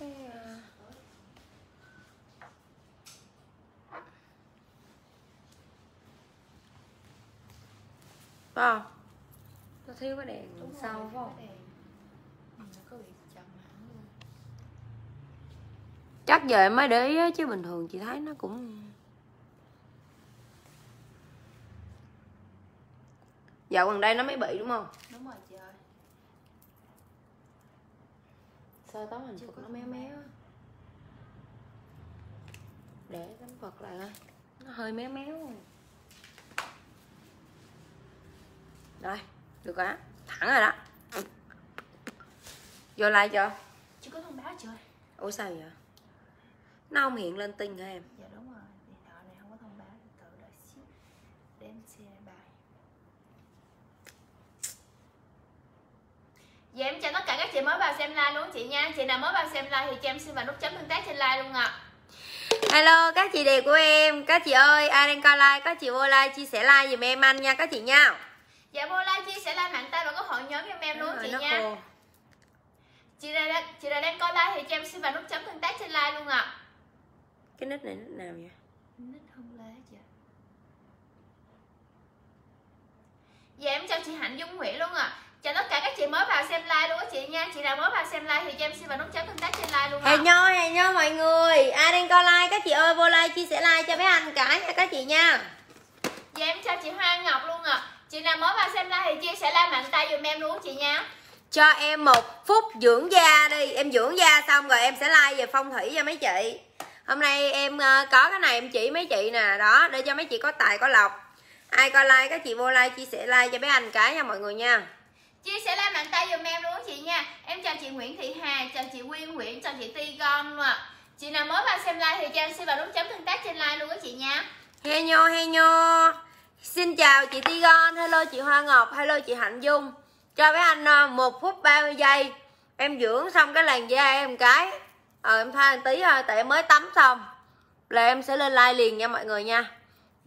cái phải không nó thiếu cái đèn Đúng sau rồi, phải không đèn. Ừ, nó có chắc về mới để ý chứ bình thường chị thấy nó cũng dạo gần đây nó mới bị đúng không đúng rồi chị ơi sơ tóc hình Chưa Phật nó méo méo để tấm Phật lại coi nó hơi méo méo rồi rồi được rồi thẳng rồi đó vô like chưa chưa có thông báo chưa ủa sao vậy nó không hiện lên tin hả em Dạ em chào tất cả các chị mới vào xem like luôn chị nha Chị nào mới vào xem like thì cho em xin vào nút chấm tương tác trên like luôn ạ à. Hello các chị đẹp của em Các chị ơi ai đang coi like Các chị vô like chia sẻ like dùm em anh nha các chị nha Dạ vô like chia sẻ like mạng tay và có hội nhóm giùm em luôn chị nha Chị ra, chị ra đang coi like thì cho em xin vào nút chấm tương tác trên like luôn ạ à. Cái nick này nick nào vậy? Nick không lá chị Dạ em chào chị Hạnh Dung Nguyễn luôn ạ à chào tất cả các chị mới vào xem like luôn á chị nha chị nào mới vào xem like thì cho em xin vào nút chấm tương tác trên like luôn hè nho hè nho mọi người ai đang coi like các chị ơi vô like chia sẻ like cho bé anh cả nha các chị nha dạ em chào chị hoa ngọc luôn ạ à. chị nào mới vào xem like thì chia sẻ like mạnh tay dùm em luôn chị nha cho em một phút dưỡng da đi em dưỡng da xong rồi em sẽ like về phong thủy cho mấy chị hôm nay em ờ, có cái này em chỉ mấy chị nè đó để cho mấy chị có tài có lộc ai coi like các chị vô like chia sẻ like cho bé anh cái nha mọi người nha chia sẻ like bàn tay dùm em luôn chị nha em chào chị Nguyễn Thị Hà chào chị Quyên Nguyễn chào chị Ti Gon ạ chị nào mới vào xem like thì cho em xin vào nút chấm tương tác trên like luôn á chị nha he nhô he nhô xin chào chị Ti Gon hello chị Hoa Ngọc hello chị Hạnh Dung cho bé anh ờ, một phút 30 giây em dưỡng xong cái làn da em cái ờ em tha một tí thôi tại em mới tắm xong là em sẽ lên like liền nha mọi người nha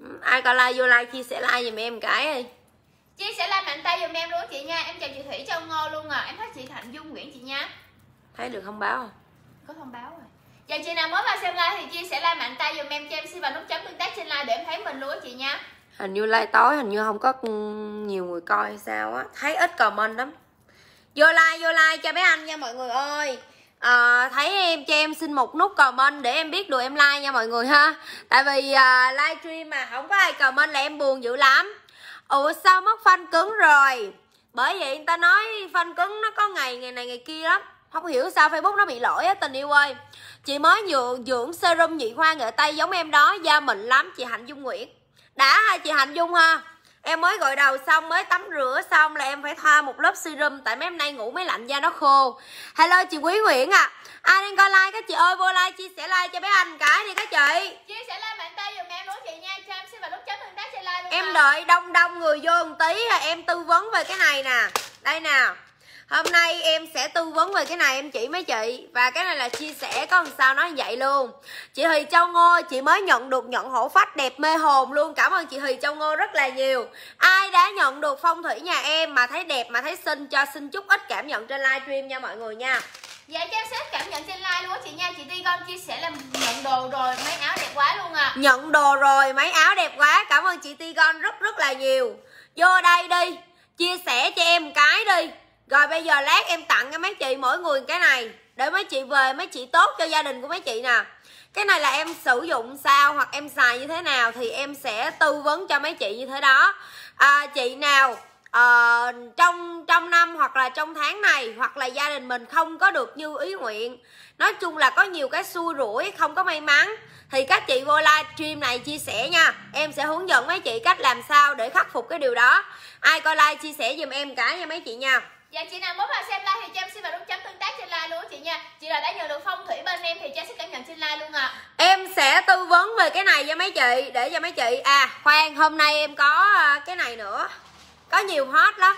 ừ, ai có like vô like chia sẻ like giùm em cái đi Chi sẽ like mạnh tay dùm em luôn chị nha Em chào chị Thủy Châu Ngô luôn à Em thấy chị thành Dung Nguyễn chị nhá Thấy được thông báo Có thông báo rồi giờ chị nào mới vào xem like thì Chi sẽ like mạnh tay dùm em cho em xin vào nút chấm tương tác trên like để em thấy mình luôn chị nhá Hình như like tối hình như không có nhiều người coi hay sao á Thấy ít comment lắm Vô like vô like cho bé anh nha mọi người ơi à, thấy em cho em xin một nút comment để em biết được em like nha mọi người ha tại vì à, livestream mà không có ai comment là em buồn dữ lắm ủa sao mất phanh cứng rồi bởi vậy người ta nói phanh cứng nó có ngày ngày này ngày kia lắm không hiểu sao facebook nó bị lỗi á tình yêu ơi chị mới dưỡng dưỡng serum nhị khoa nghệ tây giống em đó da mịn lắm chị hạnh dung nguyễn đã ha chị hạnh dung ha em mới gội đầu xong mới tắm rửa xong là em phải thoa một lớp serum tại mấy hôm nay ngủ mới lạnh da nó khô hello chị quý nguyễn ạ à. ai đang coi like các chị ơi vô like chia sẻ like cho bé anh cái đi các chị chia sẻ like mạnh tay giùm em luôn chị nha cho em xin vào lúc chấm tương tác sẽ like luôn em đợi đông đông người vô một tí là em tư vấn về cái này nè đây nào hôm nay em sẽ tư vấn về cái này em chỉ mấy chị và cái này là chia sẻ có làm sao nói vậy luôn chị Huy Châu Ngô chị mới nhận được nhận hổ phách đẹp mê hồn luôn cảm ơn chị Huy Châu Ngô rất là nhiều ai đã nhận được phong thủy nhà em mà thấy đẹp mà thấy xinh cho xin chút ít cảm nhận trên livestream nha mọi người nha Dạ cho em sẽ cảm nhận trên like luôn á chị nha Chị đi con chia sẻ là nhận đồ rồi Mấy áo đẹp quá luôn à Nhận đồ rồi mấy áo đẹp quá Cảm ơn chị Tigon rất rất là nhiều Vô đây đi Chia sẻ cho em cái rồi bây giờ lát em tặng cho mấy chị mỗi người cái này để mấy chị về mấy chị tốt cho gia đình của mấy chị nè cái này là em sử dụng sao hoặc em xài như thế nào thì em sẽ tư vấn cho mấy chị như thế đó à, chị nào uh, trong trong năm hoặc là trong tháng này hoặc là gia đình mình không có được như ý nguyện nói chung là có nhiều cái xui rủi không có may mắn thì các chị vô live stream này chia sẻ nha em sẽ hướng dẫn mấy chị cách làm sao để khắc phục cái điều đó ai coi like chia sẻ giùm em cả nha mấy chị nha Dạ chị nào mới vào xem like thì cho em xin vào nút chấm tương tác trên like luôn chị nha Chị nào đã nhận được phong thủy bên em thì cho sẽ cảm nhận trên like luôn ạ à. Em sẽ tư vấn về cái này cho mấy chị Để cho mấy chị À khoan hôm nay em có ờ, cái này nữa Có nhiều hot lắm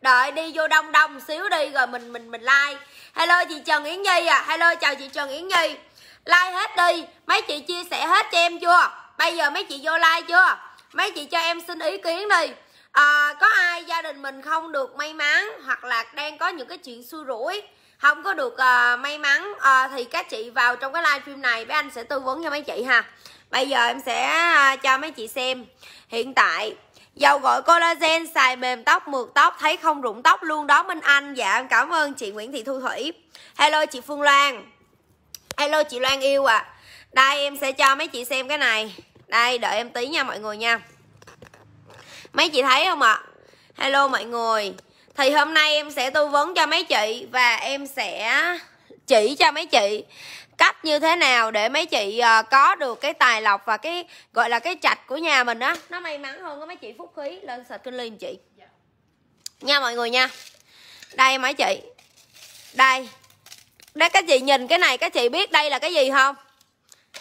Đợi đi vô đông đông xíu đi rồi mình mình mình like Hello chị Trần Yến Nhi à Hello chào chị Trần Yến Nhi Like hết đi Mấy chị chia sẻ hết cho em chưa Bây giờ mấy chị vô like chưa Mấy chị cho em xin ý kiến đi à, có ai gia đình mình không được may mắn hoặc là đang có những cái chuyện xui rủi không có được uh, may mắn uh, thì các chị vào trong cái live stream này với anh sẽ tư vấn cho mấy chị ha bây giờ em sẽ uh, cho mấy chị xem hiện tại dầu gội collagen xài mềm tóc mượt tóc thấy không rụng tóc luôn đó minh anh dạ em cảm ơn chị nguyễn thị thu thủy hello chị phương loan hello chị loan yêu à đây em sẽ cho mấy chị xem cái này đây đợi em tí nha mọi người nha mấy chị thấy không ạ hello mọi người thì hôm nay em sẽ tư vấn cho mấy chị và em sẽ chỉ cho mấy chị cách như thế nào để mấy chị ờ, có được cái tài lộc và cái gọi là cái trạch của nhà mình á nó may mắn hơn có mấy chị phúc khí lên sạch kinh liền chị dạ. nha mọi người nha đây mấy chị đây Đấy các chị nhìn cái này các chị biết đây là cái gì không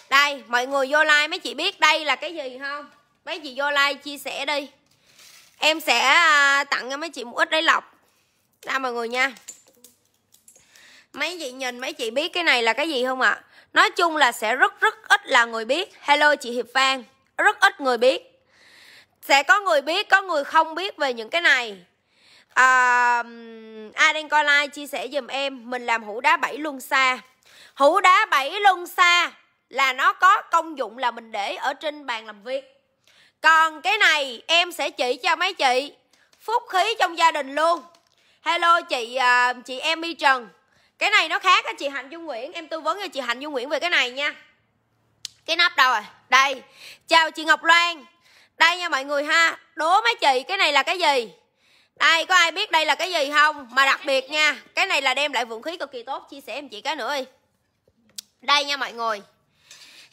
đây mọi người vô like mấy chị biết đây là cái gì không mấy chị vô like chia sẻ đi em sẽ à, tặng cho mấy chị một ít lấy lọc ra mọi người nha mấy chị nhìn mấy chị biết cái này là cái gì không ạ à? nói chung là sẽ rất rất ít là người biết hello chị hiệp Phan rất ít người biết sẽ có người biết có người không biết về những cái này à, ai đang coi like chia sẻ giùm em mình làm hũ đá bảy luân xa hũ đá bảy luân xa là nó có công dụng là mình để ở trên bàn làm việc còn cái này em sẽ chỉ cho mấy chị Phúc khí trong gia đình luôn Hello chị uh, chị Emmy Trần Cái này nó khác á chị Hạnh Dung Nguyễn Em tư vấn cho chị Hạnh Dung Nguyễn về cái này nha Cái nắp đâu rồi Đây Chào chị Ngọc Loan Đây nha mọi người ha Đố mấy chị cái này là cái gì đây có ai biết đây là cái gì không Mà đặc biệt nha Cái này là đem lại vượng khí cực kỳ tốt Chia sẻ em chị cái nữa đi Đây nha mọi người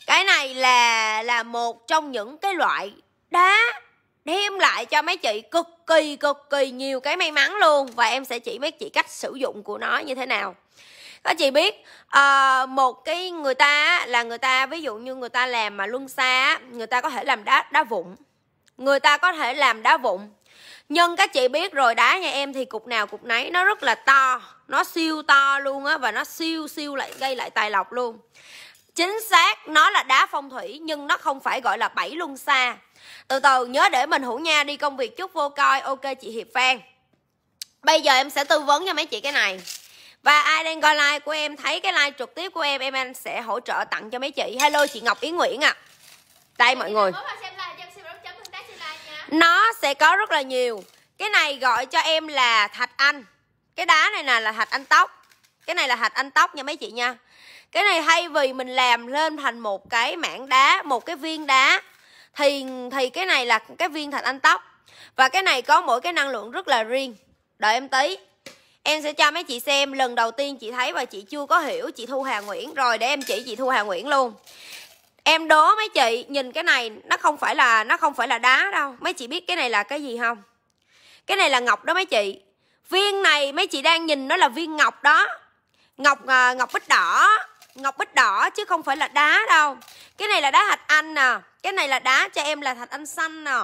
Cái này là là một trong những cái loại đá đem lại cho mấy chị cực kỳ cực kỳ nhiều cái may mắn luôn và em sẽ chỉ mấy chị cách sử dụng của nó như thế nào các chị biết uh, một cái người ta là người ta ví dụ như người ta làm mà luân xa người ta có thể làm đá đá vụn người ta có thể làm đá vụn nhưng các chị biết rồi đá nhà em thì cục nào cục nấy nó rất là to nó siêu to luôn á và nó siêu siêu lại gây lại tài lộc luôn chính xác nó là đá phong thủy nhưng nó không phải gọi là bảy luân xa từ từ nhớ để mình hữu nha đi công việc chút vô coi ok chị hiệp phan bây giờ em sẽ tư vấn cho mấy chị cái này và ai đang coi like của em thấy cái like trực tiếp của em em anh sẽ hỗ trợ tặng cho mấy chị hello chị ngọc yến nguyễn ạ à. đây mọi người nó sẽ có rất là nhiều cái này gọi cho em là thạch anh cái đá này nè là thạch anh tóc cái này là thạch anh tóc nha mấy chị nha cái này thay vì mình làm lên thành một cái mảng đá một cái viên đá thì thì cái này là cái viên thạch anh tóc và cái này có mỗi cái năng lượng rất là riêng đợi em tí em sẽ cho mấy chị xem lần đầu tiên chị thấy và chị chưa có hiểu chị thu hà nguyễn rồi để em chỉ chị thu hà nguyễn luôn em đố mấy chị nhìn cái này nó không phải là nó không phải là đá đâu mấy chị biết cái này là cái gì không cái này là ngọc đó mấy chị viên này mấy chị đang nhìn nó là viên ngọc đó ngọc à, ngọc bích đỏ ngọc bích đỏ chứ không phải là đá đâu cái này là đá hạch anh nè à cái này là đá cho em là thạch anh xanh nè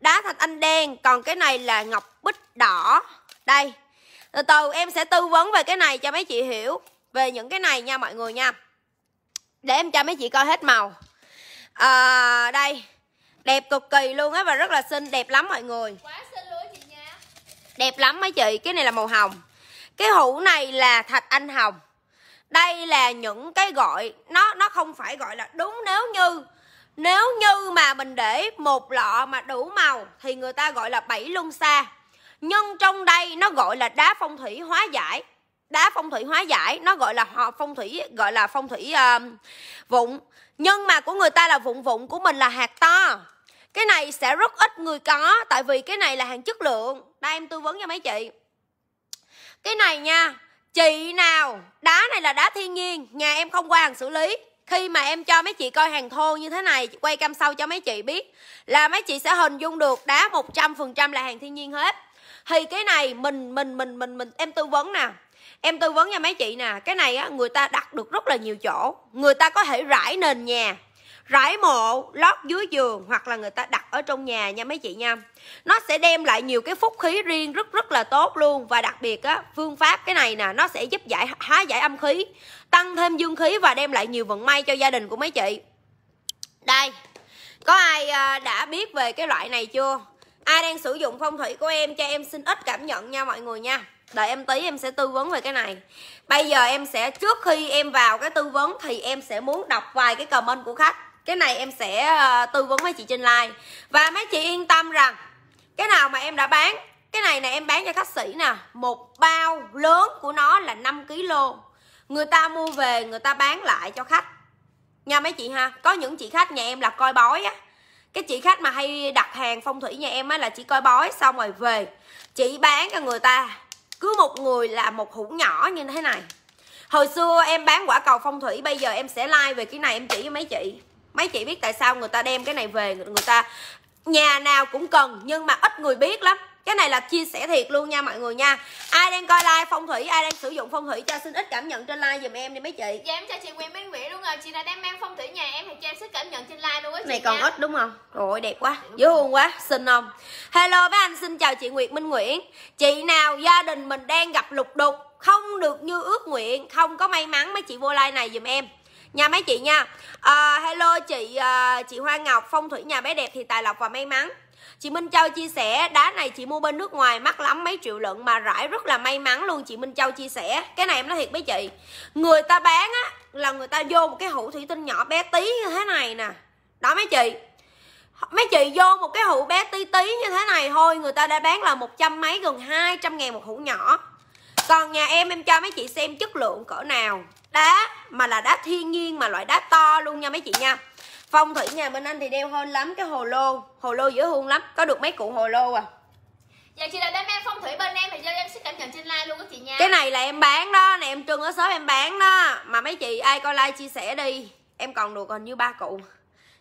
đá thạch anh đen còn cái này là ngọc bích đỏ đây từ từ em sẽ tư vấn về cái này cho mấy chị hiểu về những cái này nha mọi người nha để em cho mấy chị coi hết màu à, đây đẹp cực kỳ luôn á và rất là xinh đẹp lắm mọi người đẹp lắm mấy chị cái này là màu hồng cái hũ này là thạch anh hồng đây là những cái gọi nó nó không phải gọi là đúng nếu như nếu như mà mình để một lọ mà đủ màu thì người ta gọi là bảy luân xa nhưng trong đây nó gọi là đá phong thủy hóa giải đá phong thủy hóa giải nó gọi là họ phong thủy gọi là phong thủy uh, vụn nhưng mà của người ta là vụn vụn của mình là hạt to cái này sẽ rất ít người có tại vì cái này là hàng chất lượng đây em tư vấn cho mấy chị cái này nha chị nào đá này là đá thiên nhiên nhà em không qua hàng xử lý khi mà em cho mấy chị coi hàng thô như thế này quay cam sau cho mấy chị biết là mấy chị sẽ hình dung được đá 100% là hàng thiên nhiên hết thì cái này mình mình mình mình mình em tư vấn nè em tư vấn cho mấy chị nè cái này á người ta đặt được rất là nhiều chỗ người ta có thể rải nền nhà rải mộ lót dưới giường hoặc là người ta đặt ở trong nhà nha mấy chị nha nó sẽ đem lại nhiều cái phúc khí riêng rất rất là tốt luôn và đặc biệt á phương pháp cái này nè nó sẽ giúp giải há giải âm khí tăng thêm dương khí và đem lại nhiều vận may cho gia đình của mấy chị đây có ai à, đã biết về cái loại này chưa ai đang sử dụng phong thủy của em cho em xin ít cảm nhận nha mọi người nha đợi em tí em sẽ tư vấn về cái này bây giờ em sẽ trước khi em vào cái tư vấn thì em sẽ muốn đọc vài cái comment của khách cái này em sẽ ờ, tư vấn với chị trên like và mấy chị yên tâm rằng cái nào mà em đã bán cái này này em bán cho khách sĩ nè một bao lớn của nó là 5 kg người ta mua về người ta bán lại cho khách nha mấy chị ha có những chị khách nhà em là coi bói á cái chị khách mà hay đặt hàng phong thủy nhà em á là chị coi bói xong rồi về chị bán cho người ta cứ một người là một hũ nhỏ như thế này hồi xưa em bán quả cầu phong thủy bây giờ em sẽ like về cái này em chỉ cho mấy chị mấy chị biết tại sao người ta đem cái này về người ta nhà nào cũng cần nhưng mà ít người biết lắm cái này là chia sẻ thiệt luôn nha mọi người nha ai đang coi like phong thủy ai đang sử dụng phong thủy cho xin ít cảm nhận trên like giùm em đi mấy chị dạ em chào chị Nguyễn Minh Mỹ luôn rồi chị là đang mang phong thủy nhà em thì cho em xin cảm nhận trên like luôn á này còn ít đúng không rồi đẹp quá dữ thương quá xinh không hello với anh xin chào chị Nguyệt Minh Nguyễn chị nào gia đình mình đang gặp lục đục không được như ước nguyện không có may mắn mấy chị vô like này dùm em nha mấy chị nha à, hello chị uh, chị hoa ngọc phong thủy nhà bé đẹp thì tài lộc và may mắn Chị Minh Châu chia sẻ đá này chị mua bên nước ngoài mắc lắm mấy triệu lượng mà rải rất là may mắn luôn chị Minh Châu chia sẻ cái này em nói thiệt mấy chị người ta bán á là người ta vô một cái hũ thủy tinh nhỏ bé tí như thế này nè đó mấy chị mấy chị vô một cái hũ bé tí tí như thế này thôi người ta đã bán là một trăm mấy gần hai trăm ngàn một hũ nhỏ còn nhà em em cho mấy chị xem chất lượng cỡ nào đá mà là đá thiên nhiên mà loại đá to luôn nha mấy chị nha phong thủy nhà bên anh thì đeo hơn lắm cái hồ lô hồ lô dễ thương lắm có được mấy cụ hồ lô à Dạ chị là đem em phong thủy bên em thì cho em sẽ cảm nhận trên like luôn đó chị nha Cái này là em bán đó, này em trưng ở shop em bán đó Mà mấy chị ai coi like chia sẻ đi Em còn được hình như ba cụ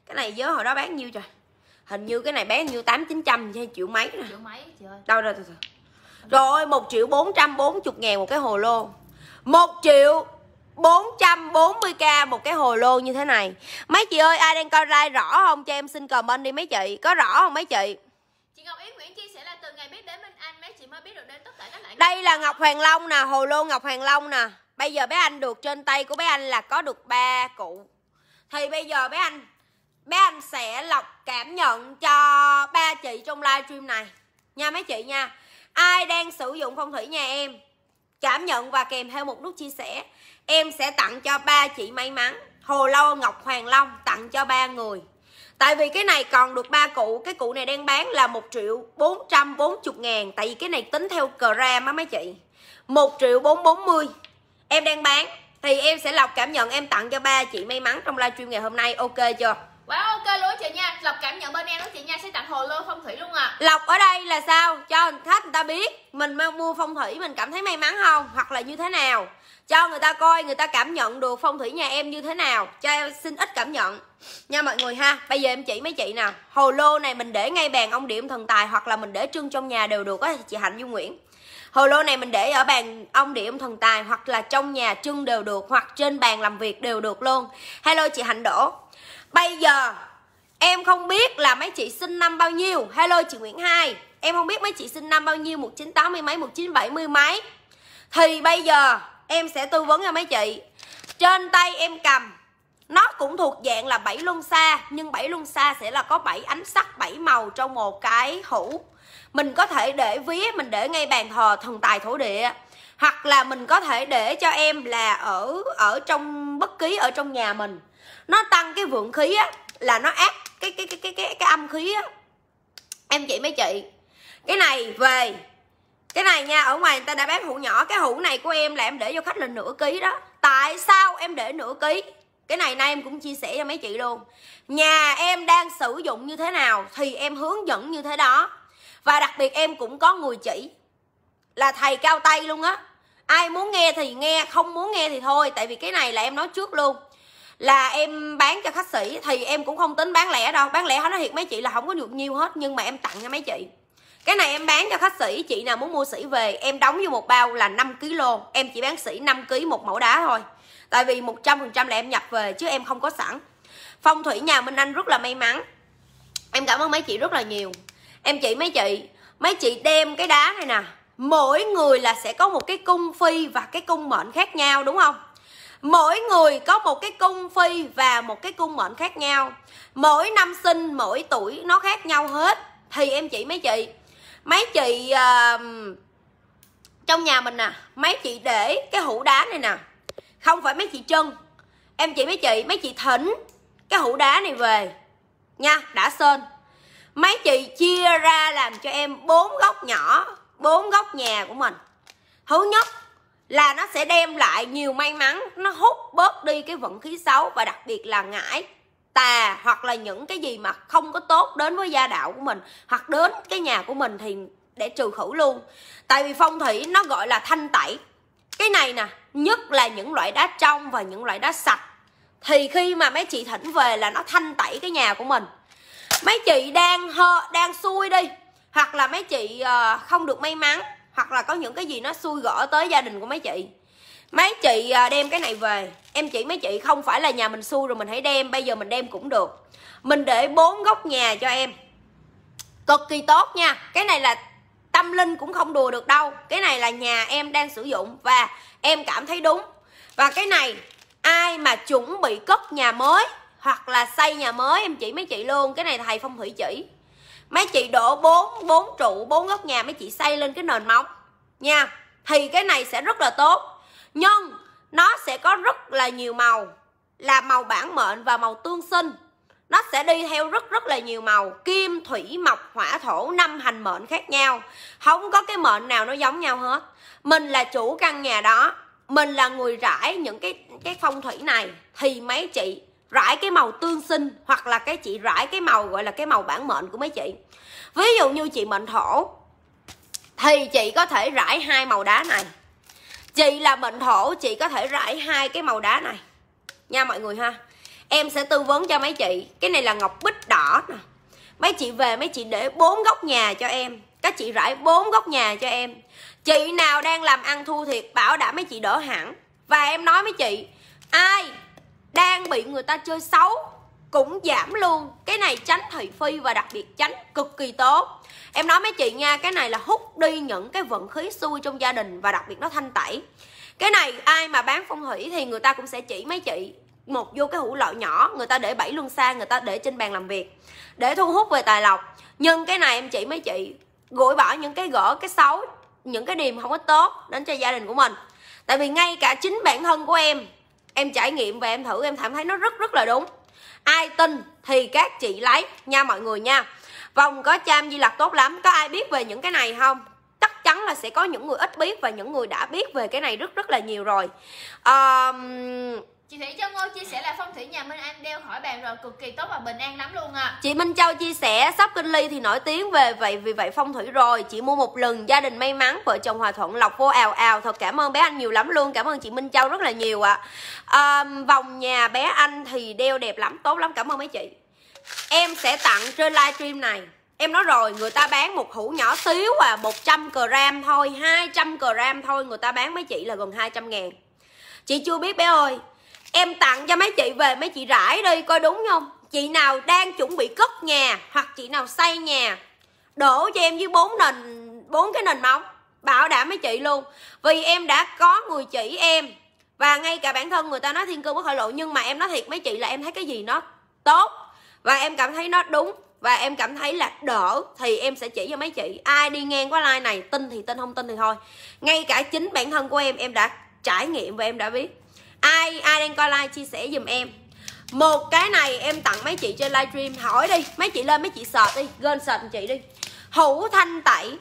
Cái này giới hồi đó bán nhiêu trời Hình như cái này bán nhiêu 8 900 hay triệu mấy nè Triệu mấy chị ơi Đâu rồi rồi một triệu bốn trăm bốn chục ngàn một cái hồ lô một triệu 440k một cái hồ lô như thế này Mấy chị ơi ai đang coi like rõ không cho em xin comment đi mấy chị Có rõ không mấy chị Chị Ngọc Yến Nguyễn chia sẻ là từ ngày biết đến bên anh mấy chị mới biết được đến tất cả các loại Đây là Ngọc Hoàng Long nè, hồ lô Ngọc Hoàng Long nè Bây giờ bé anh được trên tay của bé anh là có được ba cụ Thì bây giờ bé anh Bé anh sẽ lọc cảm nhận cho ba chị trong livestream này Nha mấy chị nha Ai đang sử dụng phong thủy nhà em Cảm nhận và kèm theo một nút chia sẻ em sẽ tặng cho ba chị may mắn hồ lâu ngọc hoàng long tặng cho ba người tại vì cái này còn được ba cụ cái cụ này đang bán là một triệu bốn trăm bốn chục ngàn tại vì cái này tính theo gram á mấy chị một triệu bốn bốn mươi em đang bán thì em sẽ lọc cảm nhận em tặng cho ba chị may mắn trong livestream ngày hôm nay ok chưa quá wow, ok luôn chị nha lọc cảm nhận bên em đó chị nha sẽ tặng hồ lô phong thủy luôn à lọc ở đây là sao cho khách người ta biết mình mua phong thủy mình cảm thấy may mắn không hoặc là như thế nào cho người ta coi người ta cảm nhận được phong thủy nhà em như thế nào cho em xin ít cảm nhận nha mọi người ha bây giờ em chỉ mấy chị nè hồ lô này mình để ngay bàn ông điểm thần tài hoặc là mình để trưng trong nhà đều được á chị hạnh du nguyễn hồ lô này mình để ở bàn ông điểm thần tài hoặc là trong nhà trưng đều được hoặc trên bàn làm việc đều được luôn hello chị hạnh đỗ bây giờ em không biết là mấy chị sinh năm bao nhiêu hello chị nguyễn hai em không biết mấy chị sinh năm bao nhiêu một chín tám mươi mấy một chín bảy mươi mấy thì bây giờ em sẽ tư vấn cho mấy chị trên tay em cầm nó cũng thuộc dạng là bảy luân xa nhưng bảy luân xa sẽ là có bảy ánh sắc bảy màu trong một cái hũ mình có thể để vía mình để ngay bàn thờ thần tài thổ địa hoặc là mình có thể để cho em là ở ở trong bất kỳ ở trong nhà mình nó tăng cái vượng khí á là nó áp cái cái cái cái cái cái âm khí á em chị mấy chị cái này về cái này nha ở ngoài người ta đã bán hũ nhỏ cái hũ này của em là em để cho khách là nửa ký đó tại sao em để nửa ký cái này nay em cũng chia sẻ cho mấy chị luôn nhà em đang sử dụng như thế nào thì em hướng dẫn như thế đó và đặc biệt em cũng có người chỉ là thầy cao tay luôn á ai muốn nghe thì nghe không muốn nghe thì thôi tại vì cái này là em nói trước luôn là em bán cho khách sĩ thì em cũng không tính bán lẻ đâu bán lẻ nó thiệt mấy chị là không có được nhiều hết nhưng mà em tặng cho mấy chị cái này em bán cho khách sĩ chị nào muốn mua sỉ về em đóng vô một bao là 5 kg em chỉ bán sỉ 5 kg một mẫu đá thôi tại vì 100% là em nhập về chứ em không có sẵn phong thủy nhà Minh Anh rất là may mắn em cảm ơn mấy chị rất là nhiều em chị mấy chị mấy chị đem cái đá này nè mỗi người là sẽ có một cái cung phi và cái cung mệnh khác nhau đúng không mỗi người có một cái cung phi và một cái cung mệnh khác nhau mỗi năm sinh mỗi tuổi nó khác nhau hết thì em chỉ mấy chị mấy chị uh, trong nhà mình nè à, mấy chị để cái hũ đá này nè không phải mấy chị trân em chị mấy chị mấy chị thỉnh cái hũ đá này về nha đã sơn mấy chị chia ra làm cho em bốn góc nhỏ bốn góc nhà của mình thứ nhất là nó sẽ đem lại nhiều may mắn nó hút bớt đi cái vận khí xấu và đặc biệt là ngải tà hoặc là những cái gì mà không có tốt đến với gia đạo của mình hoặc đến cái nhà của mình thì để trừ khử luôn tại vì phong thủy nó gọi là thanh tẩy cái này nè nhất là những loại đá trong và những loại đá sạch thì khi mà mấy chị thỉnh về là nó thanh tẩy cái nhà của mình mấy chị đang hơ đang xui đi hoặc là mấy chị ờ, không được may mắn hoặc là có những cái gì nó xui gỡ tới gia đình của mấy chị mấy chị à, đem cái này về em chỉ mấy chị không phải là nhà mình xui rồi mình hãy đem bây giờ mình đem cũng được mình để bốn góc nhà cho em cực kỳ tốt nha cái này là tâm linh cũng không đùa được đâu cái này là nhà em đang sử dụng và em cảm thấy đúng và cái này ai mà chuẩn bị cất nhà mới hoặc là xây nhà mới em chỉ mấy chị luôn cái này thầy phong thủy chỉ mấy chị đổ bốn bốn trụ bốn góc nhà mấy chị xây lên cái nền móng nha thì cái này sẽ rất là tốt nhưng nó sẽ có rất là nhiều màu là màu bản mệnh và màu tương sinh nó sẽ đi theo rất rất là nhiều màu kim thủy mộc hỏa thổ năm hành mệnh khác nhau không có cái mệnh nào nó giống nhau hết mình là chủ căn nhà đó mình là người rải những cái cái phong thủy này thì mấy chị rải cái màu tương sinh hoặc là cái chị rải cái màu gọi là cái màu bản mệnh của mấy chị ví dụ như chị mệnh thổ thì chị có thể rải hai màu đá này chị là bệnh thổ chị có thể rải hai cái màu đá này nha mọi người ha em sẽ tư vấn cho mấy chị cái này là ngọc bích đỏ nè mấy chị về mấy chị để bốn góc nhà cho em các chị rải bốn góc nhà cho em chị nào đang làm ăn thua thiệt bảo đảm mấy chị đỡ hẳn và em nói mấy chị ai đang bị người ta chơi xấu cũng giảm luôn cái này tránh thị phi và đặc biệt tránh cực kỳ tốt em nói mấy chị nha cái này là hút đi những cái vận khí xui trong gia đình và đặc biệt nó thanh tẩy cái này ai mà bán phong thủy thì người ta cũng sẽ chỉ mấy chị một vô cái hũ lọ nhỏ người ta để bảy luân xa người ta để trên bàn làm việc để thu hút về tài lộc nhưng cái này em chỉ mấy chị gội bỏ những cái gỡ cái xấu những cái điềm không có tốt đến cho gia đình của mình tại vì ngay cả chính bản thân của em em trải nghiệm và em thử em cảm thấy nó rất rất là đúng ai tin thì các chị lấy nha mọi người nha vòng có cham di lặc tốt lắm có ai biết về những cái này không chắc chắn là sẽ có những người ít biết và những người đã biết về cái này rất rất là nhiều rồi um, Chị Thủy Châu Ngô chia sẻ là phong thủy nhà Minh Anh đeo khỏi bàn rồi cực kỳ tốt và bình an lắm luôn ạ. À. Chị Minh Châu chia sẻ sắp kinh ly thì nổi tiếng về vậy vì vậy phong thủy rồi, chị mua một lần gia đình may mắn, vợ chồng hòa thuận lọc vô ào ào, thật cảm ơn bé anh nhiều lắm luôn, cảm ơn chị Minh Châu rất là nhiều ạ. À. À, vòng nhà bé anh thì đeo đẹp lắm, tốt lắm, cảm ơn mấy chị em sẽ tặng trên livestream này Em nói rồi, người ta bán một hũ nhỏ xíu à 100 gram thôi, 200 gram thôi Người ta bán mấy chị là gần 200 ngàn Chị chưa biết bé ơi Em tặng cho mấy chị về mấy chị rải đi coi đúng không Chị nào đang chuẩn bị cất nhà Hoặc chị nào xây nhà Đổ cho em với bốn nền bốn cái nền móng Bảo đảm mấy chị luôn Vì em đã có người chỉ em Và ngay cả bản thân người ta nói thiên cơ bất hội lộ Nhưng mà em nói thiệt mấy chị là em thấy cái gì nó tốt và em cảm thấy nó đúng và em cảm thấy là đỡ thì em sẽ chỉ cho mấy chị ai đi ngang qua like này tin thì tin không tin thì thôi ngay cả chính bản thân của em em đã trải nghiệm và em đã biết ai ai đang coi like chia sẻ giùm em một cái này em tặng mấy chị trên livestream hỏi đi mấy chị lên mấy chị sợ đi lên sợ chị đi hữu thanh tẩy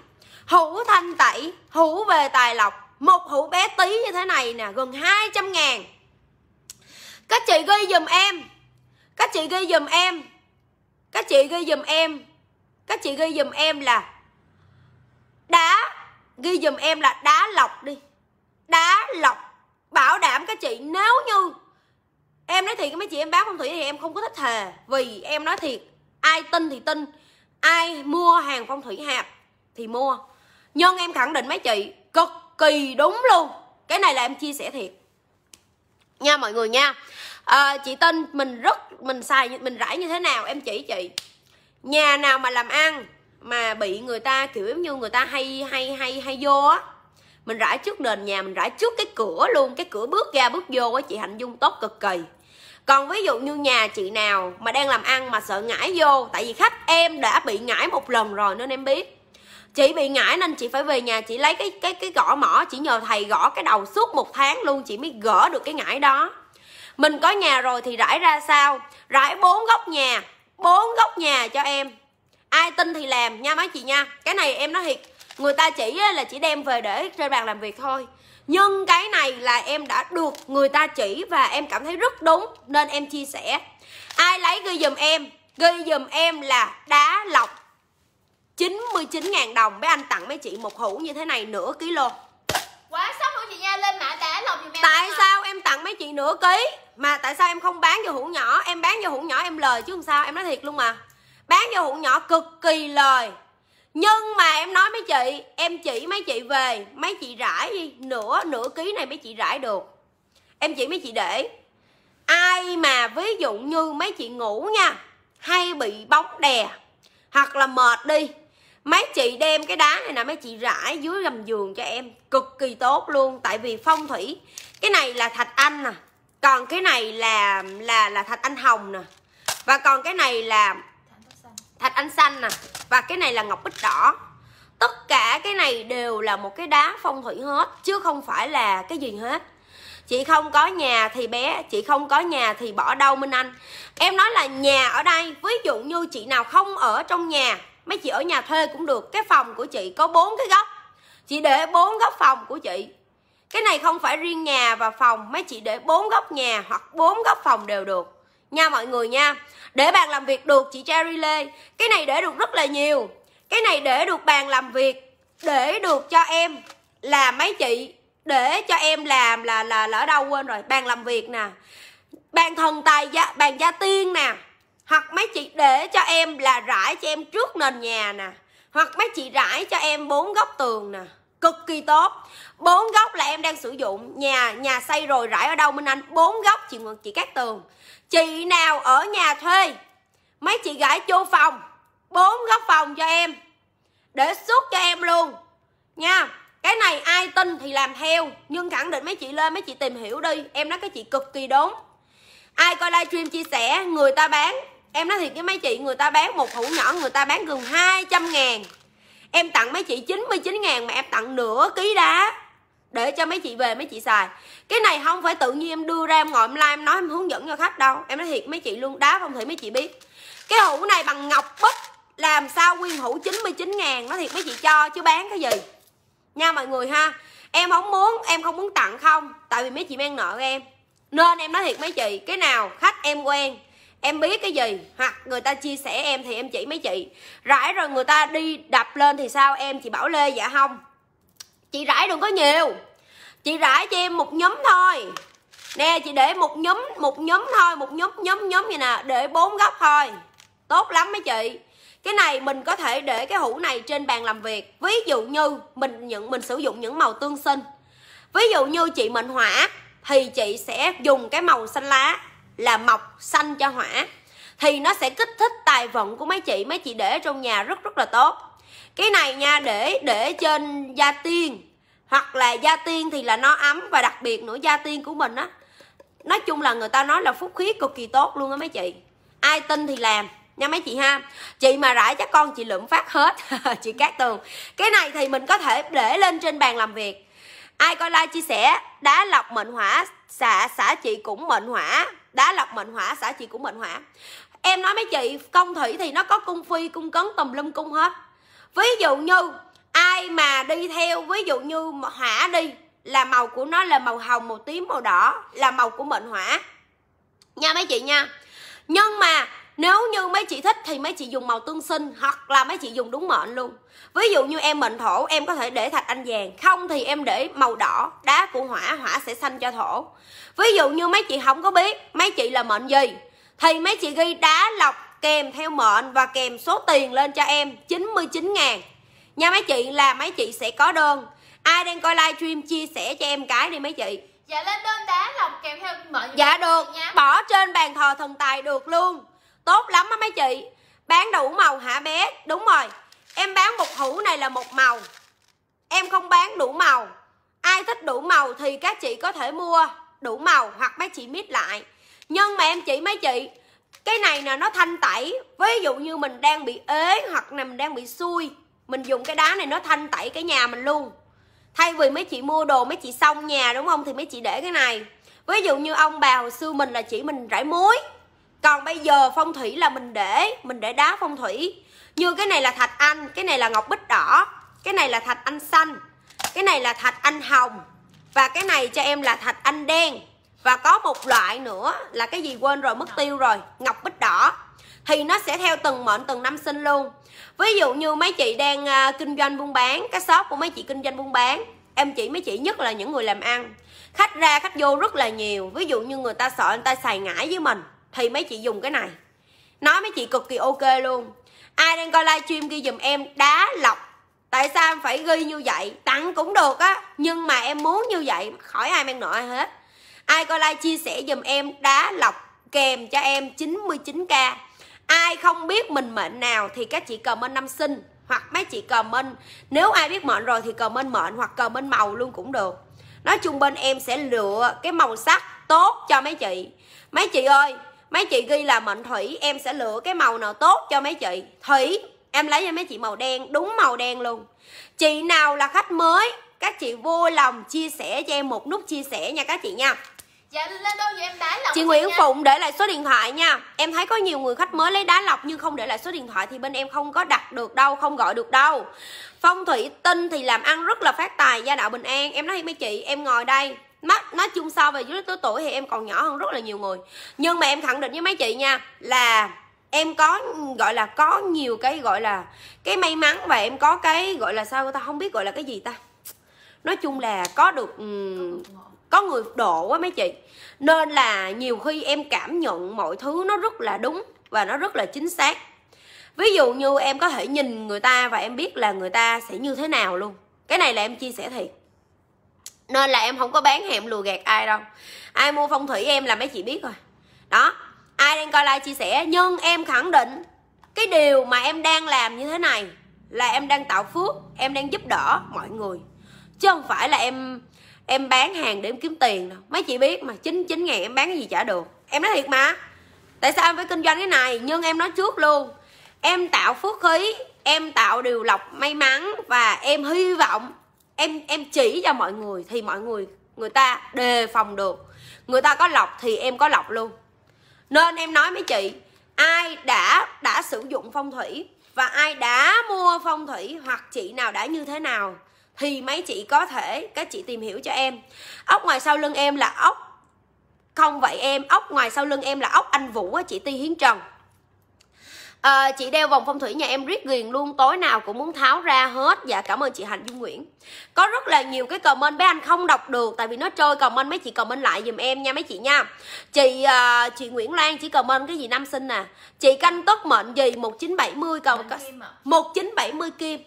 hữu thanh tẩy hữu về tài lộc một hữu bé tí như thế này nè gần 200 ngàn các chị ghi giùm em các chị ghi dùm em các chị ghi dùm em các chị ghi dùm em là đá ghi dùm em là đá lọc đi đá lọc bảo đảm các chị nếu như em nói thiệt mấy chị em bán phong thủy thì em không có thích thề vì em nói thiệt ai tin thì tin ai mua hàng phong thủy hạp thì mua nhưng em khẳng định mấy chị cực kỳ đúng luôn cái này là em chia sẻ thiệt nha mọi người nha à, chị tin mình rất mình xài mình rải như thế nào em chỉ chị nhà nào mà làm ăn mà bị người ta kiểu như người ta hay hay hay hay vô á mình rải trước nền nhà mình rải trước cái cửa luôn cái cửa bước ra bước vô á chị hạnh dung tốt cực kỳ còn ví dụ như nhà chị nào mà đang làm ăn mà sợ ngãi vô tại vì khách em đã bị ngãi một lần rồi nên em biết chị bị ngãi nên chị phải về nhà chị lấy cái cái cái gõ mỏ chị nhờ thầy gõ cái đầu suốt một tháng luôn chị mới gỡ được cái ngãi đó mình có nhà rồi thì rải ra sao rải bốn góc nhà bốn góc nhà cho em ai tin thì làm nha mấy chị nha cái này em nói thiệt người ta chỉ là chỉ đem về để trên bàn làm việc thôi nhưng cái này là em đã được người ta chỉ và em cảm thấy rất đúng nên em chia sẻ ai lấy ghi dùm em ghi dùm em là đá lọc 99.000 đồng mấy anh tặng mấy chị một hũ như thế này nửa ký lô quá sốc luôn chị nha lên mã tả lòng dùm em tại sao em tặng mấy chị nửa ký mà tại sao em không bán cho hũ nhỏ em bán cho hũ nhỏ em lời chứ làm sao em nói thiệt luôn mà bán cho hũ nhỏ cực kỳ lời nhưng mà em nói mấy chị em chỉ mấy chị về mấy chị rải đi nửa nửa ký này mấy chị rải được em chỉ mấy chị để ai mà ví dụ như mấy chị ngủ nha hay bị bóng đè hoặc là mệt đi mấy chị đem cái đá này nè mấy chị rải dưới gầm giường cho em cực kỳ tốt luôn tại vì phong thủy cái này là thạch anh nè còn cái này là là là thạch anh hồng nè và còn cái này là thạch anh xanh nè và cái này là ngọc bích đỏ tất cả cái này đều là một cái đá phong thủy hết chứ không phải là cái gì hết chị không có nhà thì bé chị không có nhà thì bỏ đâu minh anh em nói là nhà ở đây ví dụ như chị nào không ở trong nhà mấy chị ở nhà thuê cũng được cái phòng của chị có bốn cái góc chị để bốn góc phòng của chị cái này không phải riêng nhà và phòng mấy chị để bốn góc nhà hoặc bốn góc phòng đều được nha mọi người nha để bàn làm việc được chị Cherry Lê cái này để được rất là nhiều cái này để được bàn làm việc để được cho em là mấy chị để cho em làm là là lỡ đâu quên rồi bàn làm việc nè bàn thần tài gia bàn gia tiên nè hoặc mấy chị để cho em là rải cho em trước nền nhà nè hoặc mấy chị rải cho em bốn góc tường nè cực kỳ tốt bốn góc là em đang sử dụng nhà nhà xây rồi rải ở đâu minh anh bốn góc chị ngược chị cắt tường chị nào ở nhà thuê mấy chị gãi chô phòng bốn góc phòng cho em để suốt cho em luôn nha cái này ai tin thì làm theo nhưng khẳng định mấy chị lên mấy chị tìm hiểu đi em nói cái chị cực kỳ đúng ai coi livestream chia sẻ người ta bán em nói thiệt với mấy chị người ta bán một hũ nhỏ người ta bán gần 200 ngàn em tặng mấy chị 99 ngàn mà em tặng nửa ký đá để cho mấy chị về mấy chị xài cái này không phải tự nhiên em đưa ra em ngồi em live em nói em hướng dẫn cho khách đâu em nói thiệt mấy chị luôn đá không thể mấy chị biết cái hũ này bằng ngọc bích làm sao nguyên hũ 99 ngàn nói thiệt mấy chị cho chứ bán cái gì nha mọi người ha em không muốn em không muốn tặng không tại vì mấy chị mang nợ em nên em nói thiệt mấy chị cái nào khách em quen em biết cái gì hoặc người ta chia sẻ em thì em chỉ mấy chị rải rồi người ta đi đập lên thì sao em chị bảo lê dạ không chị rải đừng có nhiều chị rải cho em một nhóm thôi nè chị để một nhóm một nhóm thôi một nhóm nhóm nhóm như nè để bốn góc thôi tốt lắm mấy chị cái này mình có thể để cái hũ này trên bàn làm việc ví dụ như mình nhận mình sử dụng những màu tương sinh ví dụ như chị mệnh hỏa thì chị sẽ dùng cái màu xanh lá là mọc xanh cho hỏa thì nó sẽ kích thích tài vận của mấy chị mấy chị để trong nhà rất rất là tốt cái này nha để để trên gia tiên hoặc là gia tiên thì là nó ấm và đặc biệt nữa gia tiên của mình á nói chung là người ta nói là phúc khí cực kỳ tốt luôn á mấy chị ai tin thì làm nha mấy chị ha chị mà rải chắc con chị lượm phát hết chị cát tường cái này thì mình có thể để lên trên bàn làm việc ai coi like chia sẻ đá lọc mệnh hỏa xả xả chị cũng mệnh hỏa đá lọc mệnh hỏa xã chị cũng mệnh hỏa em nói mấy chị công thủy thì nó có cung phi cung cấn tùm lum cung hết ví dụ như ai mà đi theo ví dụ như hỏa đi là màu của nó là màu hồng màu tím màu đỏ là màu của mệnh hỏa nha mấy chị nha nhưng mà nếu như mấy chị thích thì mấy chị dùng màu tương sinh hoặc là mấy chị dùng đúng mệnh luôn ví dụ như em mệnh thổ em có thể để thạch anh vàng không thì em để màu đỏ đá của hỏa hỏa sẽ xanh cho thổ ví dụ như mấy chị không có biết mấy chị là mệnh gì thì mấy chị ghi đá lọc kèm theo mệnh và kèm số tiền lên cho em 99 ngàn nha mấy chị là mấy chị sẽ có đơn ai đang coi live stream chia sẻ cho em cái đi mấy chị dạ lên đơn đá lọc kèm theo mệnh dạ được nha. bỏ trên bàn thờ thần tài được luôn tốt lắm á mấy chị bán đủ màu hả bé đúng rồi em bán một hũ này là một màu em không bán đủ màu ai thích đủ màu thì các chị có thể mua đủ màu hoặc mấy chị mix lại nhưng mà em chỉ mấy chị cái này nè nó thanh tẩy ví dụ như mình đang bị ế hoặc là mình đang bị xui mình dùng cái đá này nó thanh tẩy cái nhà mình luôn thay vì mấy chị mua đồ mấy chị xong nhà đúng không thì mấy chị để cái này ví dụ như ông bà hồi xưa mình là chỉ mình rải muối còn bây giờ phong thủy là mình để mình để đá phong thủy như cái này là thạch anh cái này là ngọc bích đỏ cái này là thạch anh xanh cái này là thạch anh hồng và cái này cho em là thạch anh đen và có một loại nữa là cái gì quên rồi mất tiêu rồi ngọc bích đỏ thì nó sẽ theo từng mệnh từng năm sinh luôn ví dụ như mấy chị đang à, kinh doanh buôn bán cái shop của mấy chị kinh doanh buôn bán em chỉ mấy chị nhất là những người làm ăn khách ra khách vô rất là nhiều ví dụ như người ta sợ người ta xài ngãi với mình thì mấy chị dùng cái này nói mấy chị cực kỳ ok luôn ai đang coi livestream ghi dùm em đá lọc tại sao em phải ghi như vậy tặng cũng được á nhưng mà em muốn như vậy khỏi ai mang nợ ai hết ai coi like chia sẻ dùm em đá lọc kèm cho em 99k ai không biết mình mệnh nào thì các chị comment năm sinh hoặc mấy chị comment nếu ai biết mệnh rồi thì comment mệnh hoặc comment màu luôn cũng được nói chung bên em sẽ lựa cái màu sắc tốt cho mấy chị mấy chị ơi mấy chị ghi là mệnh thủy em sẽ lựa cái màu nào tốt cho mấy chị thủy em lấy cho mấy chị màu đen đúng màu đen luôn chị nào là khách mới các chị vô lòng chia sẻ cho em một nút chia sẻ nha các chị nha Dạ lên đâu em đá lọc Chị Nguyễn nha. Phụng để lại số điện thoại nha Em thấy có nhiều người khách mới lấy đá lọc nhưng không để lại số điện thoại Thì bên em không có đặt được đâu, không gọi được đâu Phong thủy tinh thì làm ăn rất là phát tài gia đạo bình an Em nói với mấy chị, em ngồi đây mắt nói chung so về dưới tới tuổi thì em còn nhỏ hơn rất là nhiều người nhưng mà em khẳng định với mấy chị nha là em có gọi là có nhiều cái gọi là cái may mắn và em có cái gọi là sao người ta không biết gọi là cái gì ta nói chung là có được um, có người độ quá mấy chị nên là nhiều khi em cảm nhận mọi thứ nó rất là đúng và nó rất là chính xác ví dụ như em có thể nhìn người ta và em biết là người ta sẽ như thế nào luôn cái này là em chia sẻ thiệt nên là em không có bán hẹm lùa gạt ai đâu ai mua phong thủy em là mấy chị biết rồi đó ai đang coi like chia sẻ nhưng em khẳng định cái điều mà em đang làm như thế này là em đang tạo phước em đang giúp đỡ mọi người chứ không phải là em em bán hàng để em kiếm tiền đâu mấy chị biết mà chín chín ngàn em bán cái gì chả được em nói thiệt mà tại sao em phải kinh doanh cái này nhưng em nói trước luôn em tạo phước khí em tạo điều lọc may mắn và em hy vọng em em chỉ cho mọi người thì mọi người người ta đề phòng được người ta có lọc thì em có lọc luôn nên em nói mấy chị ai đã đã sử dụng phong thủy và ai đã mua phong thủy hoặc chị nào đã như thế nào thì mấy chị có thể các chị tìm hiểu cho em ốc ngoài sau lưng em là ốc không vậy em ốc ngoài sau lưng em là ốc anh vũ á chị ti hiến trần à, chị đeo vòng phong thủy nhà em riết ghiền luôn tối nào cũng muốn tháo ra hết dạ cảm ơn chị hạnh dung nguyễn có rất là nhiều cái comment bé anh không đọc được tại vì nó trôi comment mấy chị comment lại giùm em nha mấy chị nha chị à, chị nguyễn lan chỉ comment cái gì năm sinh nè chị canh tốt mệnh gì 1970 cầu một chín bảy mươi kim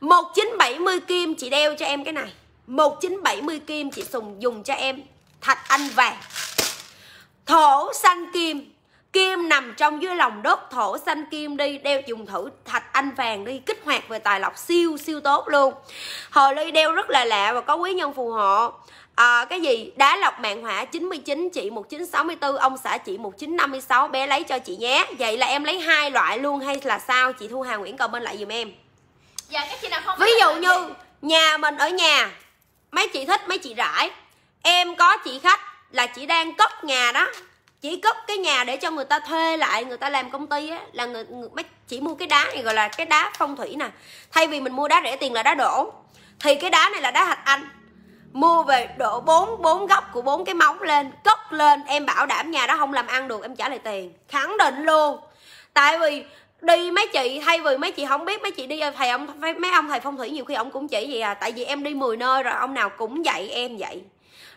1970 kim chị đeo cho em cái này 1970 kim chị sùng dùng cho em thạch anh vàng thổ xanh kim kim nằm trong dưới lòng đất thổ xanh kim đi đeo dùng thử thạch anh vàng đi kích hoạt về tài lộc siêu siêu tốt luôn hồ ly đeo rất là lạ và có quý nhân phù hộ à, cái gì đá lọc mạng hỏa 99 chị 1964 ông xã chị 1956 bé lấy cho chị nhé vậy là em lấy hai loại luôn hay là sao chị Thu Hà Nguyễn cầu bên lại dùm em dạ, các chị nào không ví dụ như gì? nhà mình ở nhà mấy chị thích mấy chị rải em có chị khách là chị đang cất nhà đó chỉ cất cái nhà để cho người ta thuê lại người ta làm công ty á, là người, người chỉ mua cái đá này gọi là cái đá phong thủy nè thay vì mình mua đá rẻ tiền là đá đổ thì cái đá này là đá hạch anh mua về đổ bốn bốn góc của bốn cái móng lên cất lên em bảo đảm nhà đó không làm ăn được em trả lại tiền khẳng định luôn tại vì đi mấy chị thay vì mấy chị không biết mấy chị đi thầy ông mấy ông thầy phong thủy nhiều khi ông cũng chỉ gì à tại vì em đi 10 nơi rồi ông nào cũng dạy em vậy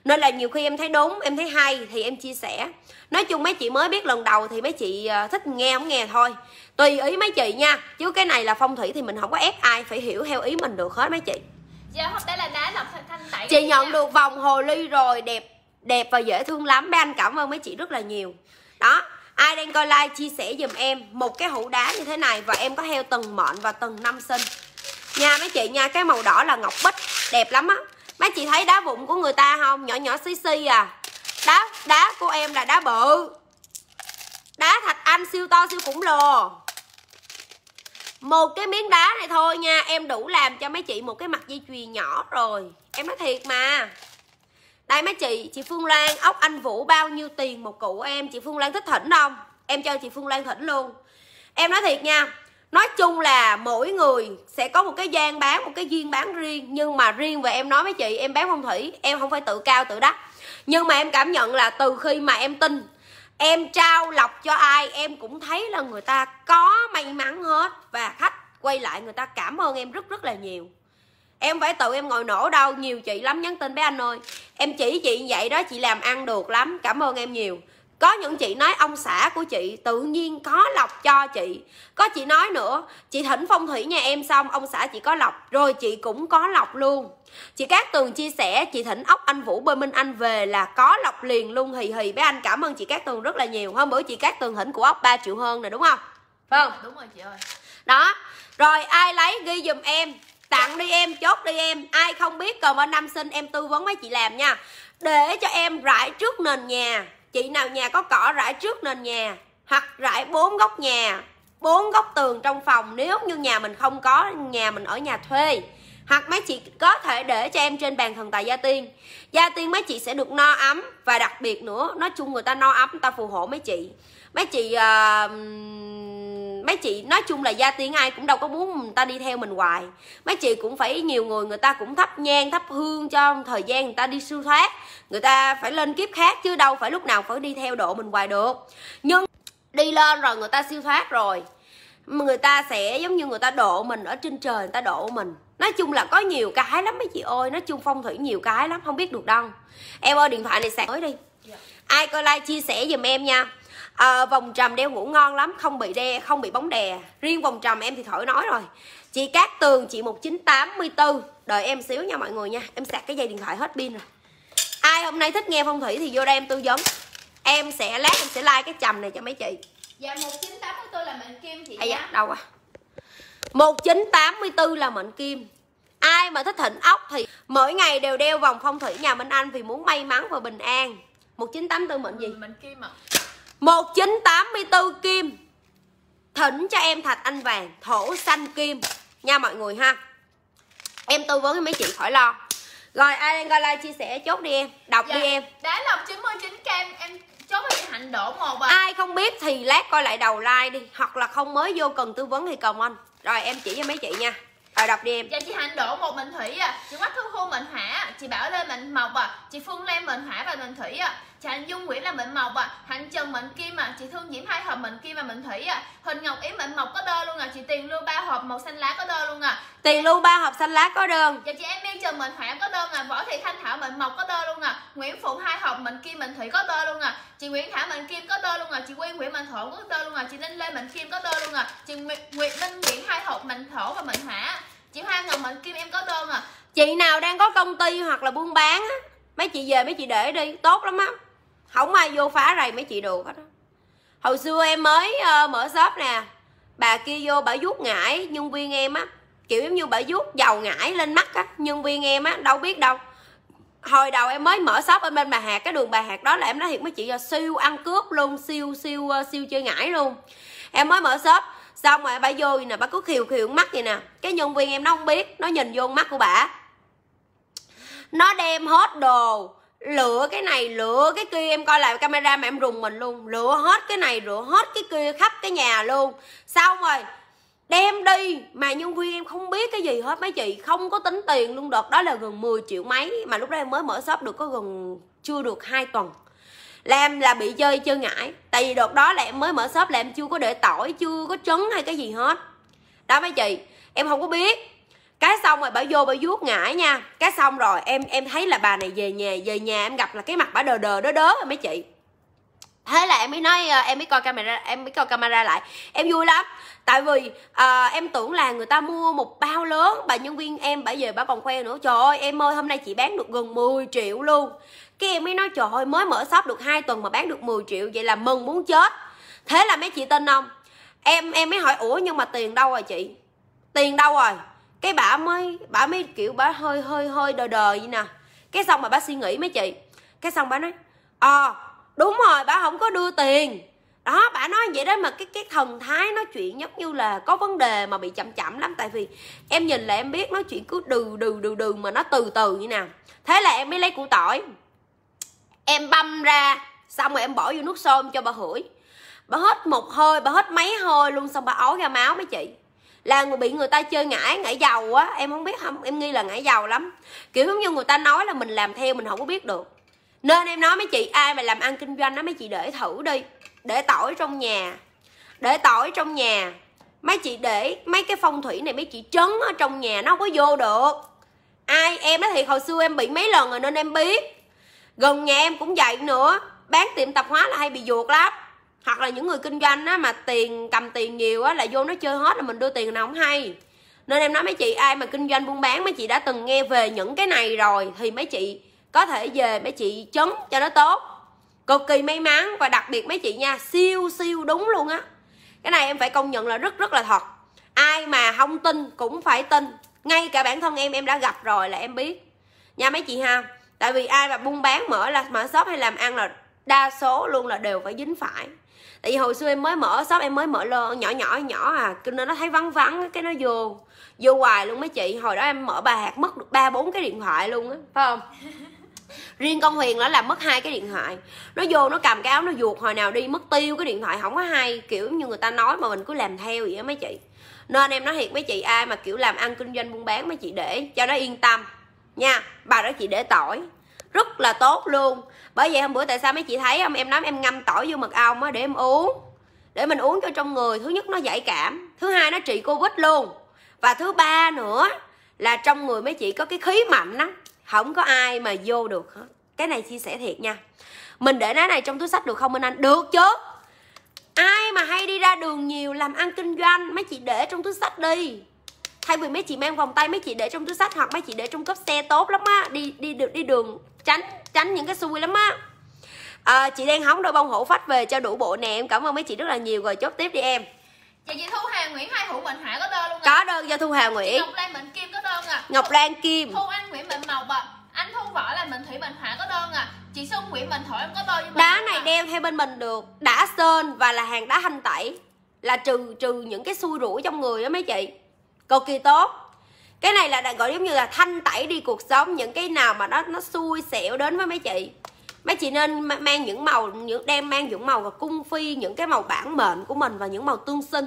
nên là nhiều khi em thấy đúng em thấy hay thì em chia sẻ nói chung mấy chị mới biết lần đầu thì mấy chị ờ, thích nghe không nghe thôi tùy ý mấy chị nha chứ cái này là phong thủy thì mình không có ép ai phải hiểu theo ý mình được hết mấy chị dạ hôm là đã lọc chị nhận nha. được vòng hồ ly rồi đẹp đẹp và dễ thương lắm mấy anh cảm ơn mấy chị rất là nhiều đó ai đang coi like chia sẻ giùm em một cái hũ đá như thế này và em có heo từng mệnh và từng năm sinh nha mấy chị nha cái màu đỏ là ngọc bích đẹp lắm á Mấy chị thấy đá bụng của người ta không? Nhỏ nhỏ xí xí à Đá đá của em là đá bự Đá thạch anh siêu to siêu khủng lồ Một cái miếng đá này thôi nha Em đủ làm cho mấy chị một cái mặt dây chuyền nhỏ rồi Em nói thiệt mà Đây mấy chị, chị Phương Lan Ốc Anh Vũ bao nhiêu tiền một cụ em Chị Phương Lan thích thỉnh không? Em cho chị Phương Lan thỉnh luôn Em nói thiệt nha nói chung là mỗi người sẽ có một cái gian bán một cái duyên bán riêng nhưng mà riêng về em nói với chị em bán phong thủy em không phải tự cao tự đắc nhưng mà em cảm nhận là từ khi mà em tin em trao lọc cho ai em cũng thấy là người ta có may mắn hết và khách quay lại người ta cảm ơn em rất rất là nhiều em phải tự em ngồi nổ đâu nhiều chị lắm nhắn tin bé anh ơi em chỉ chị vậy đó chị làm ăn được lắm cảm ơn em nhiều có những chị nói ông xã của chị tự nhiên có lọc cho chị có chị nói nữa chị thỉnh phong thủy nhà em xong ông xã chị có lọc rồi chị cũng có lọc luôn chị cát tường chia sẻ chị thỉnh ốc anh vũ bơi minh anh về là có lọc liền luôn hì hì bé anh cảm ơn chị cát tường rất là nhiều hôm bữa chị cát tường thỉnh của ốc 3 triệu hơn nè đúng không Vâng đúng rồi chị ơi đó rồi ai lấy ghi giùm em tặng đi em chốt đi em ai không biết còn bên năm sinh em tư vấn mấy chị làm nha để cho em rải trước nền nhà chị nào nhà có cỏ rải trước nền nhà hoặc rải bốn góc nhà bốn góc tường trong phòng nếu như nhà mình không có nhà mình ở nhà thuê hoặc mấy chị có thể để cho em trên bàn thần tài gia tiên gia tiên mấy chị sẽ được no ấm và đặc biệt nữa nói chung người ta no ấm người ta phù hộ mấy chị mấy chị uh, mấy chị nói chung là gia tiên ai cũng đâu có muốn người ta đi theo mình hoài mấy chị cũng phải nhiều người người ta cũng thắp nhang thắp hương cho thời gian người ta đi siêu thoát người ta phải lên kiếp khác chứ đâu phải lúc nào phải đi theo độ mình hoài được nhưng đi lên rồi người ta siêu thoát rồi người ta sẽ giống như người ta độ mình ở trên trời người ta độ mình nói chung là có nhiều cái lắm mấy chị ơi nói chung phong thủy nhiều cái lắm không biết được đâu em ơi điện thoại này sạc tới đi dạ. ai coi like chia sẻ giùm em nha à, vòng trầm đeo ngủ ngon lắm không bị đe không bị bóng đè riêng vòng trầm em thì khỏi nói rồi chị cát tường chị 1984 đợi em xíu nha mọi người nha em sạc cái dây điện thoại hết pin rồi ai hôm nay thích nghe phong thủy thì vô đây em tư vấn em sẽ lát em sẽ like cái trầm này cho mấy chị dạ 1984 là mệnh kim chị à dạ, đâu à 1984 là mệnh kim Ai mà thích thịnh ốc thì mỗi ngày đều đeo vòng phong thủy nhà Minh Anh vì muốn may mắn và bình an. 1984 mệnh gì? Ừ, mệnh kim ạ. 1984 kim Thỉnh cho em thạch anh vàng Thổ xanh kim Nha mọi người ha Em tư vấn với mấy chị khỏi lo Rồi ai đang coi like chia sẻ chốt đi em Đọc dạ, đi em Đá lọc 99k em, em chốt với chị Hạnh đổ một à Ai không biết thì lát coi lại đầu like đi Hoặc là không mới vô cần tư vấn thì cầm anh Rồi em chỉ cho mấy chị nha rồi đọc đi em Dạ chị Hạnh đổ một mệnh thủy à Chị Quách Thu Hương mệnh hỏa Chị Bảo lên mệnh mộc à Chị Phương Lan mệnh hỏa và mệnh thủy à Hạnh Dung Nguyễn là mệnh mộc à Hạnh Trần mệnh kim à Chị Thương Diễm hai hộp mệnh kim và mệnh thủy à Huỳnh Ngọc Yến mệnh mộc có đơn luôn à Chị Tiền Lưu ba hộp màu xanh lá có đơn luôn à Tiền Lưu ba hộp xanh lá có đơn Dạ chị em Miên Trần mệnh hỏa có đơn à Võ Thị Thanh Thảo mệnh mộc có đơn luôn à Nguyễn Phụng hai hộp mệnh kim mệnh thủy có đơn luôn à Chị Nguyễn Thảo mệnh kim có đơn luôn à Chị Quyên Nguyễn mệnh thổ có đơn luôn à Chị Linh Lê mệnh kim có đơn luôn à Chị nguyễn Nguyệt Linh Nguyễn hai hộp mệnh thổ và mệnh hỏa Chị Hoa Ngọc mệnh kim em có đơn à Chị nào đang có công ty hoặc là buôn bán á mấy chị về mấy chị để đi tốt lắm á không ai vô phá rầy mấy chị đồ hết đó. hồi xưa em mới uh, mở shop nè bà kia vô bà vuốt ngải nhân viên em á kiểu giống như bà vuốt dầu ngải lên mắt á nhân viên em á đâu biết đâu hồi đầu em mới mở shop ở bên bà hạt cái đường bà hạt đó là em nói thiệt mấy chị là siêu ăn cướp luôn siêu siêu uh, siêu chơi ngải luôn em mới mở shop xong rồi bà vô nè bà cứ khiều khiều mắt vậy nè cái nhân viên em nó không biết nó nhìn vô mắt của bà nó đem hết đồ lựa cái này lựa cái kia em coi lại camera mà em rùng mình luôn lựa hết cái này rửa hết cái kia khắp cái nhà luôn xong rồi đem đi mà nhân viên em không biết cái gì hết mấy chị không có tính tiền luôn đợt đó là gần 10 triệu mấy mà lúc đó em mới mở shop được có gần chưa được hai tuần là em là bị chơi chơi ngại tại vì đợt đó là em mới mở shop là em chưa có để tỏi chưa có trứng hay cái gì hết đó mấy chị em không có biết cái xong rồi bà vô bà vuốt ngải nha cái xong rồi em em thấy là bà này về nhà về nhà em gặp là cái mặt bà đờ đờ đớ đớ rồi mấy chị thế là em mới nói ờ, em mới coi camera em mới coi camera lại em vui lắm tại vì à, em tưởng là người ta mua một bao lớn bà nhân viên em bà về bà còn khoe nữa trời ơi em ơi hôm nay chị bán được gần 10 triệu luôn cái em mới nói trời ơi mới mở shop được 2 tuần mà bán được 10 triệu vậy là mừng muốn chết thế là mấy chị tin không em em mới hỏi ủa nhưng mà tiền đâu rồi chị tiền đâu rồi cái bà mới bà mới kiểu bà hơi hơi hơi đờ đờ vậy nè cái xong mà bà suy nghĩ mấy chị cái xong bà nói ờ à, đúng rồi bà không có đưa tiền đó bà nói vậy đó mà cái cái thần thái nói chuyện giống như là có vấn đề mà bị chậm chậm lắm tại vì em nhìn là em biết nói chuyện cứ đừ đừ đừ đừ mà nó từ từ như nào thế là em mới lấy củ tỏi em băm ra xong rồi em bỏ vô nước sôi cho bà hửi bà hết một hơi bà hết mấy hơi luôn xong bà ói ra máu mấy chị là bị người ta chơi ngãi ngãi giàu á em không biết không em nghi là ngãi giàu lắm kiểu giống như người ta nói là mình làm theo mình không có biết được nên em nói mấy chị ai mà làm ăn kinh doanh đó mấy chị để thử đi để tỏi trong nhà để tỏi trong nhà mấy chị để mấy cái phong thủy này mấy chị trấn ở trong nhà nó không có vô được ai em nói thì hồi xưa em bị mấy lần rồi nên em biết gần nhà em cũng vậy nữa bán tiệm tạp hóa là hay bị ruột lắm hoặc là những người kinh doanh á, mà tiền cầm tiền nhiều á, là vô nó chơi hết là mình đưa tiền nào không hay nên em nói mấy chị ai mà kinh doanh buôn bán mấy chị đã từng nghe về những cái này rồi thì mấy chị có thể về mấy chị chấn cho nó tốt cực kỳ may mắn và đặc biệt mấy chị nha siêu siêu đúng luôn á cái này em phải công nhận là rất rất là thật ai mà không tin cũng phải tin ngay cả bản thân em em đã gặp rồi là em biết nha mấy chị ha tại vì ai mà buôn bán mở là mở shop hay làm ăn là đa số luôn là đều phải dính phải tại vì hồi xưa em mới mở shop em mới mở lô nhỏ nhỏ nhỏ à cho nên nó thấy vắng vắng cái nó vô vô hoài luôn mấy chị hồi đó em mở bà hạt mất được ba bốn cái điện thoại luôn á phải không riêng con huyền nó làm mất hai cái điện thoại nó vô nó cầm cái áo nó ruột hồi nào đi mất tiêu cái điện thoại không có hay kiểu như người ta nói mà mình cứ làm theo vậy á mấy chị nên em nói thiệt mấy chị ai mà kiểu làm ăn kinh doanh buôn bán mấy chị để cho nó yên tâm nha bà đó chị để tỏi rất là tốt luôn bởi vậy hôm bữa tại sao mấy chị thấy không em nói em ngâm tỏi vô mật ong á để em uống để mình uống cho trong người thứ nhất nó giải cảm thứ hai nó trị covid luôn và thứ ba nữa là trong người mấy chị có cái khí mạnh lắm không có ai mà vô được hết cái này chia sẻ thiệt nha mình để lá này trong túi sách được không minh anh được chứ ai mà hay đi ra đường nhiều làm ăn kinh doanh mấy chị để trong túi sách đi thay vì mấy chị mang vòng tay mấy chị để trong túi sách hoặc mấy chị để trong cốp xe tốt lắm á đi đi được đi, đi đường tránh tránh những cái xui lắm á à, chị đang hóng đôi bông hổ phách về cho đủ bộ nè em cảm ơn mấy chị rất là nhiều rồi chốt tiếp đi em chị chị thu hà nguyễn hai hữu bình hải có đơn luôn à. có đơn do thu hà nguyễn chị ngọc lan bình kim có đơn à ngọc lan kim thu anh nguyễn bình màu à anh thu võ là mình thủy bình hải có đơn à chị xuân nguyễn bình thổ em có đơn nhưng mà đá này à. đem theo bên mình được đá sơn và là hàng đá thanh tẩy là trừ trừ những cái xui rủi trong người đó mấy chị cực kỳ tốt cái này là gọi giống như là thanh tẩy đi cuộc sống những cái nào mà nó nó xui xẻo đến với mấy chị mấy chị nên mang những màu những đem mang những màu và cung phi những cái màu bản mệnh của mình và những màu tương sinh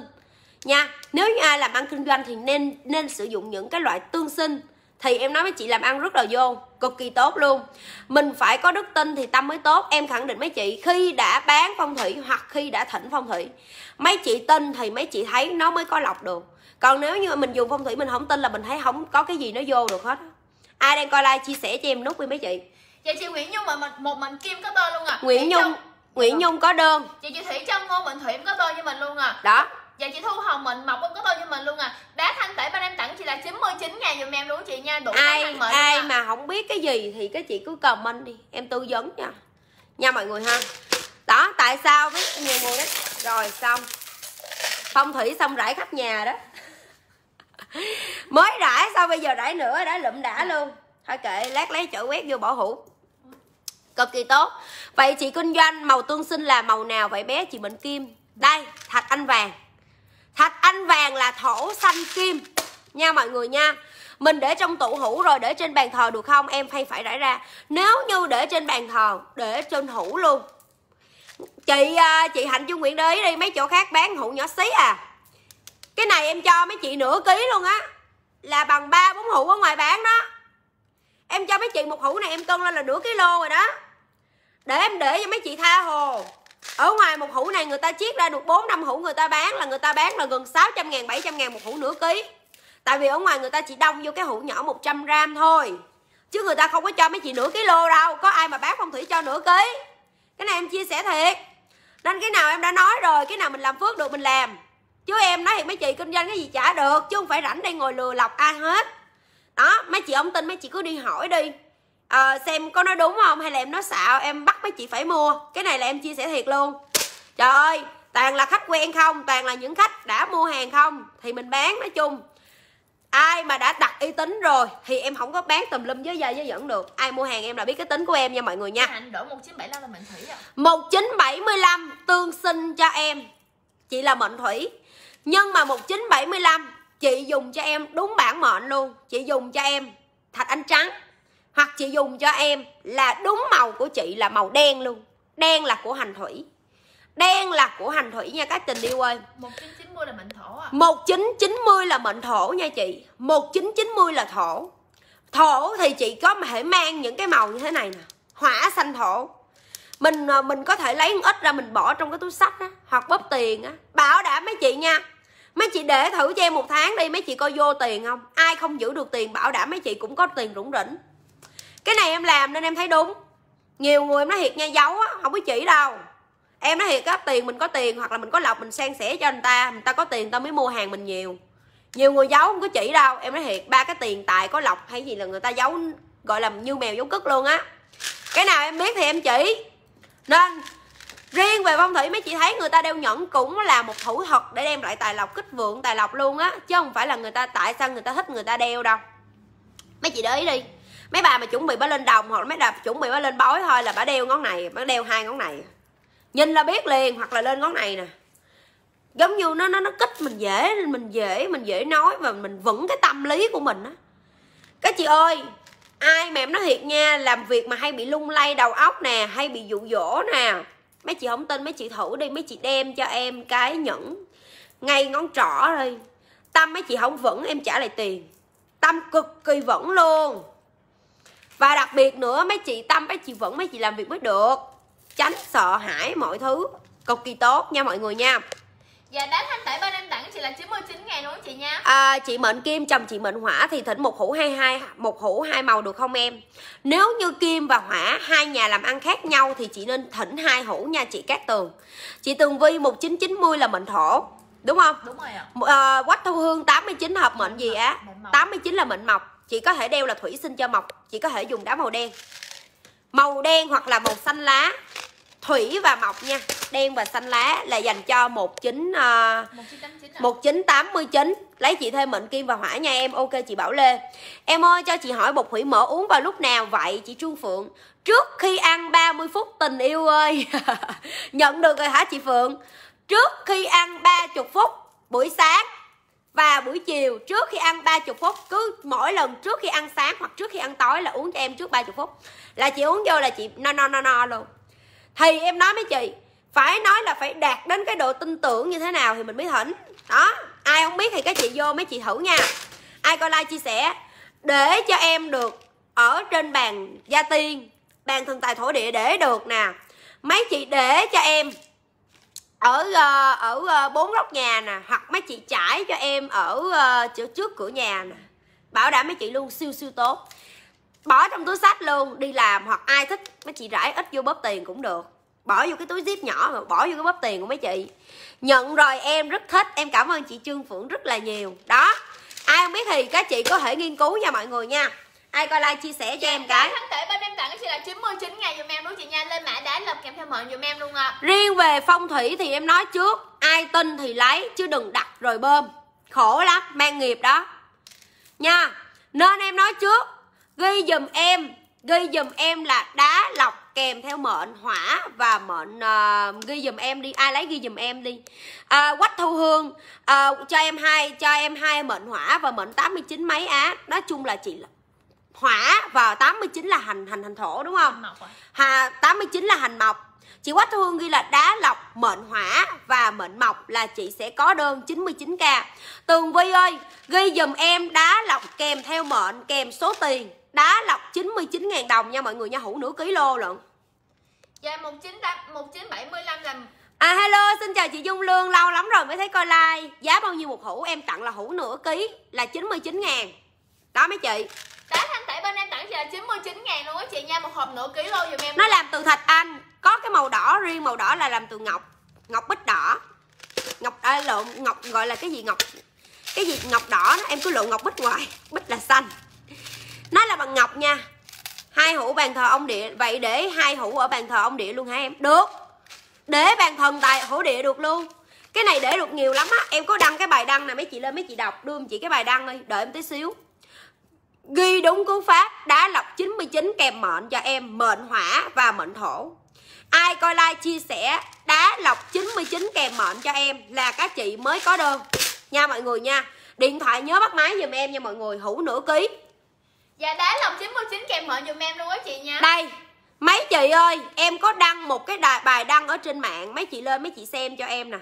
nha nếu như ai làm ăn kinh doanh thì nên nên sử dụng những cái loại tương sinh thì em nói với chị làm ăn rất là vô cực kỳ tốt luôn mình phải có đức tin thì tâm mới tốt em khẳng định mấy chị khi đã bán phong thủy hoặc khi đã thỉnh phong thủy mấy chị tin thì mấy chị thấy nó mới có lọc được còn nếu như mình dùng phong thủy mình không tin là mình thấy không có cái gì nó vô được hết ai đang coi like chia sẻ cho em nút đi mấy chị vậy chị nguyễn nhung mà mình một mình kim có tên luôn à nguyễn nhung trong... nguyễn dạ. nhung có đơn vậy chị thủy trâm ngô mình thủy có tên cho mình luôn à đó Dạ chị Thu Hồng mình mọc cũng có tên cho mình luôn à Đá thanh tẩy bên em tặng chị là 99 ngàn dùm em đúng chị nha Đủ Ai, ai mà. mà không biết cái gì thì cái chị cứ comment đi Em tư vấn nha Nha mọi người ha Đó tại sao với nhiều người đấy Rồi xong Phong thủy xong rải khắp nhà đó mới rải sao bây giờ rải nữa đã lụm đã luôn thôi kệ lát lấy chỗ quét vô bỏ hũ cực kỳ tốt vậy chị kinh doanh màu tương sinh là màu nào vậy bé chị bệnh kim đây thạch anh vàng thạch anh vàng là thổ xanh kim nha mọi người nha mình để trong tủ hũ rồi để trên bàn thờ được không em hay phải rải ra nếu như để trên bàn thờ để trên hũ luôn chị à, chị hạnh chung nguyện để ý đi mấy chỗ khác bán hũ nhỏ xí à cái này em cho mấy chị nửa ký luôn á là bằng ba bốn hũ ở ngoài bán đó em cho mấy chị một hũ này em cân lên là nửa ký lô rồi đó để em để cho mấy chị tha hồ ở ngoài một hũ này người ta chiết ra được 4 năm hũ người ta bán là người ta bán là gần 600 ngàn 700 ngàn một hũ nửa ký tại vì ở ngoài người ta chỉ đông vô cái hũ nhỏ 100 gram thôi chứ người ta không có cho mấy chị nửa ký lô đâu có ai mà bán phong thủy cho nửa ký cái này em chia sẻ thiệt nên cái nào em đã nói rồi cái nào mình làm phước được mình làm chứ em nói thì mấy chị kinh doanh cái gì trả được chứ không phải rảnh đây ngồi lừa lọc ai hết đó mấy chị không tin mấy chị cứ đi hỏi đi à, xem có nói đúng không hay là em nói xạo em bắt mấy chị phải mua cái này là em chia sẻ thiệt luôn trời ơi toàn là khách quen không toàn là những khách đã mua hàng không thì mình bán nói chung ai mà đã đặt uy tín rồi thì em không có bán tùm lum với dây với dẫn được ai mua hàng em là biết cái tính của em nha mọi người nha anh chín bảy là mệnh thủy à 1975 tương sinh cho em chị là mệnh thủy nhưng mà 1975 chị dùng cho em đúng bản mệnh luôn chị dùng cho em thạch ánh trắng hoặc chị dùng cho em là đúng màu của chị là màu đen luôn đen là của hành thủy đen là của hành thủy nha các tình yêu ơi 1990 là mệnh thổ à 1990 là mệnh thổ nha chị 1990 là thổ thổ thì chị có thể mang những cái màu như thế này nè hỏa xanh thổ mình à, mình có thể lấy ít ra mình bỏ trong cái túi sách á hoặc bóp tiền á bảo đảm mấy chị nha mấy chị để thử cho em một tháng đi mấy chị coi vô tiền không ai không giữ được tiền bảo đảm mấy chị cũng có tiền rủng rỉnh cái này em làm nên em thấy đúng nhiều người em nói thiệt nha giấu á không có chỉ đâu em nói thiệt á tiền mình có tiền hoặc là mình có lọc mình san sẻ cho người ta người ta có tiền người ta mới mua hàng mình nhiều nhiều người giấu không có chỉ đâu em nói thiệt ba cái tiền tài có lọc hay gì là người ta giấu gọi là như mèo giấu cất luôn á cái nào em biết thì em chỉ nên riêng về phong thủy mấy chị thấy người ta đeo nhẫn cũng là một thủ thuật để đem lại tài lộc kích vượng tài lộc luôn á chứ không phải là người ta tại sao người ta thích người ta đeo đâu mấy chị để ý đi mấy bà mà chuẩn bị bà lên đồng hoặc là mấy bà chuẩn bị bà lên bói thôi là bà đeo ngón này bà đeo hai ngón này nhìn là biết liền hoặc là lên ngón này nè giống như nó nó nó kích mình dễ mình dễ mình dễ nói và mình vững cái tâm lý của mình á các chị ơi ai mà em nói thiệt nha làm việc mà hay bị lung lay đầu óc nè hay bị dụ dỗ nè mấy chị không tin mấy chị thử đi mấy chị đem cho em cái nhẫn ngay ngón trỏ đi tâm mấy chị không vững em trả lại tiền tâm cực kỳ vững luôn và đặc biệt nữa mấy chị tâm mấy chị vững mấy chị làm việc mới được tránh sợ hãi mọi thứ cực kỳ tốt nha mọi người nha Dạ đá thanh tẩy bên em tặng chị là 99 ngàn đúng không chị nha à, Chị Mệnh Kim chồng chị Mệnh Hỏa thì thỉnh một hũ hai hai một hũ hai màu được không em Nếu như Kim và Hỏa hai nhà làm ăn khác nhau thì chị nên thỉnh hai hũ nha chị Cát Tường Chị Tường Vi 1990 là Mệnh Thổ Đúng không? Đúng rồi ạ à, Quách Thu Hương 89 hợp mệnh gì á 89 là mệnh mộc Chị có thể đeo là thủy sinh cho mộc Chị có thể dùng đá màu đen Màu đen hoặc là màu xanh lá thủy và mộc nha đen và xanh lá là dành cho một chín ờ, một chín tám mươi chín lấy chị thêm mệnh kim và hỏa nha em ok chị bảo lê em ơi cho chị hỏi bột hủy mỡ uống vào lúc nào vậy chị trương phượng trước khi ăn 30 phút tình yêu ơi nhận được rồi hả chị phượng trước khi ăn 30 phút buổi sáng và buổi chiều trước khi ăn 30 phút cứ mỗi lần trước khi ăn sáng hoặc trước khi ăn tối là uống cho em trước 30 phút là chị uống vô là chị no no no no luôn thì em nói với chị phải nói là phải đạt đến cái độ tin tưởng như thế nào thì mình mới thỉnh đó ai không biết thì các chị vô mấy chị thử nha ai coi like chia sẻ để cho em được ở trên bàn gia tiên bàn thần tài thổ địa để được nè mấy chị để cho em ở ờ, ở ờ, bốn góc nhà nè hoặc mấy chị trải cho em ở ờ, trước cửa nhà nè bảo đảm mấy chị luôn siêu siêu tốt bỏ trong túi sách luôn đi làm hoặc ai thích mấy chị rải ít vô bóp tiền cũng được bỏ vô cái túi zip nhỏ mà bỏ vô cái bóp tiền của mấy chị nhận rồi em rất thích em cảm ơn chị trương phượng rất là nhiều đó ai không biết thì các chị có thể nghiên cứu nha mọi người nha ai coi like chia sẻ cho dạ, em cái tháng kể bên em tặng cái chị là 99 ngày dùm em đúng chị nha lên mã đá lập kèm theo mệnh dùm em luôn ạ à. riêng về phong thủy thì em nói trước ai tin thì lấy chứ đừng đặt rồi bơm khổ lắm mang nghiệp đó nha nên em nói trước ghi dùm em ghi dùm em là đá lọc kèm theo mệnh hỏa và mệnh uh, ờ, ghi dùm em đi ai lấy ghi dùm em đi à, quách thu hương uh, cho em hai cho em hai mệnh hỏa và mệnh 89 mấy á nói chung là chị hỏa và 89 là hành hành hành thổ đúng không hà 89 là hành mộc chị Quách Thu Hương ghi là đá lọc mệnh hỏa và mệnh mộc là chị sẽ có đơn 99k Tường Vi ơi ghi dùm em đá lọc kèm theo mệnh kèm số tiền đá lọc 99.000 đồng nha mọi người nha hũ nửa ký lô lận dạ 19 1975 là À hello, xin chào chị Dung Lương, lâu lắm rồi mới thấy coi like Giá bao nhiêu một hũ, em tặng là hũ nửa ký là 99 ngàn Đó mấy chị Đá thanh tẩy bên em tặng chị là 99 ngàn luôn á chị nha, một hộp nửa ký lô dùm em Nó làm từ thạch anh, có cái màu đỏ riêng, màu đỏ là làm từ ngọc Ngọc bích đỏ Ngọc, à, lộn, ngọc gọi là cái gì ngọc Cái gì ngọc đỏ đó, em cứ lộn ngọc bích ngoài Bích là xanh nó là bằng ngọc nha hai hũ bàn thờ ông địa vậy để hai hũ ở bàn thờ ông địa luôn hả em được để bàn thần tài hữu địa được luôn cái này để được nhiều lắm á em có đăng cái bài đăng này mấy chị lên mấy chị đọc đưa em chị cái bài đăng đi đợi em tí xíu ghi đúng cú pháp đá lọc 99 kèm mệnh cho em mệnh hỏa và mệnh thổ ai coi like chia sẻ đá lọc 99 kèm mệnh cho em là các chị mới có đơn nha mọi người nha điện thoại nhớ bắt máy giùm em nha mọi người hũ nửa ký Dạ đá lòng 99 kèm mỡ dùm em luôn á chị nha Đây Mấy chị ơi em có đăng một cái đài, bài đăng ở trên mạng Mấy chị lên mấy chị xem cho em nè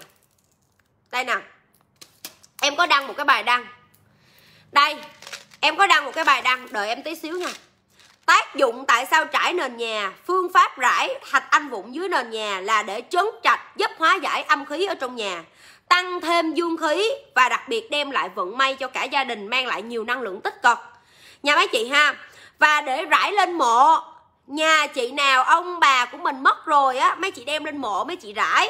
Đây nè Em có đăng một cái bài đăng Đây Em có đăng một cái bài đăng Đợi em tí xíu nha Tác dụng tại sao trải nền nhà Phương pháp rải thạch anh vụn dưới nền nhà Là để chấn trạch giúp hóa giải âm khí ở trong nhà Tăng thêm dương khí Và đặc biệt đem lại vận may cho cả gia đình Mang lại nhiều năng lượng tích cực nha mấy chị ha và để rải lên mộ nhà chị nào ông bà của mình mất rồi á mấy chị đem lên mộ mấy chị rải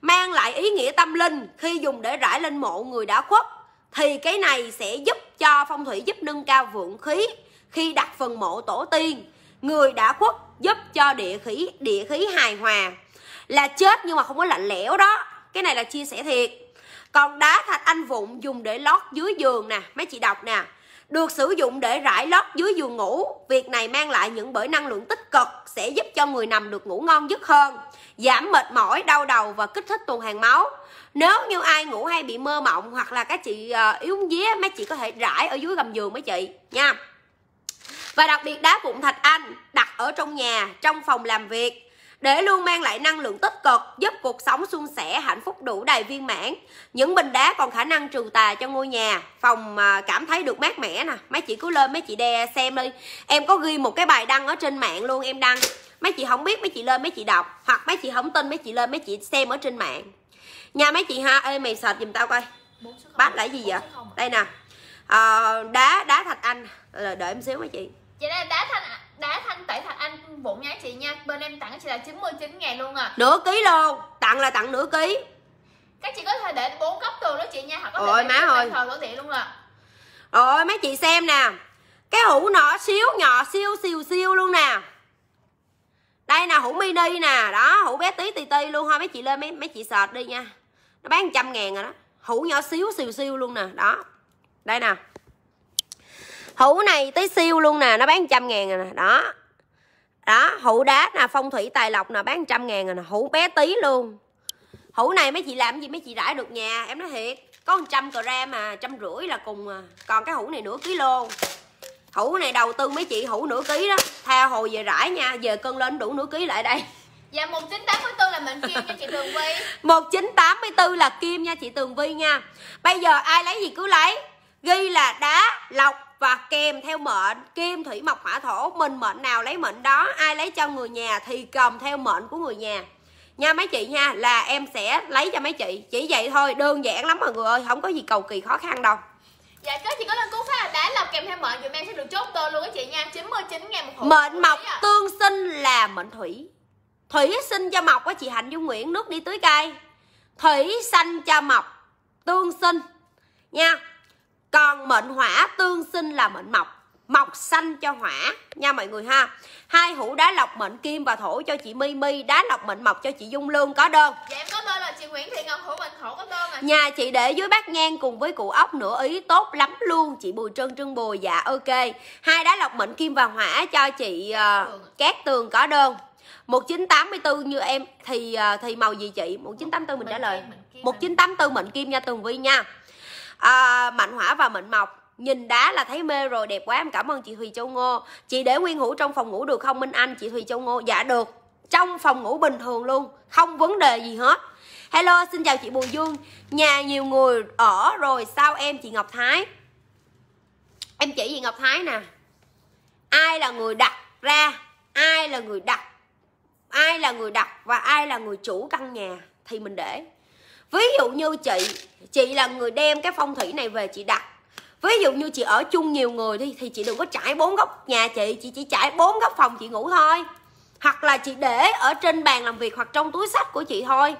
mang lại ý nghĩa tâm linh khi dùng để rải lên mộ người đã khuất thì cái này sẽ giúp cho phong thủy giúp nâng cao vượng khí khi đặt phần mộ tổ tiên người đã khuất giúp cho địa khí địa khí hài hòa là chết nhưng mà không có lạnh lẽo đó cái này là chia sẻ thiệt còn đá thạch anh vụng dùng để lót dưới giường nè mấy chị đọc nè được sử dụng để rải lót dưới giường ngủ. Việc này mang lại những bởi năng lượng tích cực sẽ giúp cho người nằm được ngủ ngon giấc hơn, giảm mệt mỏi, đau đầu và kích thích tuần hoàn máu. Nếu như ai ngủ hay bị mơ mộng hoặc là các chị ờ, yếu vía mấy chị có thể rải ở dưới gầm giường mấy chị nha. Và đặc biệt đá vụn thạch anh đặt ở trong nhà, trong phòng làm việc để luôn mang lại năng lượng tích cực, giúp cuộc sống suôn sẻ, hạnh phúc đủ đầy viên mãn. Những bình đá còn khả năng trừ tà cho ngôi nhà, phòng à, cảm thấy được mát mẻ nè. Mấy chị cứ lên mấy chị đe xem đi. Em có ghi một cái bài đăng ở trên mạng luôn em đăng. Mấy chị không biết mấy chị lên mấy chị đọc hoặc mấy chị không tin mấy chị lên mấy chị xem ở trên mạng. Nhà mấy chị ha, ơi mày sợt giùm tao coi. Bát là gì vậy? Đây nè. À, đá đá thạch anh. Ờ, đợi em xíu mấy chị. Chị đây đá thạch anh đá thanh tẩy thạch anh vụn nhá chị nha bên em tặng chị là 99 ngàn luôn à nửa ký luôn tặng là tặng nửa ký các chị có thể để bốn góc tường đó chị nha hoặc có Ôi, má ơi. thờ luôn à rồi mấy chị xem nè cái hũ nhỏ xíu nhỏ siêu siêu siêu luôn nè đây nè hũ mini nè đó hũ bé tí tì tì luôn thôi mấy chị lên mấy mấy chị sệt đi nha nó bán trăm ngàn rồi đó hũ nhỏ xíu siêu siêu luôn nè đó đây nè hũ này tới siêu luôn nè nó bán trăm ngàn rồi nè đó đó hũ đá nè phong thủy tài lộc nè bán trăm ngàn rồi nè hũ bé tí luôn hũ này mấy chị làm gì mấy chị rải được nhà em nói thiệt có một 100 gram mà trăm rưỡi là cùng à. còn cái hũ này nửa ký luôn hũ này đầu tư mấy chị hũ nửa ký đó tha hồi về rải nha về cân lên đủ nửa ký lại đây Dạ 1984 là mệnh kim nha chị Tường Vi một chín tám 1984 là kim nha chị Tường Vi nha Bây giờ ai lấy gì cứ lấy Ghi là đá, lọc và kèm theo mệnh kim thủy mộc hỏa thổ mình mệnh nào lấy mệnh đó ai lấy cho người nhà thì cầm theo mệnh của người nhà nha mấy chị nha là em sẽ lấy cho mấy chị chỉ vậy thôi đơn giản lắm mọi người ơi không có gì cầu kỳ khó khăn đâu Dạ các chị có lên cú phát là đá lọc kèm theo mệnh dùm em sẽ được chốt tô luôn các chị nha 99 ngàn một hộ Mệnh mộc à. tương sinh là mệnh thủy Thủy sinh cho mộc á chị Hạnh Dung Nguyễn nước đi tưới cây Thủy sanh cho mộc tương sinh nha còn mệnh hỏa tương sinh là mệnh mộc mộc xanh cho hỏa nha mọi người ha hai hũ đá lọc mệnh kim và thổ cho chị mi mi đá lọc mệnh mộc cho chị dung lương có đơn dạ em có đơn là chị nguyễn thị ngọc hữu mệnh thổ có đơn à. nhà chị để dưới bát nhang cùng với cụ ốc nửa ý tốt lắm luôn chị bùi trân trưng bùi dạ ok hai đá lọc mệnh kim và hỏa cho chị uh, cát tường có đơn 1984 như em thì ờ, thì màu gì chị 1984 mình, mình trả lời 1984 mệnh kim nha Tường Vi nha à, mạnh hỏa và mệnh mộc nhìn đá là thấy mê rồi đẹp quá em cảm ơn chị Thùy Châu Ngô chị để nguyên hữu trong phòng ngủ được không Minh Anh chị Thùy Châu Ngô dạ được trong phòng ngủ bình thường luôn không vấn đề gì hết hello xin chào chị Bùi Dương nhà nhiều người ở rồi sao em chị Ngọc Thái em chỉ gì Ngọc Thái nè ai là người đặt ra ai là người đặt ai là người đặt và ai là người chủ căn nhà thì mình để ví dụ như chị chị là người đem cái phong thủy này về chị đặt ví dụ như chị ở chung nhiều người đi thì chị đừng có trải bốn góc nhà chị chị chỉ trải bốn góc phòng chị ngủ thôi hoặc là chị để ở trên bàn làm việc hoặc trong túi sách của chị thôi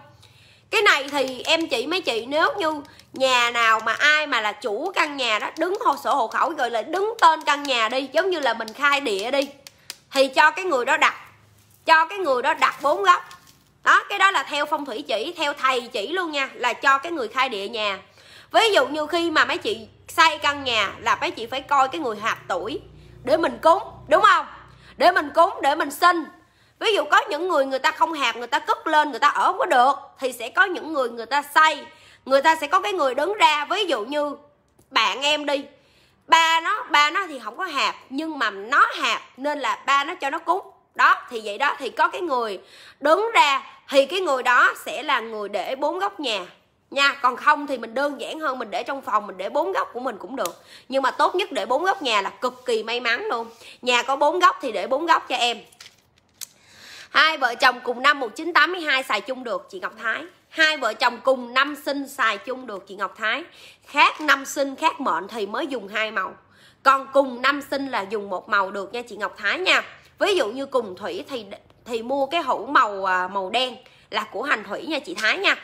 cái này thì em chị mấy chị nếu như nhà nào mà ai mà là chủ căn nhà đó đứng hồ sổ hộ khẩu rồi lại đứng tên căn nhà đi giống như là mình khai địa đi thì cho cái người đó đặt cho cái người đó đặt bốn góc đó cái đó là theo phong thủy chỉ theo thầy chỉ luôn nha là cho cái người khai địa nhà ví dụ như khi mà mấy chị xây căn nhà là mấy chị phải coi cái người hạp tuổi để mình cúng đúng không để mình cúng để mình sinh ví dụ có những người người ta không hạp người ta cất lên người ta ở không có được thì sẽ có những người người ta xây người ta sẽ có cái người đứng ra ví dụ như bạn em đi ba nó ba nó thì không có hạp nhưng mà nó hạp nên là ba nó cho nó cúng đó thì vậy đó thì có cái người đứng ra thì cái người đó sẽ là người để bốn góc nhà nha còn không thì mình đơn giản hơn mình để trong phòng mình để bốn góc của mình cũng được nhưng mà tốt nhất để bốn góc nhà là cực kỳ may mắn luôn nhà có bốn góc thì để bốn góc cho em hai vợ chồng cùng năm 1982 xài chung được chị Ngọc Thái hai vợ chồng cùng năm sinh xài chung được chị Ngọc Thái khác năm sinh khác mệnh thì mới dùng hai màu còn cùng năm sinh là dùng một màu được nha chị Ngọc Thái nha ví dụ như cùng thủy thì thì mua cái hũ màu à, màu đen là của hành thủy nha chị thái nha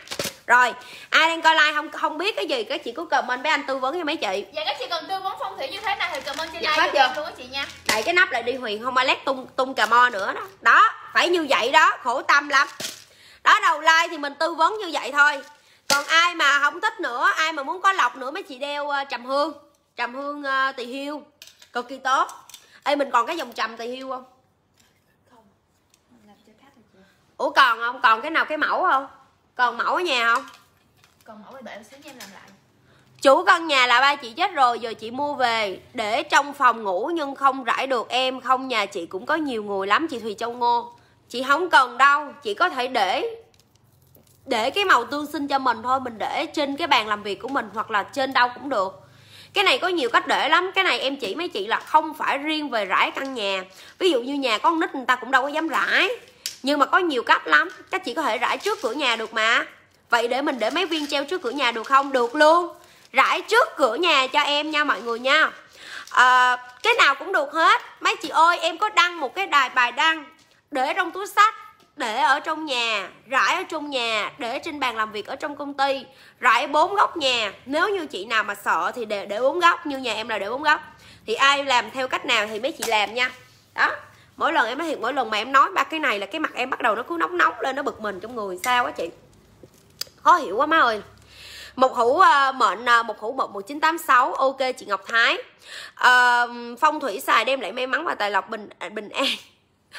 rồi ai đang coi like không không biết cái gì các chị cứ comment với anh tư vấn cho mấy chị dạ các chị cần tư vấn phong thủy như thế nào thì comment trên dạ, live luôn á chị nha đậy cái nắp lại đi huyền không ai lét tung tung cà mo nữa đó đó phải như vậy đó khổ tâm lắm đó đầu like thì mình tư vấn như vậy thôi còn ai mà không thích nữa ai mà muốn có lọc nữa mấy chị đeo uh, trầm hương trầm hương uh, tỳ hiêu cực kỳ tốt ê mình còn cái dòng trầm tỳ hiêu không ủa còn không còn cái nào cái mẫu không còn mẫu ở nhà không còn mẫu thì để em xíu em làm lại chủ căn nhà là ba chị chết rồi giờ chị mua về để trong phòng ngủ nhưng không rải được em không nhà chị cũng có nhiều người lắm chị thùy châu ngô chị không cần đâu chị có thể để để cái màu tương sinh cho mình thôi mình để trên cái bàn làm việc của mình hoặc là trên đâu cũng được cái này có nhiều cách để lắm cái này em chỉ mấy chị là không phải riêng về rải căn nhà ví dụ như nhà có con nít người ta cũng đâu có dám rải nhưng mà có nhiều cách lắm các chị có thể rải trước cửa nhà được mà vậy để mình để mấy viên treo trước cửa nhà được không được luôn rải trước cửa nhà cho em nha mọi người nha à, cái nào cũng được hết mấy chị ơi em có đăng một cái đài bài đăng để trong túi sách để ở trong nhà rải ở trong nhà để trên bàn làm việc ở trong công ty rải bốn góc nhà nếu như chị nào mà sợ thì để để bốn góc như nhà em là để bốn góc thì ai làm theo cách nào thì mấy chị làm nha đó mỗi lần em nói thiệt mỗi lần mà em nói ba cái này là cái mặt em bắt đầu nó cứ nóng nóng lên nó bực mình trong người sao quá chị khó hiểu quá má ơi một hũ uh, mệnh uh, một hũ một một chín tám sáu ok chị ngọc thái uh, phong thủy xài đem lại may mắn và tài lộc bình à, bình an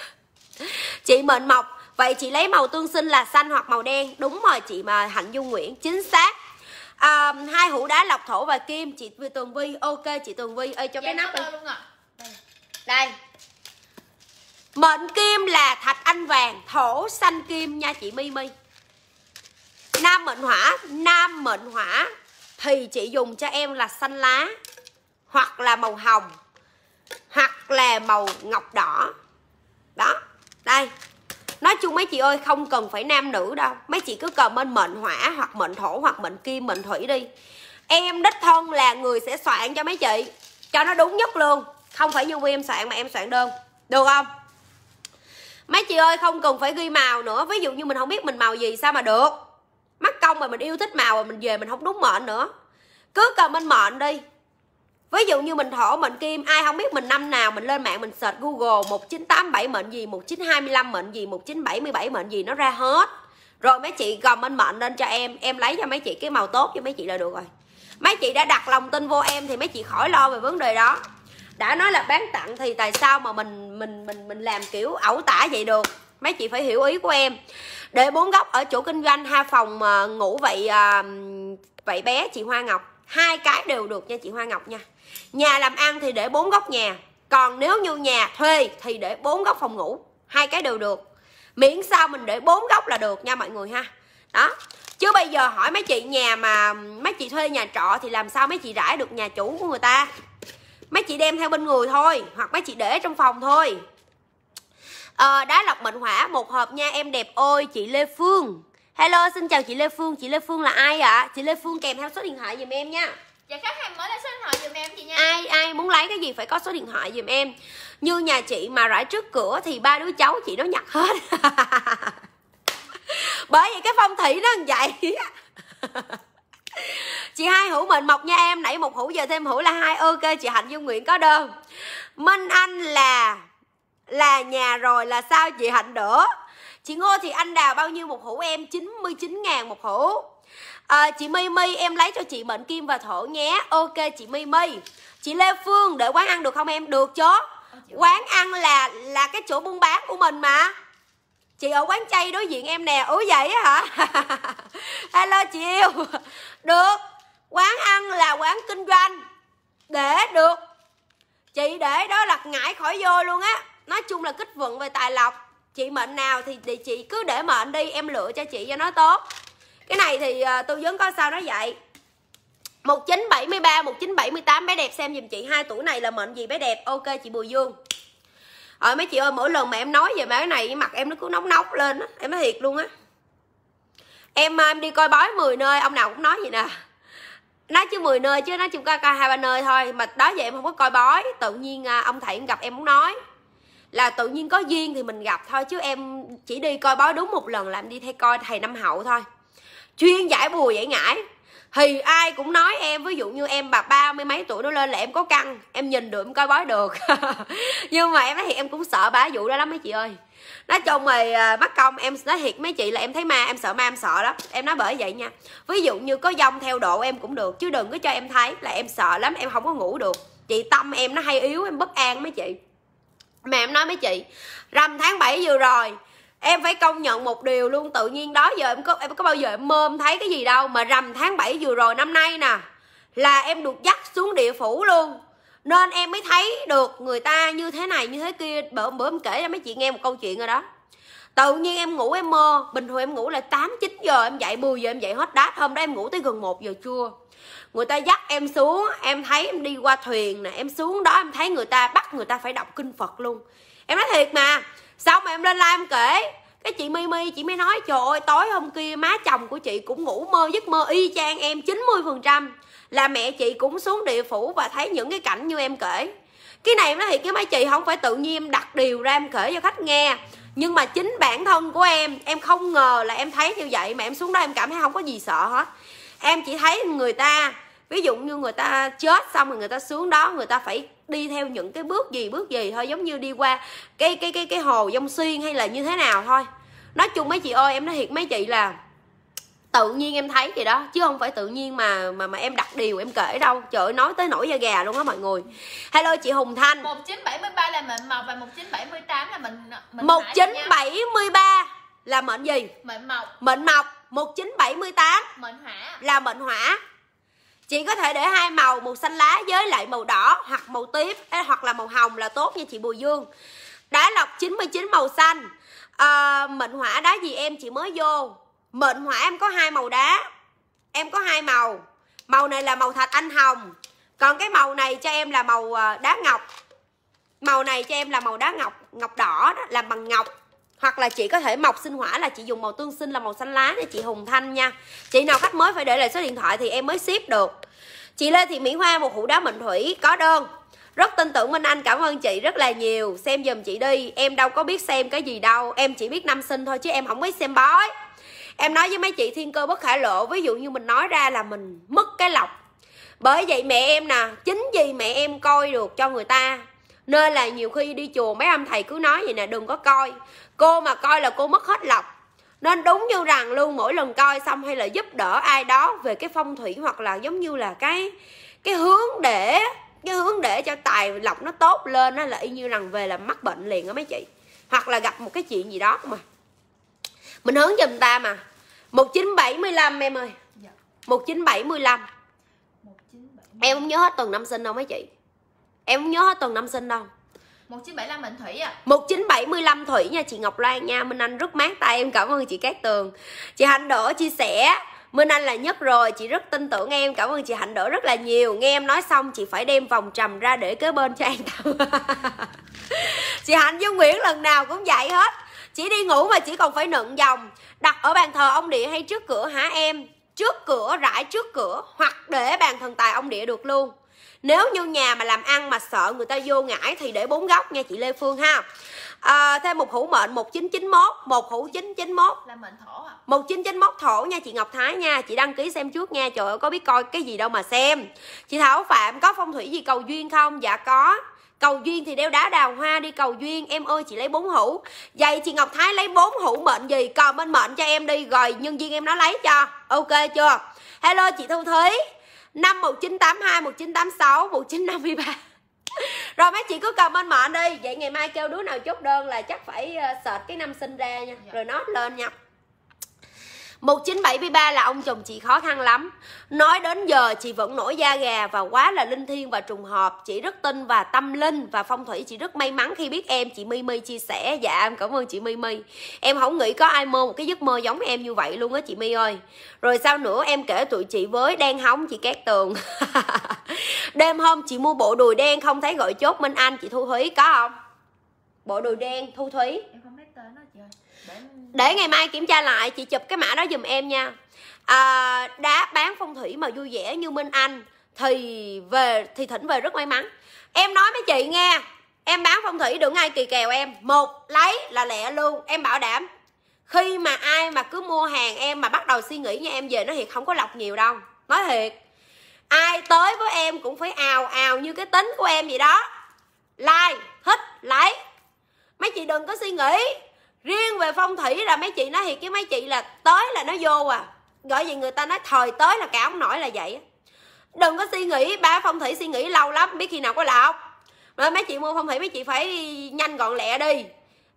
chị mệnh mộc vậy chị lấy màu tương sinh là xanh hoặc màu đen đúng rồi chị mà hạnh du nguyễn chính xác à, hai hũ đá lọc thổ và kim chị tường vi ok chị tường vi ơi cho Vậy cái dạ, nắp đi. luôn à. đây mệnh kim là thạch anh vàng thổ xanh kim nha chị mi mi nam mệnh hỏa nam mệnh hỏa thì chị dùng cho em là xanh lá hoặc là màu hồng hoặc là màu ngọc đỏ đó đây nói chung mấy chị ơi không cần phải nam nữ đâu mấy chị cứ cầm bên mệnh hỏa hoặc mệnh thổ hoặc mệnh kim mệnh thủy đi em đích thân là người sẽ soạn cho mấy chị cho nó đúng nhất luôn không phải như em soạn mà em soạn đơn được không mấy chị ơi không cần phải ghi màu nữa ví dụ như mình không biết mình màu gì sao mà được mắc công mà mình yêu thích màu mà mình về mình không đúng mệnh nữa cứ comment mệnh đi ví dụ như mình thổ mệnh kim ai không biết mình năm nào mình lên mạng mình search google 1987 mệnh gì 1925 mệnh gì 1977 mệnh gì nó ra hết rồi mấy chị comment mệnh lên cho em em lấy cho mấy chị cái màu tốt cho mấy chị là được rồi mấy chị đã đặt lòng tin vô em thì mấy chị khỏi lo về vấn đề đó đã nói là bán tặng thì tại sao mà mình mình mình mình làm kiểu ẩu tả vậy được mấy chị phải hiểu ý của em để bốn góc ở chỗ kinh doanh hai phòng mà ờ, ngủ vậy à, vậy bé chị hoa ngọc hai cái đều được nha chị hoa ngọc nha nhà làm ăn thì để bốn góc nhà còn nếu như nhà thuê thì để bốn góc phòng ngủ hai cái đều được miễn sao mình để bốn góc là được nha mọi người ha đó chứ bây giờ hỏi mấy chị nhà mà mấy chị thuê nhà trọ thì làm sao mấy chị rải được nhà chủ của người ta mấy chị đem theo bên người thôi hoặc mấy chị để trong phòng thôi à, đá lọc mệnh hỏa một hộp nha em đẹp ôi chị lê phương hello xin chào chị lê phương chị lê phương là ai ạ à? chị lê phương kèm theo số điện thoại giùm em nha dạ khách hàng mới lấy số điện thoại giùm em chị nha ai ai muốn lấy cái gì phải có số điện thoại giùm em như nhà chị mà rải trước cửa thì ba đứa cháu chị nó nhặt hết bởi vì cái phong thủy nó như vậy chị hai hữu mệnh mộc nha em nãy một hữu giờ thêm hữu là hai ok chị hạnh dung nguyễn có đơn minh anh là là nhà rồi là sao chị hạnh đỡ chị ngô thì anh đào bao nhiêu một hữu em 99 ngàn một hữu à, chị mi mi em lấy cho chị mệnh kim và thổ nhé ok chị mi mi chị lê phương để quán ăn được không em được chứ ờ, quán ăn là là cái chỗ buôn bán của mình mà chị ở quán chay đối diện em nè ủa vậy hả hello chị yêu được quán ăn là quán kinh doanh để được chị để đó là ngại khỏi vô luôn á nói chung là kích vận về tài lộc chị mệnh nào thì, thì chị cứ để mệnh đi em lựa cho chị cho nó tốt cái này thì à, tôi vẫn có sao nói vậy 1973 1978 bé đẹp xem giùm chị hai tuổi này là mệnh gì bé đẹp ok chị Bùi Dương ờ mấy chị ơi mỗi lần mà em nói về mấy cái này mặt em nó cứ nóng nóc lên á em nói thiệt luôn á em ờ, em đi coi bói 10 nơi ông nào cũng nói vậy nè nói chứ 10 nơi chứ nói chung coi hai ba nơi thôi mà đó vậy em không có coi bói tự nhiên ờ, ông thầy gặp em muốn nói là tự nhiên có duyên thì mình gặp thôi chứ em chỉ đi coi bói đúng một lần là em đi thay coi thầy năm hậu thôi chuyên giải bùa giải ngải thì ai cũng nói em ví dụ như em bà ba mươi mấy tuổi nó lên là em có căng em nhìn được em coi bói được nhưng mà em nói thiệt em cũng sợ bá vụ đó lắm mấy chị ơi nói chung rồi à, bắt công em nói thiệt mấy chị là em thấy ma em sợ ma em sợ lắm em nói bởi vậy nha ví dụ như có dông theo độ em cũng được chứ đừng có cho em thấy là em sợ lắm em không có ngủ được chị tâm em nó hay yếu em bất an mấy chị mà em nói mấy chị rằm tháng 7 vừa rồi em phải công nhận một điều luôn tự nhiên đó giờ em có em có bao giờ em mơm thấy cái gì đâu mà rằm tháng 7 vừa rồi năm nay nè là em được dắt xuống địa phủ luôn nên em mới thấy được người ta như thế này như thế kia bữa bữa em kể cho mấy chị nghe một câu chuyện rồi đó tự nhiên em ngủ em mơ bình thường em ngủ là 8 9 giờ em dậy 10 giờ em dậy hết đáp hôm đó em ngủ tới gần 1 giờ trưa người ta dắt em xuống em thấy em đi qua thuyền nè em xuống đó em thấy người ta bắt người ta phải đọc kinh phật luôn em nói thiệt mà sao mà em lên live em kể cái chị mi mi chị mới nói trời ơi tối hôm kia má chồng của chị cũng ngủ mơ giấc mơ y chang em 90% là mẹ chị cũng xuống địa phủ và thấy những cái cảnh như em kể cái này em nói thiệt cái mấy chị không phải tự nhiên em đặt điều ra em kể cho khách nghe nhưng mà chính bản thân của em em không ngờ là em thấy như vậy mà em xuống đó em cảm thấy không có gì sợ hết em chỉ thấy người ta ví dụ như người ta chết xong rồi người ta xuống đó người ta phải đi theo những cái bước gì bước gì thôi giống như đi qua cái cái cái cái hồ dông xuyên hay là như thế nào thôi nói chung mấy chị ơi em nói thiệt mấy chị là tự nhiên em thấy gì đó chứ không phải tự nhiên mà mà mà em đặt điều em kể đâu trời ơi nói tới nổi da gà luôn á mọi người hello chị hùng thanh 1973 là mệnh mộc và 1978 là mệnh mệnh 1973 là mệnh gì mệnh mộc mệnh mộc 1978 mệnh hỏa là mệnh hỏa chị có thể để hai màu màu xanh lá với lại màu đỏ hoặc màu tím hoặc là màu hồng là tốt nha chị Bùi Dương đá lọc 99 màu xanh à, mệnh hỏa đá gì em chị mới vô mệnh hỏa em có hai màu đá em có hai màu màu này là màu thạch anh hồng còn cái màu này cho em là màu ờ, đá ngọc màu này cho em là màu đá ngọc ngọc đỏ đó làm bằng ngọc hoặc là chị có thể mọc sinh hỏa là chị dùng màu tương sinh là màu xanh lá nha chị Hùng Thanh nha chị nào khách mới phải để lại số điện thoại thì em mới ship được chị Lê Thị Mỹ Hoa một hũ đá mệnh thủy có đơn rất tin tưởng Minh Anh cảm ơn chị rất là nhiều xem giùm chị đi em đâu có biết xem cái gì đâu em chỉ biết năm sinh thôi chứ em không biết xem bói em nói với mấy chị thiên cơ bất khả lộ ví dụ như mình nói ra là mình mất cái lọc bởi vậy mẹ em nè chính vì mẹ em coi được cho người ta nên là nhiều khi đi chùa mấy ông thầy cứ nói vậy nè đừng có coi cô mà coi là cô mất hết lọc nên đúng như rằng luôn mỗi lần coi xong hay là giúp đỡ ai đó về cái phong thủy hoặc là giống như là cái cái hướng để cái hướng để cho tài lộc nó tốt lên nó là y như rằng về là mắc bệnh liền á mấy chị hoặc là gặp một cái chuyện gì đó mà mình hướng giùm ta mà 1975 em ơi dạ. 1975 1975 em không nhớ hết tuần năm sinh đâu mấy chị em không nhớ hết tuần năm sinh đâu 1975 Bình Thủy ạ. À. 1975 Thủy nha chị Ngọc Loan nha. Minh Anh rất mát tay em cảm ơn chị Cát Tường. Chị Hạnh Đỗ chia sẻ Minh Anh là nhất rồi, chị rất tin tưởng em Cảm ơn chị Hạnh Đỗ rất là nhiều Nghe em nói xong chị phải đem vòng trầm ra để kế bên cho an tâm Chị Hạnh với Nguyễn lần nào cũng vậy hết Chị đi ngủ mà chỉ còn phải nựng vòng Đặt ở bàn thờ ông địa hay trước cửa hả em? Trước cửa, rải trước cửa Hoặc để bàn thần tài ông địa được luôn nếu như nhà mà làm ăn mà sợ người ta vô ngãi thì để bốn góc nha chị Lê Phương ha à, thêm một hũ mệnh 1991 một hũ 991 là mệnh thổ à 1991 thổ nha chị Ngọc Thái nha chị đăng ký xem trước nha trời ơi có biết coi cái gì đâu mà xem chị Thảo Phạm có phong thủy gì cầu duyên không dạ có cầu duyên thì đeo đá đào hoa đi cầu duyên em ơi chị lấy bốn hũ vậy chị ngọc thái lấy bốn hũ mệnh gì cò bên mệnh cho em đi rồi nhân viên em nó lấy cho ok chưa hello chị thu thúy năm một một một chín chín chín tám tám hai sáu năm mươi ba rồi mấy chị cứ comment mệnh đi vậy ngày mai kêu đứa nào chốt đơn là chắc phải ờ, search cái năm sinh ra nha dạ. rồi nó lên nhập 1973 là ông chồng chị khó khăn lắm Nói đến giờ chị vẫn nổi da gà và quá là linh thiêng và trùng hợp Chị rất tin và tâm linh và phong thủy Chị rất may mắn khi biết em Chị Mimi chia sẻ Dạ em cảm ơn chị Mimi Em không nghĩ có ai mơ một cái giấc mơ giống em như vậy luôn á chị My ơi Rồi sau nữa em kể tụi chị với đang hóng chị Cát Tường Đêm hôm chị mua bộ đùi đen không thấy gọi chốt Minh Anh Chị Thu Thúy có không? Bộ đùi đen Thu Thúy để ngày mai kiểm tra lại chị chụp cái mã đó giùm em nha à, đá bán phong thủy mà vui vẻ như minh anh thì về thì thỉnh về rất may mắn em nói với chị nghe em bán phong thủy đừng ai kỳ kèo em một lấy là lẹ luôn em bảo đảm khi mà ai mà cứ mua hàng em mà bắt đầu suy nghĩ như em về nó thiệt không có lọc nhiều đâu nói thiệt ai tới với em cũng phải ào ào như cái tính của em vậy đó like thích lấy mấy chị đừng có suy nghĩ riêng về phong thủy là mấy chị nói thì cái mấy chị là tới là nó vô à gọi gì người ta nói thời tới là cả ông nổi là vậy đừng có suy nghĩ ba phong thủy suy nghĩ lâu lắm biết khi nào có lọc mà mấy chị mua phong thủy mấy chị phải nhanh gọn lẹ đi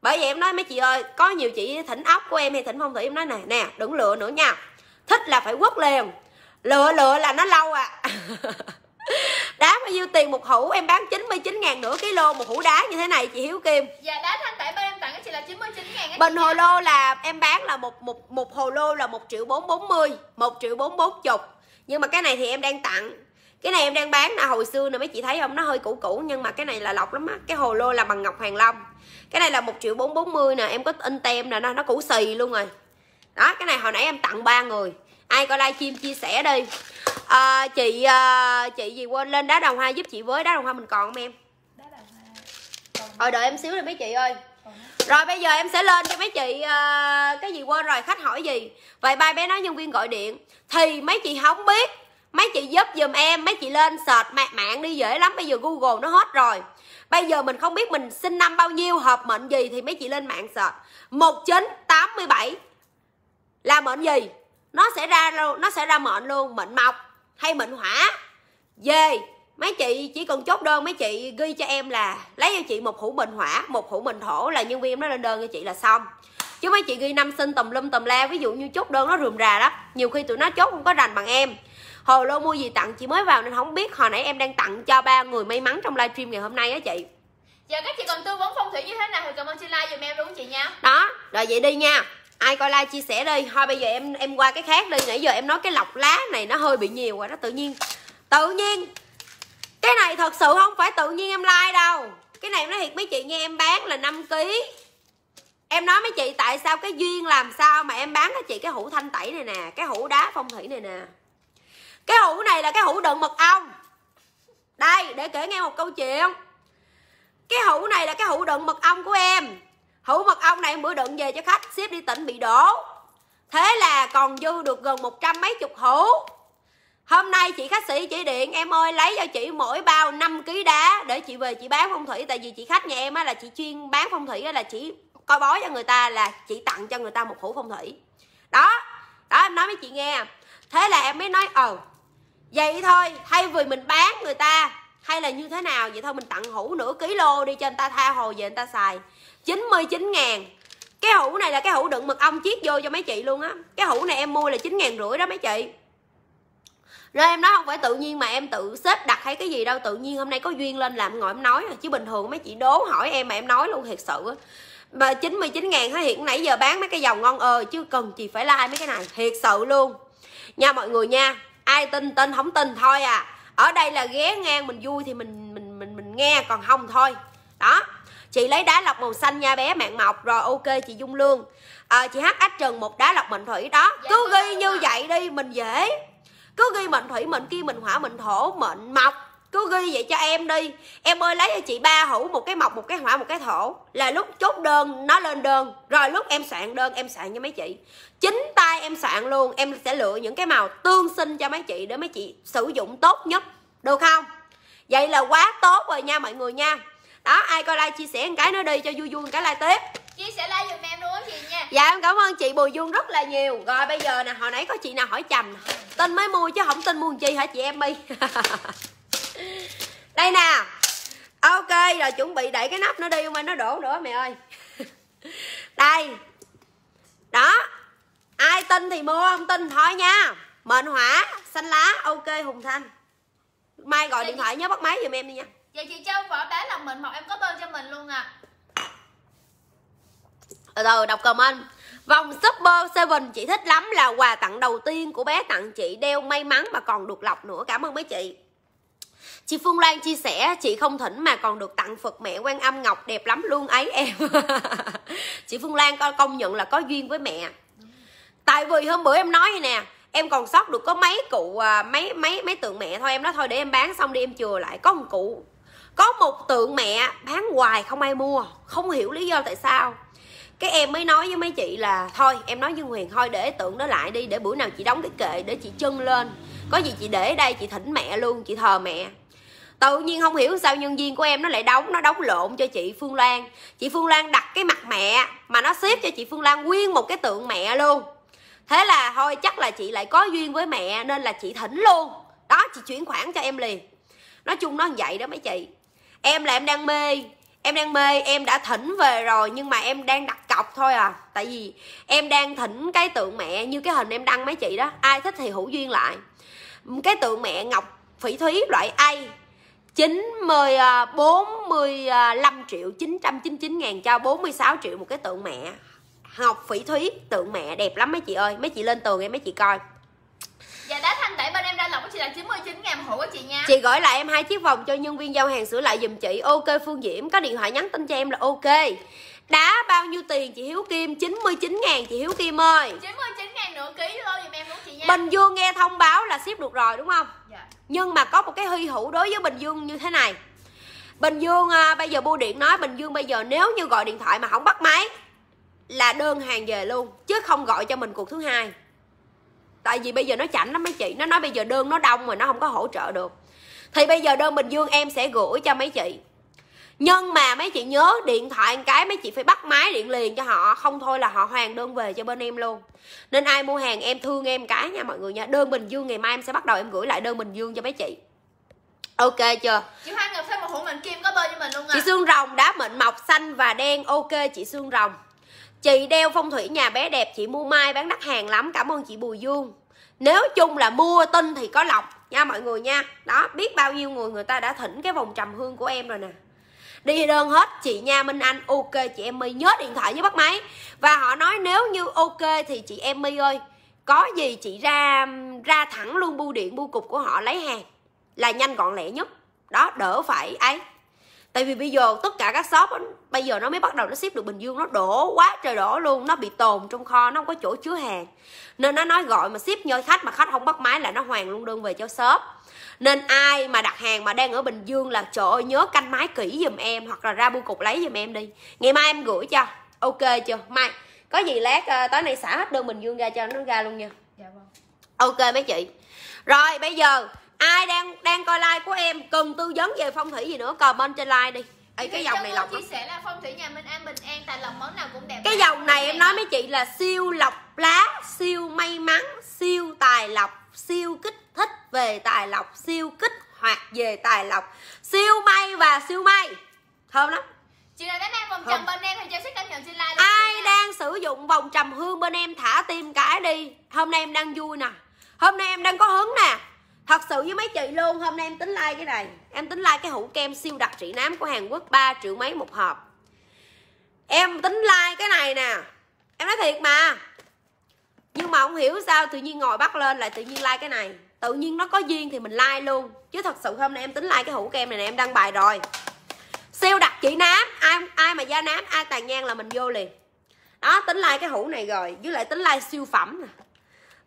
bởi vì em nói mấy chị ơi có nhiều chị thỉnh ốc của em hay thỉnh phong thủy em nói nè nè đừng lựa nữa nha thích là phải quất liền lựa lựa là nó lâu à đá bao nhiêu tiền một hũ em bán 99 ngàn nửa kg một hũ đá như thế này chị Hiếu Kim dạ đá thanh tẩy bên em tặng cho chị là 99 ngàn bình hồ lô là em bán là một một một hồ lô là một triệu bốn bốn mươi một triệu bốn bốn chục nhưng mà cái này thì em đang tặng cái này em đang bán là hồi xưa nè mấy chị thấy không nó hơi cũ cũ nhưng mà cái này là lọc lắm á cái hồ lô là bằng ngọc hoàng long cái này là một triệu bốn bốn mươi nè em có in tem nè nó nó cũ xì luôn rồi đó cái này hồi nãy em tặng ba người ai coi livestream chia sẻ đi à, chị à, chị gì quên lên đá đồng hoa giúp chị với đá đồng hoa mình còn không em ờ đợi em xíu đi mấy chị ơi rồi bây giờ em sẽ lên cho mấy chị uh, cái gì quên rồi khách hỏi gì vậy ba bé nói nhân viên gọi điện thì mấy chị không biết mấy chị giúp giùm em mấy chị lên search mạng, mạng đi dễ lắm bây giờ google nó hết rồi bây giờ mình không biết mình sinh năm bao nhiêu hợp mệnh gì thì mấy chị lên mạng một chín tám mươi bảy là mệnh gì nó sẽ ra luôn nó sẽ ra mệnh luôn mệnh mộc hay mệnh hỏa về mấy chị chỉ cần chốt đơn mấy chị ghi cho em là lấy cho chị một hũ mệnh hỏa một hũ mệnh thổ là nhân viên em nó lên đơn cho chị là xong chứ mấy chị ghi năm sinh tùm lum tùm la ví dụ như chốt đơn nó rườm rà đó nhiều khi tụi nó chốt không có rành bằng em hồ lô mua gì tặng chị mới vào nên không biết hồi nãy em đang tặng cho ba người may mắn trong livestream ngày hôm nay á chị giờ các chị còn tư vấn phong thủy như thế nào thì cảm ơn chị like dùm em luôn chị nha đó rồi vậy đi nha ai coi like chia sẻ đi thôi bây giờ em em qua cái khác đi nãy giờ em nói cái lọc lá này nó hơi bị nhiều rồi đó tự nhiên tự nhiên cái này thật sự không phải tự nhiên em like đâu cái này em nói thiệt mấy chị nghe em bán là 5 kg em nói mấy chị tại sao cái duyên làm sao mà em bán cho chị cái hũ thanh tẩy này nè cái hũ đá phong thủy này nè cái hũ này là cái hũ đựng mật ong đây để kể nghe một câu chuyện cái hũ này là cái hũ đựng mật ong của em hũ mật ong này bữa đựng về cho khách ship đi tỉnh bị đổ thế là còn dư được gần một trăm mấy chục hũ hôm nay chị khách sĩ chỉ điện em ơi lấy cho chị mỗi bao 5 kg đá để chị về chị bán phong thủy tại vì chị khách nhà em á là chị chuyên bán phong thủy là chị coi bói cho người ta là chị tặng cho người ta một hũ phong thủy đó đó em nói với chị nghe thế là em mới nói ờ vậy thôi thay vì mình bán người ta hay là như thế nào vậy thôi mình tặng hũ nửa ký lô đi cho người ta tha hồ về người ta xài 99 ngàn cái hũ này là cái hũ đựng mật ong chiết vô cho mấy chị luôn á cái hũ này em mua là chín ngàn rưỡi đó mấy chị rồi em nói không phải tự nhiên mà em tự xếp đặt hay cái gì đâu tự nhiên hôm nay có duyên lên làm ngồi em nói chứ bình thường mấy chị đố hỏi em mà em nói luôn thiệt sự mà 99 ngàn hết hiện nãy giờ bán mấy cái dòng ngon ơi chứ cần chị phải like mấy cái này thiệt sự luôn nha mọi người nha ai tin tin không tin thôi à ở đây là ghé ngang mình vui thì mình mình mình mình nghe còn không thôi đó chị lấy đá lọc màu xanh nha bé mạng mọc rồi ok chị dung lương à, chị hát ách trần một đá lọc mệnh thủy đó dạ, cứ ghi như mà. vậy đi mình dễ cứ ghi mệnh thủy mệnh kia mệnh hỏa mệnh thổ mệnh mọc cứ ghi vậy cho em đi em ơi lấy cho chị ba hữu một cái mộc một cái hỏa một cái thổ là lúc chốt đơn nó lên đơn rồi lúc em soạn đơn em soạn cho mấy chị chính tay em soạn luôn em sẽ lựa những cái màu tương sinh cho mấy chị để mấy chị sử dụng tốt nhất được không vậy là quá tốt rồi nha mọi người nha đó ai coi like chia sẻ một cái nó đi cho vui vui một cái like tiếp chia sẻ like giùm em luôn chị nha dạ em cảm ơn chị bùi dung rất là nhiều rồi bây giờ nè hồi nãy có chị nào hỏi chầm tin mới mua chứ không tin mua chi hả chị em đi đây nè ok rồi chuẩn bị đẩy cái nắp nó đi không ơi nó đổ nữa mẹ ơi đây đó ai tin thì mua không tin thôi nha mệnh hỏa xanh lá ok hùng thanh mai gọi dạ, điện dạ. thoại nhớ bắt máy giùm em đi nha Vậy chị Châu vỏ bé là mình một em có bơ cho mình luôn à Từ từ đọc comment Vòng Super seven chị thích lắm là quà tặng đầu tiên của bé tặng chị đeo may mắn mà còn được lọc nữa Cảm ơn mấy chị Chị Phương lan chia sẻ chị không thỉnh mà còn được tặng Phật mẹ quan âm ngọc đẹp lắm luôn ấy em Chị Phương lan coi công nhận là có duyên với mẹ Tại vì hôm bữa em nói nè em còn sót được có mấy cụ à, mấy mấy mấy tượng mẹ thôi em nói thôi để em bán xong đi em chừa lại có một cụ có một tượng mẹ bán hoài không ai mua không hiểu lý do tại sao cái em mới nói với mấy chị là thôi em nói với huyền thôi để tượng đó lại đi để bữa nào chị đóng cái kệ để chị chân lên có gì chị để đây chị thỉnh mẹ luôn chị thờ mẹ tự nhiên không hiểu sao nhân viên của em nó lại đóng nó đóng lộn cho chị phương lan chị phương lan đặt cái mặt mẹ mà nó xếp cho chị phương lan nguyên một cái tượng mẹ luôn thế là thôi chắc là chị lại có duyên với mẹ nên là chị thỉnh luôn đó chị chuyển khoản cho em liền nói chung nó vậy đó mấy chị em là em đang mê em đang mê em đã thỉnh về rồi nhưng mà em đang đặt cọc thôi à tại vì em đang thỉnh cái tượng mẹ như cái hình em đăng mấy chị đó ai thích thì hữu duyên lại cái tượng mẹ ngọc phỉ thúy loại a chín bốn 90 lăm triệu chín chín trăm mươi chín ngàn cho bốn mươi sáu triệu một cái tượng mẹ Ngọc Phỉ Thúy tượng mẹ đẹp lắm mấy chị ơi Mấy chị lên tường em mấy chị coi Dạ đá thanh đẩy bên em ra lộn chỉ là 99 ngàn hũ chị nha Chị gửi lại em hai chiếc vòng cho nhân viên giao hàng sửa lại dùm chị Ok Phương Diễm có điện thoại nhắn tin cho em là ok Đá bao nhiêu tiền chị Hiếu Kim 99 ngàn chị Hiếu Kim ơi 99 ngàn nửa ký thôi dùm em luôn chị nha Bình Dương nghe thông báo là ship được rồi đúng không dạ. Nhưng mà có một cái hy hữu đối với Bình Dương như thế này Bình Dương à, bây giờ bưu điện nói Bình Dương bây giờ nếu như gọi điện thoại mà không bắt máy Là đơn hàng về luôn Chứ không gọi cho mình cuộc thứ hai tại vì bây giờ nó chảnh lắm mấy chị nó nói bây giờ đơn nó đông rồi nó không có hỗ trợ được thì bây giờ đơn bình dương em sẽ gửi cho mấy chị nhưng mà mấy chị nhớ điện thoại cái mấy chị phải bắt máy điện liền cho họ không thôi là họ hoàn đơn về cho bên em luôn nên ai mua hàng em thương em cái nha mọi người nha đơn bình dương ngày mai em sẽ bắt đầu em gửi lại đơn bình dương cho mấy chị ok chưa chị hoa ngọc thêm một hũ mệnh kim có bơi cho mình luôn à chị xương rồng đá mệnh mọc xanh và đen ok chị xương rồng chị đeo phong thủy nhà bé đẹp chị mua mai bán đắt hàng lắm cảm ơn chị bùi dương nếu chung là mua tin thì có lọc nha mọi người nha đó biết bao nhiêu người người ta đã thỉnh cái vòng trầm hương của em rồi nè đi đơn hết chị nha minh anh ok chị em my nhớ điện thoại với bắt máy và họ nói nếu như ok thì chị em my ơi có gì chị ra ra thẳng luôn bưu điện bưu cục của họ lấy hàng là nhanh gọn lẹ nhất đó đỡ phải ấy tại vì bây giờ tất cả các shop bây giờ nó mới bắt đầu nó ship được bình dương nó đổ quá trời đổ luôn nó bị tồn trong kho nó không có chỗ chứa hàng nên nó nói gọi mà ship nhơi khách mà khách không bắt máy là nó hoàn luôn đơn về cho shop nên ai mà đặt hàng mà đang ở bình dương là trời ơi nhớ canh máy kỹ giùm em hoặc là ra bưu cục lấy giùm em đi ngày mai em gửi cho ok chưa mai có gì lát ờ, tối nay xả hết đơn bình dương ra cho nó ra luôn nha dạ vâng ok mấy chị rồi bây giờ ai đang đang coi like của em cần tư vấn về phong thủy gì nữa comment trên like đi Ê, cái dòng này lọc chia sẻ là phong thủy nhà Minh An Bình An tài lộc món nào cũng đẹp cái dòng này em nói với chị là siêu lọc lá siêu may mắn siêu tài lộc, siêu kích thích về tài lộc, siêu kích hoạt về tài lộc, siêu may và siêu may thơm lắm chị nào đến đang vòng trầm bên em thì cho sức cảm nhận trên like ai đang sử dụng vòng trầm hương bên em thả tim cái đi hôm nay em đang vui nè hôm nay em đang có hứng nè thật sự với mấy chị luôn hôm nay em tính like cái này em tính like cái hũ kem siêu đặc trị nám của Hàn Quốc 3 triệu mấy một hộp em tính like cái này nè em nói thiệt mà nhưng mà không hiểu sao tự nhiên ngồi bắt lên lại tự nhiên like cái này tự nhiên nó có duyên thì mình like luôn chứ thật sự hôm nay em tính like cái hũ kem này nè em đăng bài rồi siêu đặc trị nám ai ai mà da nám ai tàn nhang là mình vô liền đó tính like cái hũ này rồi với lại tính like siêu phẩm nè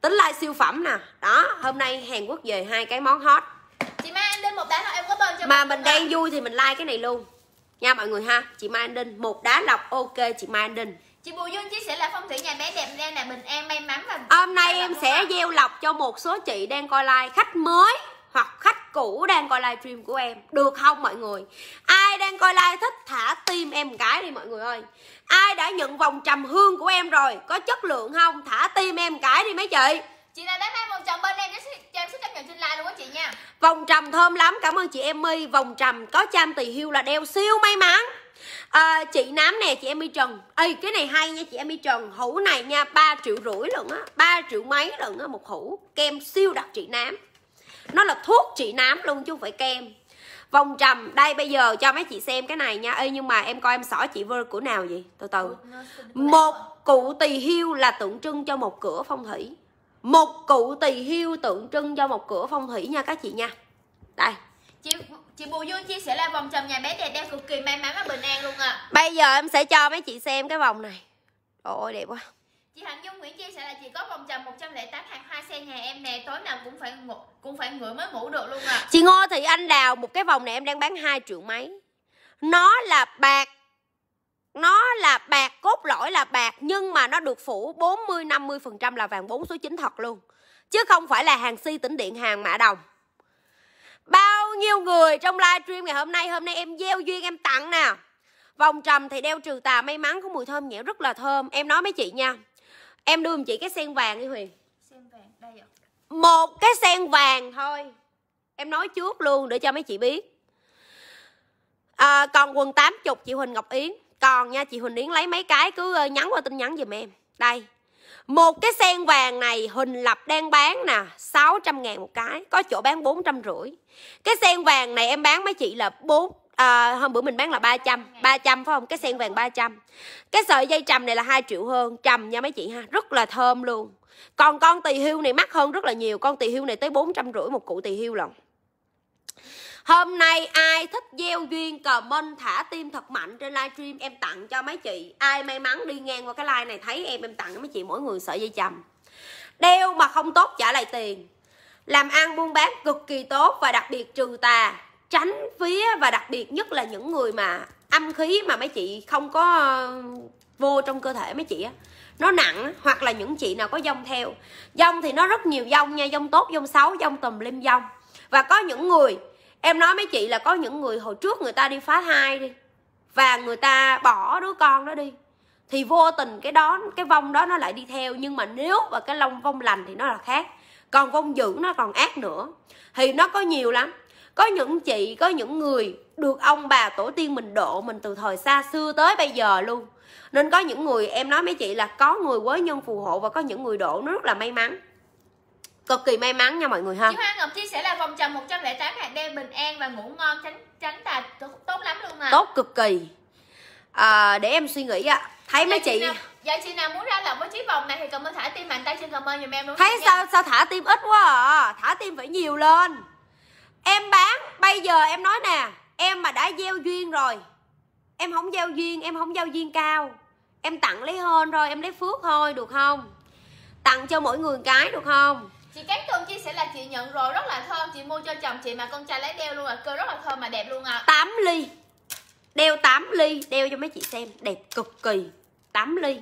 tính like siêu phẩm nè đó hôm nay hàn quốc về hai cái món hot chị mai anh đinh một đá lọc em có bơm cho mà mình, đang vui thì mình like cái này luôn nha mọi người ha chị mai anh đinh một đá lọc ok chị mai anh đinh chị bùi dương chia sẻ là phong thủy nhà bé đẹp đang là bình em may mắn và hôm nay em sẽ hả? gieo lọc cho một số chị đang coi like khách mới hoặc khách cũ đang coi livestream của em được không mọi người ai đang coi live thích thả tim em một cái đi mọi người ơi ai đã nhận vòng trầm hương của em rồi có chất lượng không thả tim em cái đi mấy chị chị nào lấy hai vòng trầm bên em cho em sẽ chấp nhận trên like luôn á chị nha vòng trầm thơm lắm cảm ơn chị em my vòng trầm có cham tỳ hưu là đeo siêu may mắn à, chị nám nè chị em My trần ê cái này hay nha chị em My trần hũ này nha ba triệu rưỡi lận á ba triệu mấy lận á một hũ kem siêu đặc trị nám nó là thuốc trị nám luôn chứ không phải kem vòng trầm đây bây giờ cho mấy chị xem cái này nha Ê, nhưng mà em coi em xỏ chị vơ của nào vậy từ từ một cụ tỳ hiêu là tượng trưng cho một cửa phong thủy một cụ tỳ hiêu tượng trưng cho một cửa phong thủy nha các chị nha đây chị chị Bùi Dung chia sẻ là vòng trầm nhà bé đẹp đeo cực kỳ may mắn và bình an luôn ạ à. bây giờ em sẽ cho mấy chị xem cái vòng này ôi đẹp quá Chị Hạnh Dung Nguyễn chia sẻ là chị có vòng trầm 108 hạt hoa sen nhà em nè, tối nào cũng phải ngủ, cũng phải ngửi mới ngủ được luôn à. Chị Ngô thì Anh Đào, một cái vòng này em đang bán 2 triệu mấy. Nó là bạc nó là bạc cốt lõi là bạc nhưng mà nó được phủ 40 50 phần trăm là vàng 4 số 9 thật luôn chứ không phải là hàng si tỉnh điện hàng mã đồng bao nhiêu người trong live stream ngày hôm nay hôm nay em gieo duyên em tặng nè vòng trầm thì đeo trừ tà may mắn có mùi thơm nhẹ rất là thơm em nói mấy chị nha em đưa chị cái sen vàng đi huyền sen vàng đây ạ một cái sen vàng thôi em nói trước luôn để cho mấy chị biết à, còn quần tám chục chị huỳnh ngọc yến còn nha chị huỳnh yến lấy mấy cái cứ ờ, nhắn qua tin nhắn giùm em đây một cái sen vàng này Huỳnh Lập đang bán nè 600 ngàn một cái Có chỗ bán rưỡi Cái sen vàng này em bán mấy chị là 4 à, hôm bữa mình bán là 300 300 phải không cái sen vàng 300 cái sợi dây trầm này là 2 triệu hơn trầm nha mấy chị ha rất là thơm luôn còn con tỳ hưu này mắc hơn rất là nhiều con tỳ hưu này tới bốn trăm rưỡi một cụ tỳ hưu lận Hôm nay ai thích gieo duyên comment thả tim thật mạnh trên livestream em tặng cho mấy chị. Ai may mắn đi ngang qua cái like này thấy em em tặng cho mấy chị mỗi người sợi dây trầm Đeo mà không tốt trả lại tiền. Làm ăn buôn bán cực kỳ tốt và đặc biệt trừ tà tránh phía và đặc biệt nhất là những người mà âm khí mà mấy chị không có ờ, vô trong cơ thể mấy chị á nó nặng hoặc là những chị nào có dông theo dông thì nó rất nhiều dông nha dông tốt dông xấu dông tùm lim dông và có những người em nói mấy chị là có những người hồi trước người ta đi phá thai đi và người ta bỏ đứa con đó đi thì vô tình cái đó cái vong đó nó lại đi theo nhưng mà nếu và cái lông vong lành thì nó là khác còn vong dữ nó còn ác nữa thì nó có nhiều lắm có những chị có những người được ông bà tổ tiên mình độ mình từ thời xa xưa tới bây giờ luôn nên có những người em nói mấy chị là có người quế nhân phù hộ và có những người độ nó rất là may mắn cực kỳ may mắn nha mọi người ha chị Hoa Ngọc chia sẻ là vòng tròn 108 hạt đêm bình an và ngủ ngon tránh tránh tà tốt lắm luôn mà tốt cực kỳ à, để em suy nghĩ ạ thấy mấy chị, chị chị nào muốn ra lòng với chiếc vòng này thì cảm ơn thả tim mạnh tay trên cảm ơn giùm em đúng thấy sao nha. sao thả tim ít quá à thả tim phải nhiều lên em bán bây giờ em nói nè em mà đã gieo duyên rồi em không gieo duyên em không gieo duyên cao em tặng lấy hôn rồi em lấy phước thôi được không tặng cho mỗi người cái được không chị cái tường chia sẻ là chị nhận rồi rất là thơm chị mua cho chồng chị mà con trai lấy đeo luôn là cơ rất là thơm mà đẹp luôn ạ à. 8 ly đeo 8 ly đeo cho mấy chị xem đẹp cực kỳ 8 ly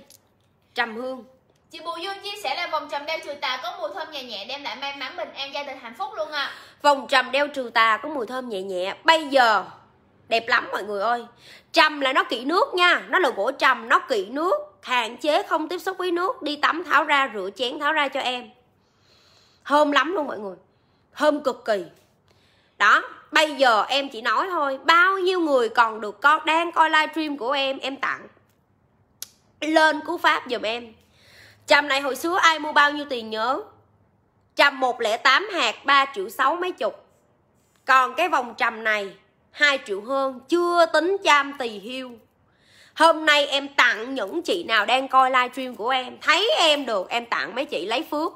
trầm hương chị bùi dương chia sẻ là vòng trầm đeo trừ tà có mùi thơm nhẹ nhẹ đem lại may mắn bình an gia đình hạnh phúc luôn ạ à vòng trầm đeo trừ tà có mùi thơm nhẹ nhẹ bây giờ đẹp lắm mọi người ơi trầm là nó kỹ nước nha nó là gỗ trầm nó kỹ nước hạn chế không tiếp xúc với nước đi tắm tháo ra rửa chén tháo ra cho em thơm lắm luôn mọi người thơm cực kỳ đó bây giờ em chỉ nói thôi bao nhiêu người còn được con đang coi livestream của em em tặng lên cú pháp giùm em trầm này hồi xưa ai mua bao nhiêu tiền nhớ trầm 108 hạt 3 triệu 6 mấy chục còn cái vòng trầm này 2 triệu hơn chưa tính cham tỳ hiu hôm nay em tặng những chị nào đang coi livestream của em thấy em được em tặng mấy chị lấy phước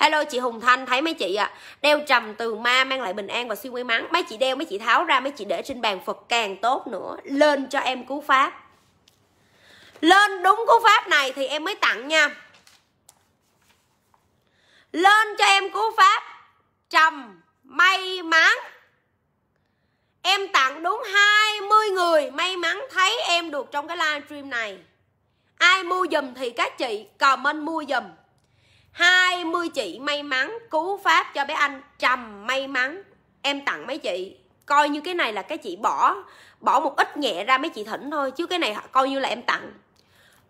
hello chị hùng thanh thấy mấy chị ạ à, đeo trầm từ ma mang lại bình an và siêu may mắn mấy chị đeo mấy chị tháo ra mấy chị để trên bàn phật càng tốt nữa lên cho em cứu pháp lên đúng cứu pháp này thì em mới tặng nha lên cho em cú pháp trầm may mắn em tặng đúng 20 người may mắn thấy em được trong cái live stream này ai mua giùm thì các chị comment mua dùm 20 chị may mắn cú pháp cho bé anh trầm may mắn em tặng mấy chị coi như cái này là cái chị bỏ bỏ một ít nhẹ ra mấy chị thỉnh thôi chứ cái này coi như là em tặng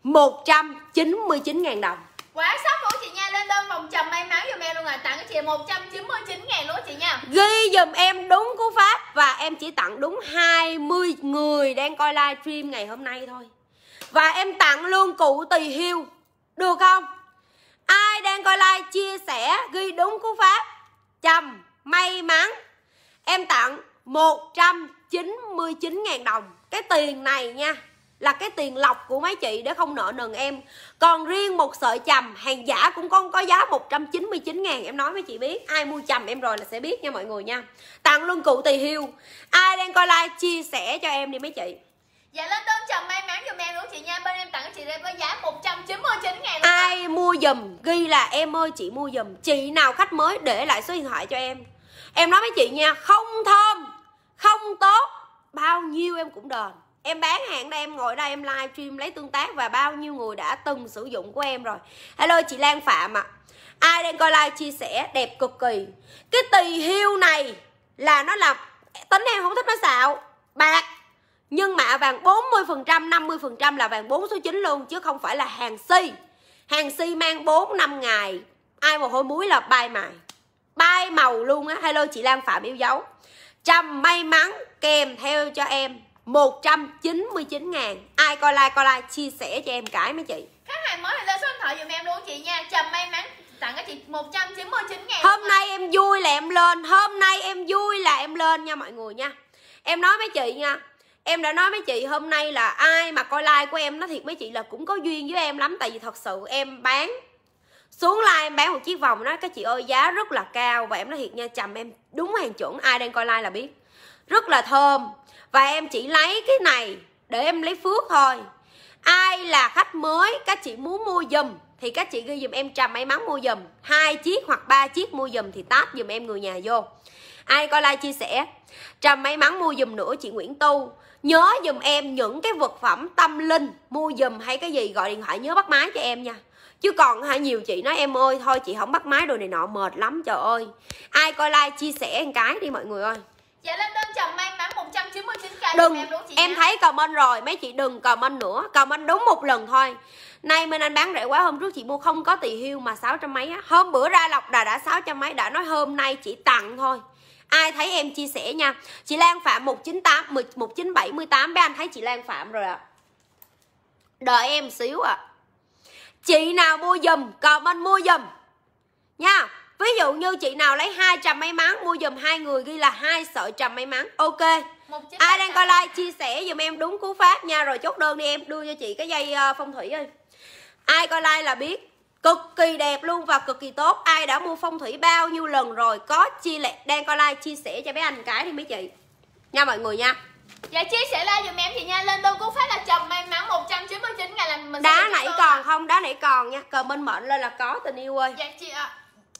199.000 đồng Quá sốc luôn chị nha Lên đơn vòng chầm may mắn dùm em luôn à Tặng cho chị 199 ngàn luôn chị nha Ghi dùm em đúng cú pháp Và em chỉ tặng đúng 20 người Đang coi live stream ngày hôm nay thôi Và em tặng luôn cụ tùy hiu Được không Ai đang coi like chia sẻ Ghi đúng cú pháp Chầm may mắn Em tặng 199 ngàn đồng Cái tiền này nha là cái tiền lọc của mấy chị để không nợ nần em còn riêng một sợi chầm hàng giả cũng có có giá 199 ngàn em nói với chị biết ai mua chầm em rồi là sẽ biết nha mọi người nha tặng luôn cụ tỳ hiu ai đang coi like chia sẻ cho em đi mấy chị Dạ lên tôm chồng may mắn dùm em luôn chị nha Bên em tặng chị đẹp với giá 199 ngàn luôn Ai mua dùm ghi là em ơi chị mua dùm Chị nào khách mới để lại số điện thoại cho em Em nói với chị nha Không thơm, không tốt Bao nhiêu em cũng đền em bán hàng đây em ngồi đây em live stream lấy tương tác và bao nhiêu người đã từng sử dụng của em rồi hello chị Lan Phạm ạ à. ai đang coi live chia sẻ đẹp cực kỳ cái tỳ hiu này là nó là tính em không thích nó xạo bạc nhưng mà vàng 40% 50% là vàng 4 số 9 luôn chứ không phải là hàng si hàng si mang 4 năm ngày ai mà hôi muối là bay mài bay màu luôn á hello chị Lan Phạm yêu dấu trăm may mắn kèm theo cho em 199 ngàn Ai coi like coi like chia sẻ cho em cái mấy chị Khách hàng mới thì lên số điện thoại dùm em luôn chị nha chầm may mắn tặng các chị 199 ngàn Hôm nay em vui là em lên Hôm nay em vui là em lên nha mọi người nha Em nói mấy chị nha Em đã nói mấy chị hôm nay là ai mà coi like của em nó thiệt mấy chị là cũng có duyên với em lắm Tại vì thật sự em bán xuống like em bán một chiếc vòng đó các chị ơi giá rất là cao và em nói thiệt nha chầm em đúng hàng chuẩn ai đang coi like là biết rất là thơm và em chỉ lấy cái này để em lấy phước thôi ai là khách mới các chị muốn mua dùm thì các chị ghi dùm em trà may mắn mua dùm hai chiếc hoặc ba chiếc mua dùm thì tát dùm em người nhà vô ai coi like chia sẻ trà may mắn mua dùm nữa chị Nguyễn Tu nhớ dùm em những cái vật phẩm tâm linh mua dùm hay cái gì gọi điện thoại nhớ bắt máy cho em nha chứ còn hả nhiều chị nói em ơi thôi chị không bắt máy đồ này nọ mệt lắm trời ơi ai coi like chia sẻ một cái đi mọi người ơi dạ lên đơn trầm may mắn 199k đừng em, đúng chị em thấy comment rồi mấy chị đừng comment nữa comment đúng một lần thôi nay minh anh bán rẻ quá hôm trước chị mua không có tỷ hưu mà sáu trăm mấy á hôm bữa ra lọc đà đã sáu trăm mấy đã nói hôm nay chỉ tặng thôi ai thấy em chia sẻ nha chị Lan Phạm 198 1978 bé anh thấy chị Lan Phạm rồi ạ à. đợi em xíu ạ à. chị nào mua dùm comment mua dùm nha ví dụ như chị nào lấy hai trăm may mắn mua dùm hai người ghi là hai sợi trầm may mắn ok ai đang coi like chia sẻ giùm em đúng cú pháp nha rồi chốt đơn đi em đưa cho chị cái dây ờ, phong thủy ơi ai coi like là biết cực kỳ đẹp luôn và cực kỳ tốt ai đã mua phong thủy bao nhiêu lần rồi có chia lệ đang coi like chia sẻ cho bé anh cái đi mấy chị nha mọi người nha Dạ chia sẻ like dùm em chị nha Lên đơn cú pháp là chồng may mắn 199 ngày là mình Đá nãy còn à. không? Đá nãy còn nha Comment mệnh lên là có tình yêu ơi Dạ chị ạ à,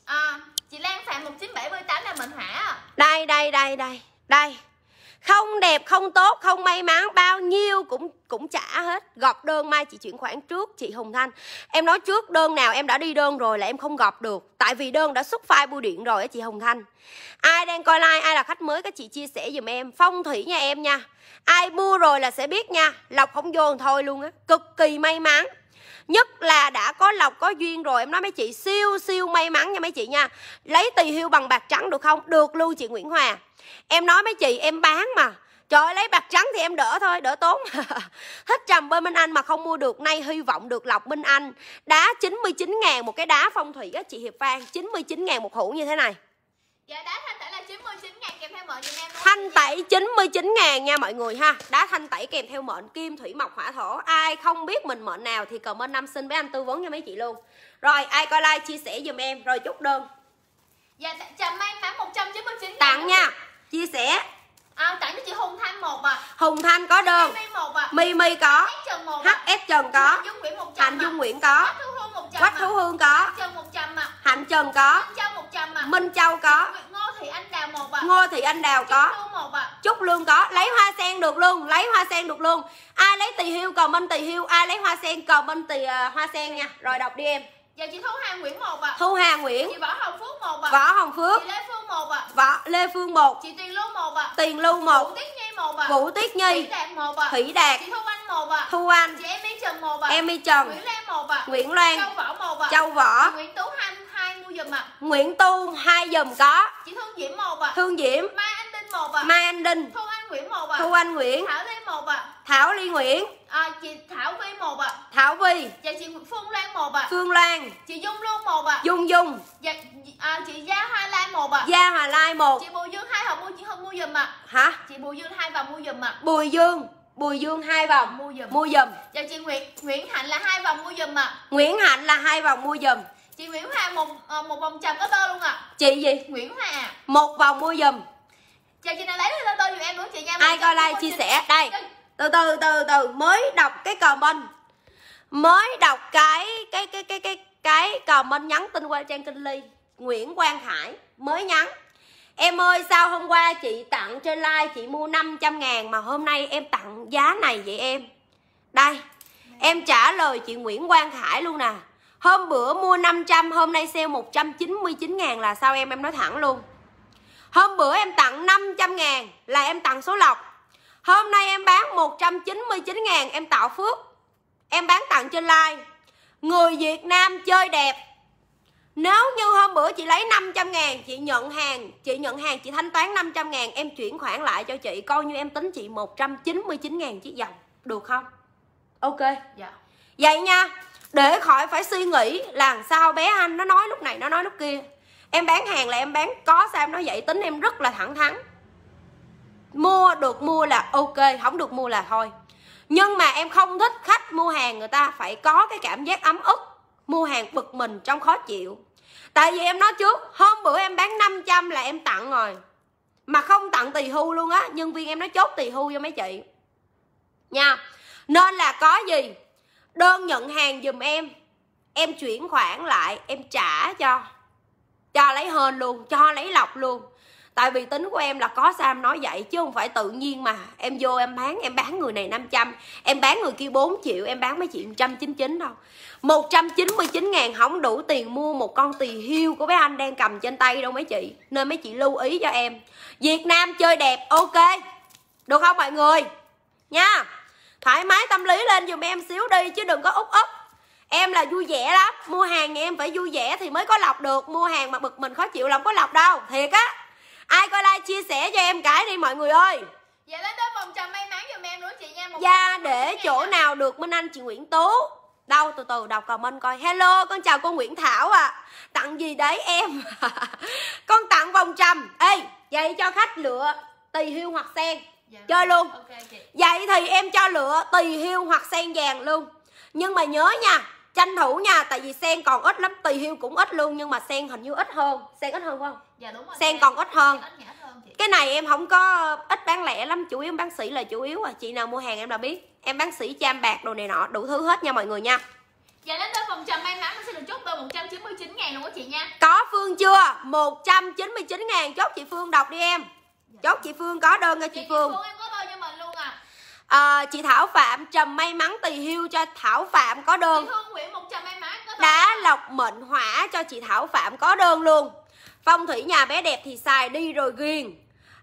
à, Chị Lan Phạm 1978 là mình hả Đây đây đây đây Đây không đẹp không tốt không may mắn bao nhiêu cũng cũng trả hết gọp đơn mai chị chuyển khoản trước chị hùng thanh em nói trước đơn nào em đã đi đơn rồi là em không gọp được tại vì đơn đã xuất file bưu điện rồi á chị hồng thanh ai đang coi like ai là khách mới các chị chia sẻ giùm em phong thủy nha em nha ai mua rồi là sẽ biết nha Lộc không vô thôi luôn á cực kỳ may mắn nhất là đã có lộc có duyên rồi em nói mấy chị siêu siêu may mắn nha mấy chị nha lấy tùy hưu bằng bạc trắng được không được luôn chị nguyễn hòa em nói mấy chị em bán mà trời lấy bạc trắng thì em đỡ thôi đỡ tốn Hết trầm bên minh anh mà không mua được nay hy vọng được lọc minh anh đá 99 ngàn một cái đá phong thủy á chị hiệp phan 99 ngàn một hũ như thế này dạ đá thanh tẩy là 99 ngàn kèm theo mệnh giùm em thanh tẩy 99 ngàn nha mọi người ha đá thanh tẩy kèm theo mệnh kim thủy mộc hỏa thổ ai không biết mình mệnh nào thì comment năm sinh với anh tư vấn cho mấy chị luôn rồi ai coi like chia sẻ giùm em rồi chúc đơn dạ, dạ chào may mắn 199 ngàn. tặng nha chia sẻ à, tặng cho chị hùng thanh một à hùng thanh có đơn mi mi à. có à. hf trần có hạnh à. dung nguyễn có quách thú à. hương có hạnh trần có minh châu có ngô thị anh đào có trúc lương có lấy hoa sen được luôn lấy hoa sen được luôn ai lấy tỳ hưu còn bên tỳ hưu ai lấy hoa sen còn bên tỳ hoa sen nha rồi đọc đi em Dạ chị Thu Hà Nguyễn 1 ạ. À. Thu Hà Nguyễn. Chị Võ Hồng Phước 1 ạ. À. Võ Hồng Phước. Chị Lê Phương 1 ạ. À. Võ Lê Phương 1. Chị Tiền Lưu 1 ạ. À. Tiền Lưu 1. Vũ Tiết Nhi 1 ạ. À. Vũ Tiết Nhi. Thủy Đạt 1 ạ. À. Thủy Đạt. Chị Thu Anh 1 ạ. À. Thu Anh. Chị Em Y Trần 1 ạ. À. Em Y Trần. Nguyễn Lan 1 ạ. À. Nguyễn Loan. Châu Võ 1 ạ. À. Châu Võ. Chị Nguyễn Tú Hanh 2 mua giùm ạ. À. Nguyễn Tu 2 giùm có. Chị Thương Diễm 1 ạ. À. Thương Diễm. Mai Anh Đinh 1 ạ. À. Mai Anh Đinh. Thu Anh Nguyễn 1 ạ. À. Thu Anh Nguyễn. Thảo Ly 1 ạ. À. Thảo Ly Nguyễn. À, chị Thảo Vi một ạ. À. Thảo Vi. Dạ chị Phương Lan một ạ. À. Phương Lan. Chị Dung Luôn một ạ. À. Dung Dung. Dạ à, chị Gia Hoa Lai một ạ. Gia Hoa Lai một. Chị Bùi Dương hai vòng mua chị không mua giùm ạ. Hả? Chị Bùi Dương hai vòng mua giùm ạ. Bùi Dương Bùi Dương hai vòng mua giùm. Mua giùm. Dạ chị Nguyễn Nguyễn Hạnh là hai vòng mua giùm ạ. Nguyễn Hạnh là hai vòng mua giùm. Chị Nguyễn Hoa một ờ, một vòng chồng có tơ luôn ạ. Chị gì? Nguyễn Hoa. Một vòng mua giùm. Dạ chị nào lấy lên tơ giùm em nữa chị nha. Ai coi like chia sẻ đây. đây từ từ từ từ mới đọc cái comment mới đọc cái cái cái cái cái cái comment nhắn tin qua trang kinh ly nguyễn quang hải mới nhắn Em ơi sao hôm qua chị tặng trên like chị mua 500 ngàn mà hôm nay em tặng giá này vậy em Đây em trả lời chị Nguyễn Quang hải luôn nè Hôm bữa mua 500 hôm nay sale 199 ngàn là sao em em nói thẳng luôn Hôm bữa em tặng 500 ngàn là em tặng số lọc Hôm nay em bán 199 ngàn em tạo phước Em bán tặng trên like Người Việt Nam chơi đẹp Nếu như hôm bữa chị lấy 500 ngàn Chị nhận hàng Chị nhận hàng chị thanh toán 500 ngàn Em chuyển khoản lại cho chị Coi như em tính chị 199 ngàn chiếc dòng Được không? Ok dạ. Vậy nha Để khỏi phải suy nghĩ làm sao bé anh Nó nói lúc này nó nói lúc kia Em bán hàng là em bán có sao em nói vậy Tính em rất là thẳng thắn mua được mua là ok không được mua là thôi nhưng mà em không thích khách mua hàng người ta phải có cái cảm giác ấm ức mua hàng bực mình trong khó chịu tại vì em nói trước hôm bữa em bán 500 là em tặng rồi mà không tặng tỳ hưu luôn á nhân viên em nó chốt tỳ hưu cho mấy chị nha nên là có gì đơn nhận hàng giùm em em chuyển khoản lại em trả cho cho lấy hên luôn cho lấy lọc luôn tại vì tính của em là có sam nói vậy chứ không phải tự nhiên mà em vô em bán em bán người này 500 em bán người kia 4 triệu em bán mấy chị 199 đâu 199 ngàn không đủ tiền mua một con tỳ hiu của mấy anh đang cầm trên tay đâu mấy chị nên mấy chị lưu ý cho em Việt Nam chơi đẹp ok được không mọi người nha thoải mái tâm lý lên dùm em xíu đi chứ đừng có úp úp em là vui vẻ lắm mua hàng thì em phải vui vẻ thì mới có lọc được mua hàng mà bực mình khó chịu làm có lọc đâu thiệt á ai coi like chia sẻ cho em cái đi mọi người ơi dạ lên tới vòng tròn may mắn giùm em nữa chị nha một dạ để chỗ nào được minh anh chị nguyễn tú đâu từ từ đọc comment coi hello con chào cô nguyễn thảo ạ à. tặng gì đấy em con tặng vòng trầm ê vậy cho khách lựa tùy hưu hoặc sen dạ. chơi luôn okay, vậy thì em cho lựa tùy hưu hoặc sen vàng luôn nhưng mà nhớ nha tranh thủ nha tại vì sen còn ít lắm tùy hưu cũng ít luôn nhưng mà sen hình như ít hơn sen ít hơn không dạ đúng rồi sen, còn ít hơn, cái này em không có ít bán lẻ lắm chủ yếu em bán sĩ là chủ yếu à chị nào mua hàng em là biết em bán sĩ cham bạc đồ này nọ đủ thứ hết nha mọi người nha Dạ đến tới phòng trăm may mắn sẽ được chốt từ 199 ngàn luôn đó chị nha Có Phương chưa? 199 ngàn chốt chị Phương đọc đi em dạ. Chốt chị Phương có đơn cho chị, dạ, chị Phương, chị Phương à, chị Thảo Phạm trầm may mắn tỳ hưu cho Thảo Phạm có đơn Nguyễn, mắn, đá lọc mệnh hỏa cho chị Thảo Phạm có đơn luôn phong thủy nhà bé đẹp thì xài đi rồi ghiền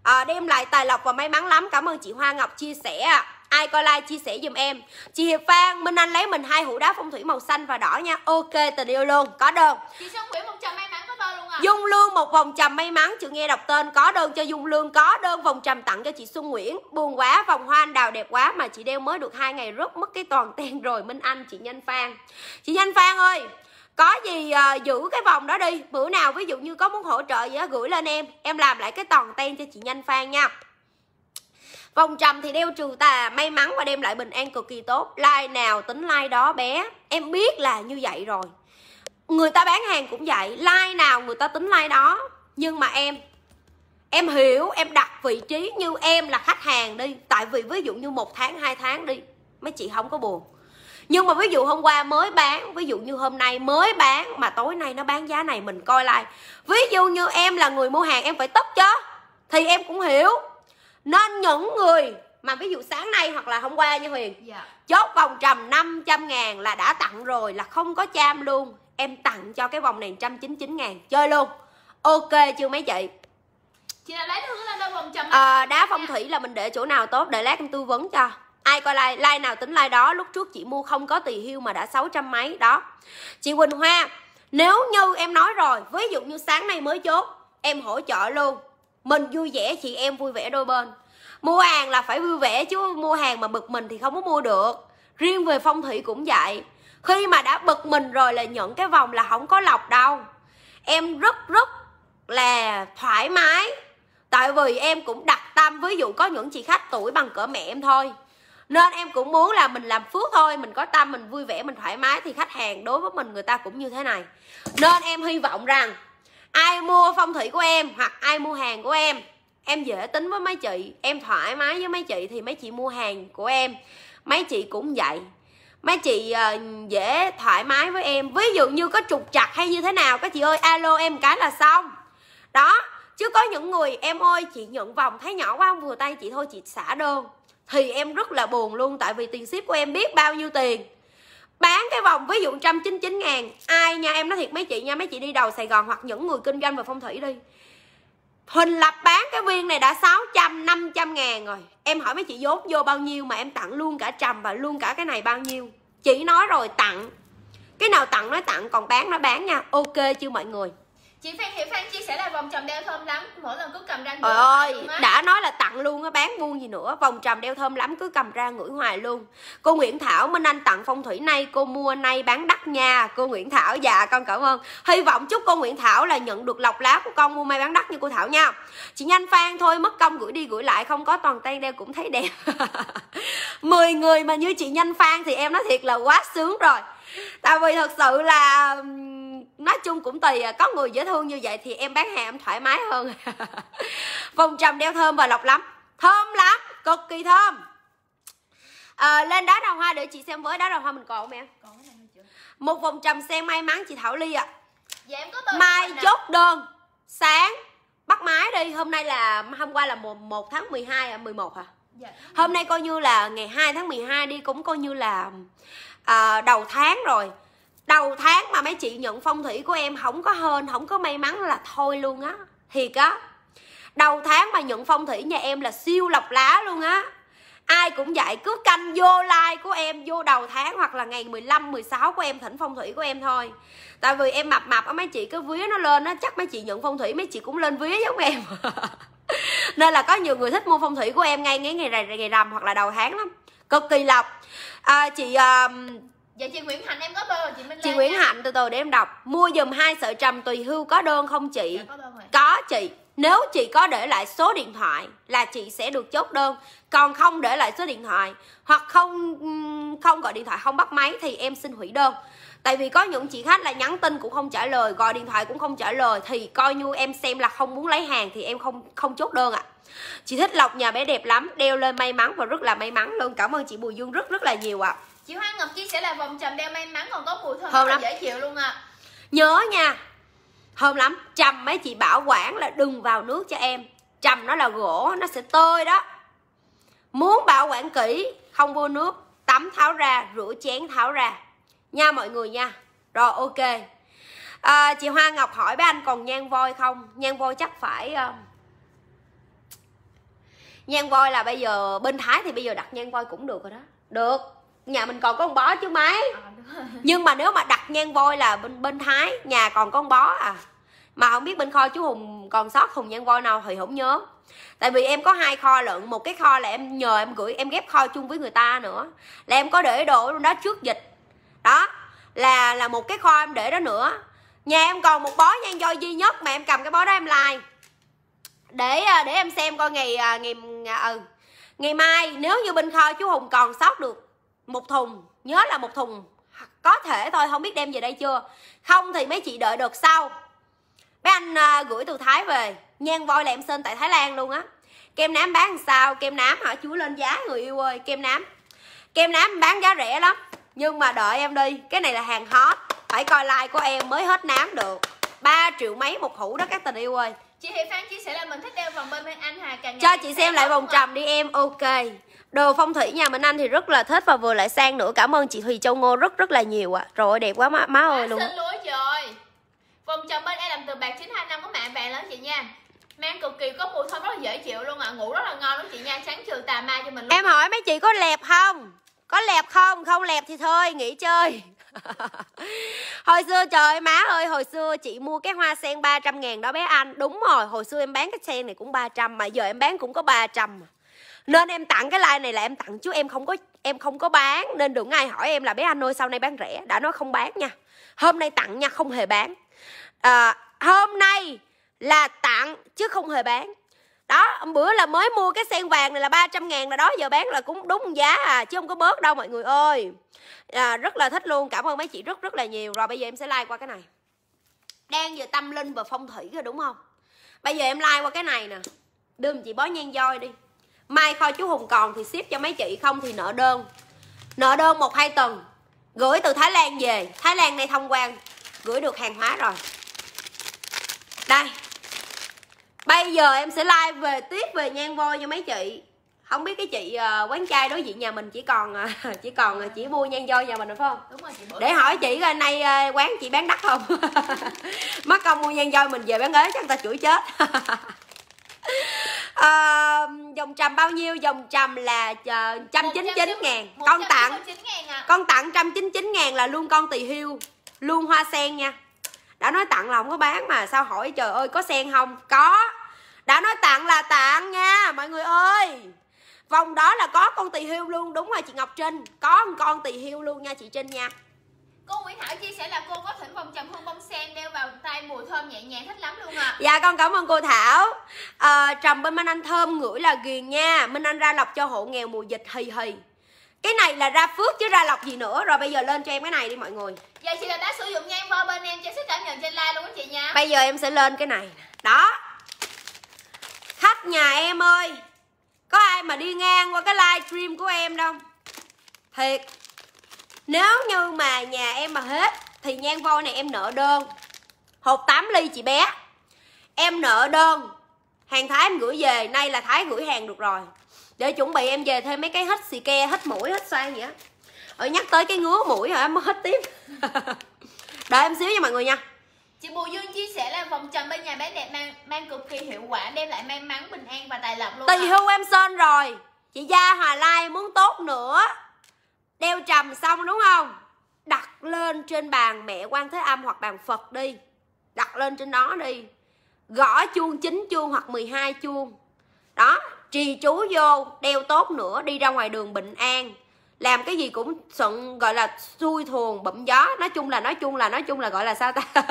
à, đem lại tài lộc và may mắn lắm cảm ơn chị Hoa Ngọc chia sẻ ai coi like chia sẻ giùm em chị Hiệp Phan Minh Anh lấy mình hai hũ đá phong thủy màu xanh và đỏ nha ok tình yêu luôn có đơn chị Sơn Nguyễn 100 may mắn à. Dung Lương một vòng trầm may mắn Chị nghe đọc tên có đơn cho Dung Lương Có đơn vòng trầm tặng cho chị Xuân Nguyễn Buồn quá vòng hoa anh đào đẹp quá Mà chị đeo mới được hai ngày rớt mất cái toàn ten rồi Minh Anh chị Nhanh Phan Chị Nhanh Phan ơi có gì uh, giữ cái vòng đó đi bữa nào ví dụ như có muốn hỗ trợ gì đó gửi lên em em làm lại cái toàn ten cho chị nhanh phan nha Vòng trầm thì đeo trừ tà may mắn và đem lại bình an cực kỳ tốt Like nào tính like đó bé Em biết là như vậy rồi người ta bán hàng cũng vậy like nào người ta tính like đó nhưng mà em em hiểu em đặt vị trí như em là khách hàng đi tại vì ví dụ như một tháng hai tháng đi mấy chị không có buồn nhưng mà ví dụ hôm qua mới bán ví dụ như hôm nay mới bán mà tối nay nó bán giá này mình coi lại ví dụ như em là người mua hàng em phải tấp chứ thì em cũng hiểu nên những người mà ví dụ sáng nay hoặc là hôm qua như Huyền yeah. Dạ. chốt vòng trầm 500 ngàn là đã tặng rồi là không có cham luôn em tặng cho cái vòng này 199 ngàn chơi luôn ok chưa mấy chị chị nào lấy hướng lên đâu vòng chậm à, ờ, đá phong thủy là mình để chỗ nào tốt để lát em tư vấn cho ai coi like like nào tính like đó lúc trước chị mua không có tỳ hưu mà đã 600 mấy đó chị Quỳnh Hoa nếu như em nói rồi ví dụ như sáng nay mới chốt em hỗ trợ luôn mình vui vẻ chị em vui vẻ đôi bên mua hàng là phải vui vẻ chứ mua hàng mà bực mình thì không có mua được riêng về phong thủy cũng vậy khi mà đã bực mình rồi là những cái vòng là không có lọc đâu em rất rất là thoải mái tại vì em cũng đặt tâm ví dụ có những chị khách tuổi bằng cỡ mẹ em thôi nên em cũng muốn là mình làm phước thôi mình có tâm mình vui vẻ mình thoải mái thì khách hàng đối với mình người ta cũng như thế này nên em hy vọng rằng ai mua phong thủy của em hoặc ai mua hàng của em em dễ tính với mấy chị em thoải mái với mấy chị thì mấy chị mua hàng của em mấy chị cũng vậy mấy chị uh, dễ thoải mái với em ví dụ như có trục chặt hay như thế nào các chị ơi alo em cái là xong đó chứ có những người em ơi chị nhận vòng thấy nhỏ quá không vừa tay chị thôi chị xả đơn thì em rất là buồn luôn tại vì tiền ship của em biết bao nhiêu tiền bán cái vòng ví dụ 199 ngàn ai nha em nói thiệt mấy chị nha mấy chị đi đầu Sài Gòn hoặc những người kinh doanh về phong thủy đi hình Lập bán cái viên này đã 600, 500 ngàn rồi Em hỏi mấy chị dốt vô bao nhiêu mà em tặng luôn cả trầm và luôn cả cái này bao nhiêu Chị nói rồi tặng Cái nào tặng nói tặng còn bán nó bán nha Ok chưa mọi người chị phan hiệp phan chia sẻ là vòng trầm đeo thơm lắm mỗi lần cứ cầm ra ngửi ơi đã nói là tặng luôn á bán buôn gì nữa vòng trầm đeo thơm lắm cứ cầm ra ngửi hoài luôn cô nguyễn thảo minh anh tặng phong thủy nay cô mua nay bán đắt nha cô nguyễn thảo dạ con cảm ơn hy vọng chúc cô nguyễn thảo là nhận được lọc lá của con mua may bán đắt như cô thảo nha chị nhanh phan thôi mất công gửi đi gửi lại không có toàn tay đeo cũng thấy đẹp 10 người mà như chị nhanh phan thì em nói thiệt là quá sướng rồi tại vì thật sự là nói chung cũng tùy à, có người dễ thương như vậy thì em bán hàng em thoải mái hơn vòng trầm đeo thơm và lọc lắm thơm lắm cực kỳ thơm à, lên đá đào hoa để chị xem với đá đào hoa mình còn không em một vòng trầm sen may mắn chị thảo ly ạ à. dạ, mai chốt à. đơn sáng bắt máy đi hôm nay là hôm qua là một tháng 12 à 11 hả à? dạ. hôm nay coi như là ngày 2 tháng 12 đi cũng coi như là à, đầu tháng rồi đầu tháng mà mấy chị nhận phong thủy của em không có hên không có may mắn là thôi luôn á thiệt á đầu tháng mà nhận phong thủy nhà em là siêu lọc lá luôn á ai cũng vậy cứ canh vô like của em vô đầu tháng hoặc là ngày 15, 16 của em thỉnh phong thủy của em thôi tại vì em mập mập á mấy chị cứ vía nó lên á chắc mấy chị nhận phong thủy mấy chị cũng lên vía giống em nên là có nhiều người thích mua phong thủy của em ngay ngay ngày ngày rằm hoặc là đầu tháng lắm cực kỳ lọc à, chị uh, Dạ chị Nguyễn Hạnh em có bơ chị Minh Lan Chị Nguyễn nha. Hạnh từ từ để em đọc Mua dùm hai sợi trầm tùy hưu có đơn không chị? Dạ, có, đơn rồi. có chị Nếu chị có để lại số điện thoại là chị sẽ được chốt đơn Còn không để lại số điện thoại Hoặc không không gọi điện thoại không bắt máy thì em xin hủy đơn Tại vì có những chị khách là nhắn tin cũng không trả lời Gọi điện thoại cũng không trả lời Thì coi như em xem là không muốn lấy hàng Thì em không không chốt đơn ạ à. Chị thích lọc nhà bé đẹp lắm Đeo lên may mắn và rất là may mắn luôn Cảm ơn chị Bùi Dương rất rất là nhiều ạ à chị Hoa Ngọc chia sẻ là vòng trầm đeo may mắn còn có mùi thơm, thơm rất dễ chịu luôn ạ à. nhớ nha thơm lắm trầm mấy chị bảo quản là đừng vào nước cho em trầm nó là gỗ nó sẽ tơi đó muốn bảo quản kỹ không vô nước tắm tháo ra rửa chén tháo ra nha mọi người nha rồi ok à, chị hoa ngọc hỏi với anh còn nhan voi không nhan voi chắc phải uh, ờ, nhan voi là bây giờ bên thái thì bây giờ đặt nhan voi cũng được rồi đó được nhà mình còn có con bó chứ mấy à, nhưng mà nếu mà đặt nhan voi là bên bên thái nhà còn có con bó à mà không biết bên kho chú hùng còn sót thùng nhan voi nào thì không nhớ tại vì em có hai kho lận một cái kho là em nhờ em gửi em ghép kho chung với người ta nữa là em có để đồ đó trước dịch đó là là một cái kho em để đó nữa nhà em còn một bó nhan voi duy nhất mà em cầm cái bó đó em like để à, để em xem coi ngày à, ngày à, ừ ngày mai nếu như bên kho chú hùng còn sót được một thùng nhớ là một thùng có thể thôi không biết đem về đây chưa không thì mấy chị đợi được sau mấy anh à, gửi từ thái về nhan voi lẹm em tại thái lan luôn á kem nám bán sao kem nám hả chú lên giá người yêu ơi kem nám kem nám bán giá rẻ lắm nhưng mà đợi em đi cái này là hàng hot phải coi like của em mới hết nám được 3 triệu mấy một hũ đó các tình yêu ơi chị Hiệp Phan chia sẻ là mình thích đeo vòng bên bên anh Hà càng cho chị xem lại vòng trầm đi em ok Đồ phong thủy nhà mình Anh thì rất là thích và vừa lại sang nữa Cảm ơn chị Thùy Châu Ngô rất rất là nhiều ạ à. Rồi đẹp quá má, má ơi luôn xin lúa rồi Vòng tròn bên em làm từ bạc chín hai năm của mẹ vàng lớn chị nha Mang cực kỳ có mùi thơm rất là dễ chịu luôn ạ à. Ngủ rất là ngon luôn chị nha Sáng trừ tà ma cho mình luôn Em hỏi mấy chị có lẹp không? Có lẹp không? Không lẹp thì thôi nghỉ chơi hồi xưa trời má ơi hồi xưa chị mua cái hoa sen 300 ngàn đó bé anh đúng rồi hồi xưa em bán cái sen này cũng 300 mà giờ em bán cũng có 300 trăm nên em tặng cái like này là em tặng chứ em không có em không có bán nên đừng ai hỏi em là bé anh ơi sau này bán rẻ đã nói không bán nha hôm nay tặng nha không hề bán à, hôm nay là tặng chứ không hề bán đó bữa là mới mua cái sen vàng này là 300 ngàn là đó giờ bán là cũng đúng giá à chứ không có bớt đâu mọi người ơi à, rất là thích luôn cảm ơn mấy chị rất rất là nhiều rồi bây giờ em sẽ like qua cái này đang giờ tâm linh và phong thủy rồi đúng không bây giờ em like qua cái này nè đưa chị bó nhan voi đi mai kho chú hùng còn thì ship cho mấy chị không thì nợ đơn nợ đơn một hai tuần gửi từ thái lan về thái lan này thông quan gửi được hàng hóa rồi đây bây giờ em sẽ live về tiếp về nhan voi cho mấy chị không biết cái chị uh, quán trai đối diện nhà mình chỉ còn uh, chỉ còn uh, chỉ mua nhan voi nhà mình rồi phải không đúng rồi chị bữa để hỏi chị coi nay uh, quán chị bán đắt không mất công mua nhan voi mình về bán ế chắc người ta chửi chết à, dòng trầm bao nhiêu dòng trầm là ờ, trăm chín chín ngàn con tặng à. con tặng trăm chín chín ngàn là luôn con tỳ hưu luôn hoa sen nha đã nói tặng là không có bán mà sao hỏi trời ơi có sen không có đã nói tặng là tặng nha mọi người ơi vòng đó là có con tỳ hưu luôn đúng rồi chị ngọc trinh có một con tỳ hưu luôn nha chị trinh nha Cô Nguyễn Thảo chia sẻ là cô có thỉnh vòng trầm hương bông sen đeo vào tay mùi thơm nhẹ nhàng thích lắm luôn ạ. À. Dạ con cảm ơn cô Thảo. À, trầm bên Minh Anh thơm ngửi là ghiền nha. Minh Anh ra lọc cho hộ nghèo mùa dịch hì hì. Cái này là ra phước chứ ra lọc gì nữa Rồi bây giờ lên cho em cái này đi mọi người Giờ chị là đã sử dụng nha em bên em cho sẽ cảm nhận trên like luôn đó chị nha Bây giờ em sẽ lên cái này Đó Khách nhà em ơi Có ai mà đi ngang qua cái live stream của em đâu Thiệt nếu như mà nhà em mà hết thì nhan voi này em nợ đơn hộp 8 ly chị bé em nợ đơn hàng thái em gửi về nay là thái gửi hàng được rồi để chuẩn bị em về thêm mấy cái hết xì ke hết mũi hết xoay vậy ở nhắc tới cái ngứa mũi hả em hết tiếp đợi em xíu nha mọi người nha Chị Bùi Dương chia sẻ là vòng tròn bên nhà bé đẹp mang mang cực kỳ hiệu quả đem lại may mắn bình an và tài lộc luôn. Tỳ hưu em sơn rồi. Chị Gia Hòa Lai muốn tốt nữa đeo trầm xong đúng không đặt lên trên bàn mẹ quan thế âm hoặc bàn phật đi đặt lên trên đó đi gõ chuông chín chuông hoặc 12 chuông đó trì chú vô đeo tốt nữa đi ra ngoài đường bình an làm cái gì cũng thuận gọi là xuôi thuồng bậm gió nói chung là nói chung là nói chung là gọi là sao ta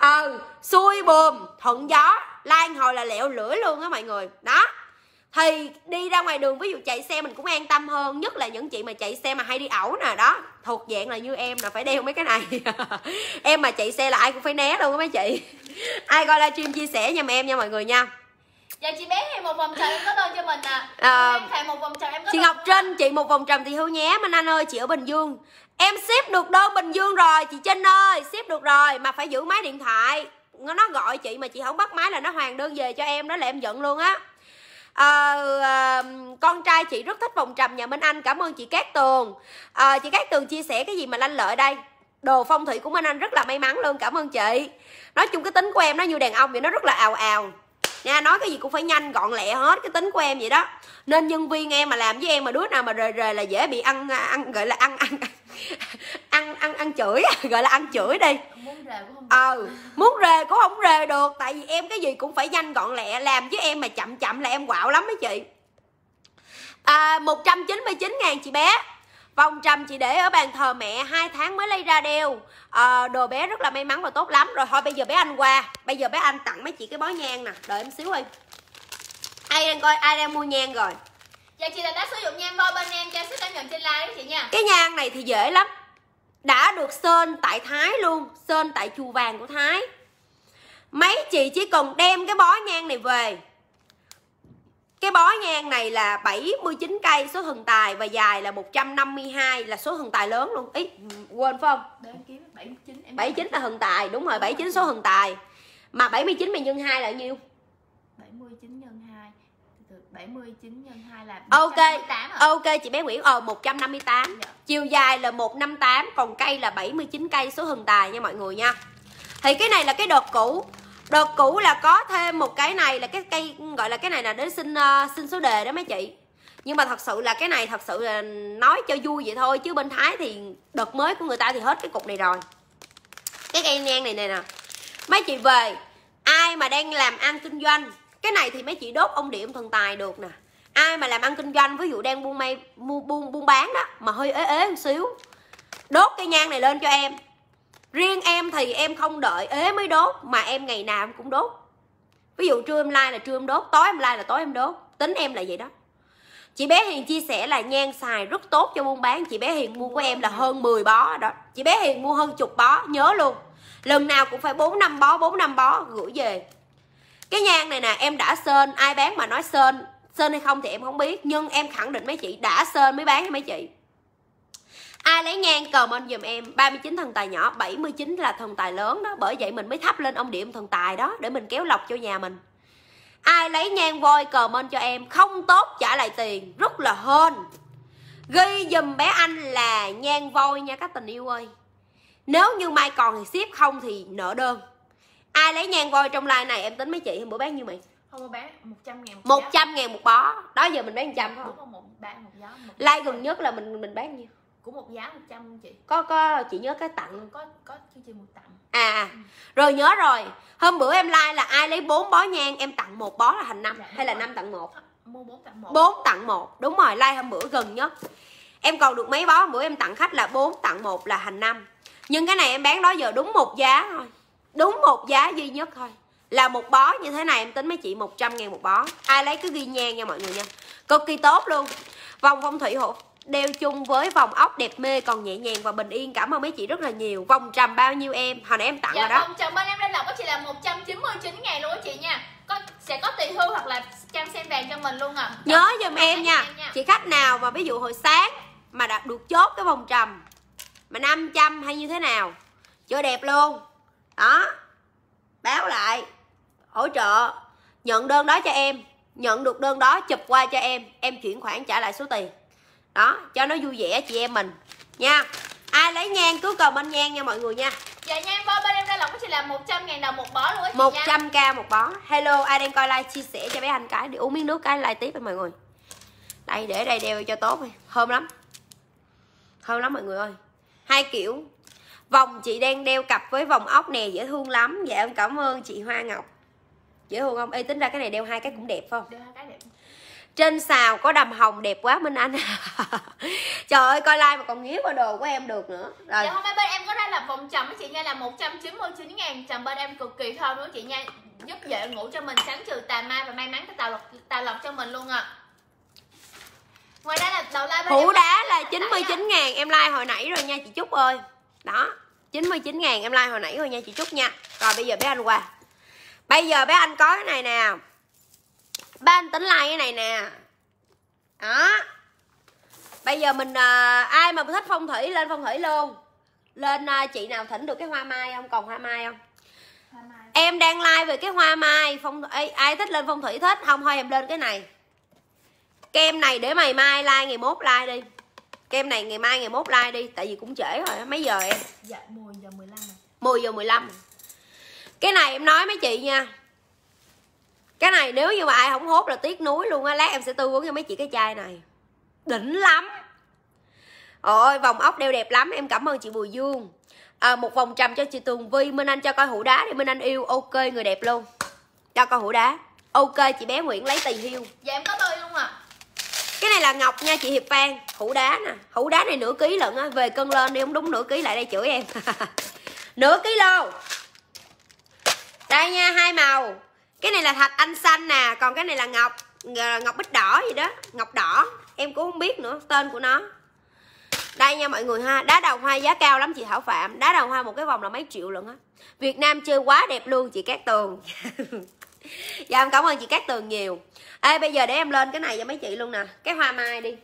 ờ xuôi buồm thuận gió lai hồi là lẹo lưỡi luôn á mọi người đó thì đi ra ngoài đường ví dụ chạy xe mình cũng an tâm hơn nhất là những chị mà chạy xe mà hay đi ẩu nè đó thuộc dạng là như em là phải đeo mấy cái này em mà chạy xe là ai cũng phải né luôn á mấy chị ai coi livestream chia sẻ nha em nha mọi người nha dạ chị bé thì một vòng trời em có đơn cho mình à, à ờ, em một vòng tròn em có chị ngọc trinh à. chị một vòng tròn thì hưu nhé minh anh ơi chị ở bình dương em ship được đơn bình dương rồi chị trinh ơi ship được rồi mà phải giữ máy điện thoại nó gọi chị mà chị không bắt máy là nó hoàn đơn về cho em đó là em giận luôn á à, à, con trai chị rất thích vòng trầm nhà minh anh cảm ơn chị cát tường à, chị cát tường chia sẻ cái gì mà lanh lợi đây đồ phong thủy của minh anh rất là may mắn luôn cảm ơn chị nói chung cái tính của em nó như đàn ông vậy nó rất là ào ào nha nói cái gì cũng phải nhanh gọn lẹ hết cái tính của em vậy đó nên nhân viên em mà làm với em mà đứa nào mà rời rời là dễ bị ăn ăn gọi là ăn ăn, ăn ăn ăn ăn chửi gọi là ăn chửi đi muốn rề ờ muốn rê cũng không rê được tại vì em cái gì cũng phải nhanh gọn lẹ làm với em mà chậm chậm là em quạo lắm mấy chị à, 199 ngàn chị bé Vòng trầm chị để ở bàn thờ mẹ hai tháng mới lấy ra đeo à, Đồ bé rất là may mắn và tốt lắm Rồi thôi bây giờ bé anh qua Bây giờ bé anh tặng mấy chị cái bó nhang nè Đợi em xíu đi Ai đang coi ai đang mua nhang rồi Dạ chị là đã sử dụng nhan voi bên em cho sức cảm nhận trên like đó chị nha Cái nhang này thì dễ lắm Đã được sơn tại Thái luôn Sơn tại chùa vàng của Thái Mấy chị chỉ cần đem cái bó nhang này về Cái bó nhang này là 79 cây số thần tài Và dài là 152 là số thần tài lớn luôn Ý quên phải không? Để em kiếm 79 em 79 là thần tài Đúng rồi 79 số thần tài Mà 79 mà nhân 2 là nhiêu? 79 nhân 2 là 158 Ok. Rồi. Ok chị bé Nguyễn ờ 158. Dạ. Chiều dài là 158 còn cây là 79 cây số hừng tài nha mọi người nha. Thì cái này là cái đợt cũ. Đợt cũ là có thêm một cái này là cái cây gọi là cái này là đến xin uh, xin số đề đó mấy chị. Nhưng mà thật sự là cái này thật sự là nói cho vui vậy thôi chứ bên Thái thì đợt mới của người ta thì hết cái cục này rồi. Cái cây nang này này nè. Mấy chị về ai mà đang làm ăn kinh doanh cái này thì mấy chị đốt ông điểm thần tài được nè ai mà làm ăn kinh doanh ví dụ đang buôn may buôn buôn, buôn bán đó mà hơi ế ế một xíu đốt cây nhang này lên cho em riêng em thì em không đợi ế mới đốt mà em ngày nào cũng đốt ví dụ trưa em lai là trưa em đốt tối em lai là tối em đốt tính em là vậy đó chị bé hiền chia sẻ là nhan xài rất tốt cho buôn bán chị bé hiền mua của em là hơn 10 bó đó chị bé hiền mua hơn chục bó nhớ luôn lần nào cũng phải bốn năm bó bốn năm bó gửi về cái nhang này nè em đã sơn ai bán mà nói sơn sơn hay không thì em không biết nhưng em khẳng định mấy chị đã sơn mới bán cho mấy chị ai lấy nhang comment giùm em 39 thần tài nhỏ 79 là thần tài lớn đó bởi vậy mình mới thắp lên ông điểm thần tài đó để mình kéo lọc cho nhà mình ai lấy nhang voi comment cho em không tốt trả lại tiền rất là hên ghi giùm bé anh là nhang voi nha các tình yêu ơi nếu như mai còn thì ship không thì nợ đơn ai lấy nhang voi trong like này em tính mấy chị hôm bữa bán như mày không bán 100 ngàn một 100 ngàn một bó đó giờ mình bán 100 dạ, không một, bán một giá một like gần nhất là mình mình bán nhiêu của một giá 100 chị có có chị nhớ cái tặng có có chương trình một tặng à, à ừ. rồi nhớ rồi hôm bữa em like là ai lấy bốn bó nhang em tặng một bó là thành năm dạ, hay là năm tặng một bốn tặng một đúng rồi like hôm bữa gần nhất em còn được mấy bó bữa em tặng khách là bốn tặng một là thành năm nhưng cái này em bán đó giờ đúng một giá thôi đúng một giá duy nhất thôi là một bó như thế này em tính mấy chị 100 ngàn một bó ai lấy cứ ghi nhang nha mọi người nha cực kỳ tốt luôn vòng phong thủy hộ đeo chung với vòng ốc đẹp mê còn nhẹ nhàng và bình yên cảm ơn mấy chị rất là nhiều vòng trầm bao nhiêu em hồi nãy em tặng dạ, rồi đó vòng trầm bên em đang lọc có chị là 199 ngàn luôn á chị nha có sẽ có tiền hưu hoặc là trang xem vàng cho mình luôn à nhớ dạ, giùm em nha. em nha chị khách nào mà ví dụ hồi sáng mà đã được chốt cái vòng trầm mà 500 hay như thế nào chưa đẹp luôn đó báo lại hỗ trợ nhận đơn đó cho em nhận được đơn đó chụp qua cho em em chuyển khoản trả lại số tiền đó cho nó vui vẻ chị em mình nha ai lấy nhang cứ cầm bên nhang nha mọi người nha dạ nha em bên em đang lỏng chỉ là 100 ngàn đồng một bó luôn á 100 k một bó hello ai đang coi like chia sẻ cho bé anh cái để uống miếng nước cái like tiếp anh mọi người đây để đây đeo cho tốt thôi thơm lắm thơm lắm mọi người ơi hai kiểu vòng chị đang đeo cặp với vòng ốc nè dễ thương lắm dạ em cảm ơn chị hoa ngọc dễ thương không Ê tính ra cái này đeo hai cái cũng đẹp không đeo cái đẹp trên xào có đầm hồng đẹp quá minh anh trời ơi coi like mà còn nghiến qua đồ của em được nữa rồi dạ, hôm nay bên em có ra là vòng chậm chị nha là 199 ngàn chậm bên em cực kỳ thơm nữa chị nha giúp dễ ngủ cho mình sáng trừ tà ma và may mắn cho tạo lộc tà lộc cho mình luôn ạ à. ngoài ra là đầu like hũ đá là 99 ngàn em like hồi nãy rồi nha chị Trúc ơi đó 99 ngàn em like hồi nãy rồi nha chị Trúc nha Rồi bây giờ bé anh qua Bây giờ bé anh có cái này nè Bé anh tính like cái này nè Đó Bây giờ mình à, ai mà thích phong thủy lên phong thủy luôn Lên à, chị nào thỉnh được cái hoa mai không? Còn hoa mai không? Hoa mai. Em đang like về cái hoa mai phong Ê, Ai thích lên phong thủy thích Không thôi em lên cái này Kem này để mày mai like ngày mốt like đi Kem này ngày mai ngày mốt like đi Tại vì cũng trễ rồi Mấy giờ em? Dạ 10 giờ 15 10 giờ 15 Cái này em nói mấy chị nha Cái này nếu như mà ai không hốt là tiếc núi luôn á Lát em sẽ tư vấn cho mấy chị cái chai này Đỉnh lắm Ôi vòng ốc đeo đẹp lắm Em cảm ơn chị Bùi Dương à, Một vòng trầm cho chị Tường Vi Minh Anh cho coi hũ đá đi Minh Anh yêu ok người đẹp luôn Cho coi hũ đá Ok chị bé Nguyễn lấy tỳ hiu Dạ em có tươi luôn à cái này là ngọc nha chị hiệp phan hũ đá nè hũ đá này nửa ký lận á về cân lên đi không đúng nửa ký lại đây chửi em nửa ký lô đây nha hai màu cái này là thạch anh xanh nè còn cái này là ngọc ờ, ngọc bích đỏ gì đó ngọc đỏ em cũng không biết nữa tên của nó đây nha mọi người ha đá đầu hoa giá cao lắm chị thảo phạm đá đầu hoa một cái vòng là mấy triệu lận á việt nam chơi quá đẹp luôn chị cát tường dạ em cảm ơn chị cát tường nhiều ê bây giờ để em lên cái này cho mấy chị luôn nè cái hoa mai đi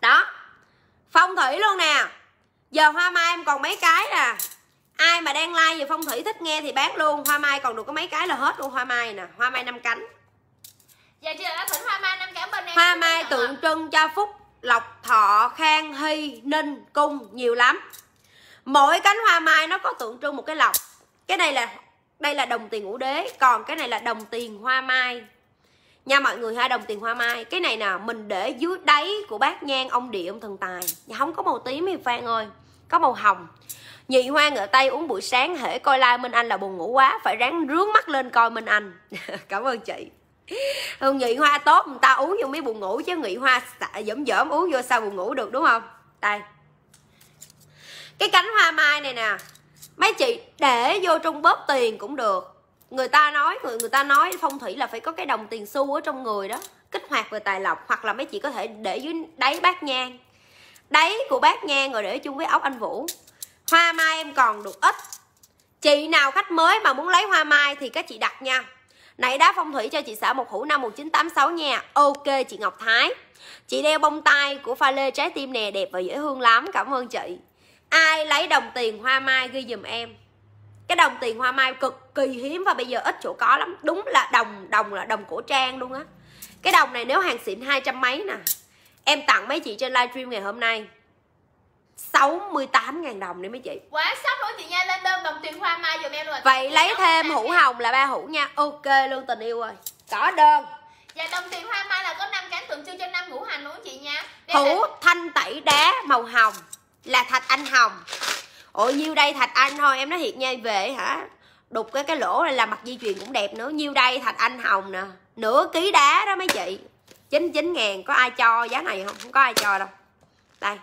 đó phong thủy luôn nè giờ hoa mai em còn mấy cái nè à. ai mà đang like về phong thủy thích nghe thì bán luôn hoa mai còn được có mấy cái là hết luôn hoa mai nè hoa mai năm cánh dạ chị là thỉnh hoa mai năm cánh bên em hoa mai tượng trưng cho phúc lộc thọ khang hy ninh cung nhiều lắm mỗi cánh hoa mai nó có tượng trưng một cái lộc cái này là đây là đồng tiền ngũ đế còn cái này là đồng tiền hoa mai nha mọi người ha đồng tiền hoa mai cái này nè mình để dưới đáy của bát nhang ông địa ông thần tài dạ, không có màu tím thì phan ơi có màu hồng nhị hoa ngựa tay uống buổi sáng hễ coi like minh anh là buồn ngủ quá phải ráng rướn mắt lên coi minh anh cảm ơn chị hương nhị hoa tốt người ta uống vô mấy buồn ngủ chứ nhị hoa dẫm dởm uống vô sao buồn ngủ được đúng không đây cái cánh hoa mai này nè mấy chị để vô trong bóp tiền cũng được người ta nói người người ta nói phong thủy là phải có cái đồng tiền xu ở trong người đó kích hoạt về tài lộc hoặc là mấy chị có thể để dưới đáy bát nhang đáy của bát nhang rồi để chung với ốc anh vũ hoa mai em còn được ít chị nào khách mới mà muốn lấy hoa mai thì các chị đặt nha nãy đá phong thủy cho chị xã một hũ năm 1986 nha ok chị ngọc thái chị đeo bông tai của pha lê trái tim nè đẹp và dễ thương lắm cảm ơn chị ai lấy đồng tiền hoa mai ghi giùm em cái đồng tiền hoa mai cực kỳ hiếm và bây giờ ít chỗ có lắm đúng là đồng đồng là đồng cổ trang luôn á cái đồng này nếu hàng xịn hai trăm mấy nè em tặng mấy chị trên livestream ngày hôm nay 68 ngàn đồng đi mấy chị Quá sắp luôn chị nha Lên đơn đồng tiền hoa mai dùm em rồi Vậy lấy thêm hũ hồng là ba hũ nha Ok luôn tình yêu rồi Có đơn Dạ đồng tiền hoa mai là có 5 cánh tượng trưng cho năm ngũ hành luôn chị nha Đem Hũ thanh tẩy đá màu hồng là thạch anh hồng ôi nhiêu đây thạch anh thôi em nói thiệt nha về hả đục cái cái lỗ này làm mặt di truyền cũng đẹp nữa nhiêu đây thạch anh hồng nè nửa ký đá đó mấy chị 99 ngàn có ai cho giá này không không có ai cho đâu đây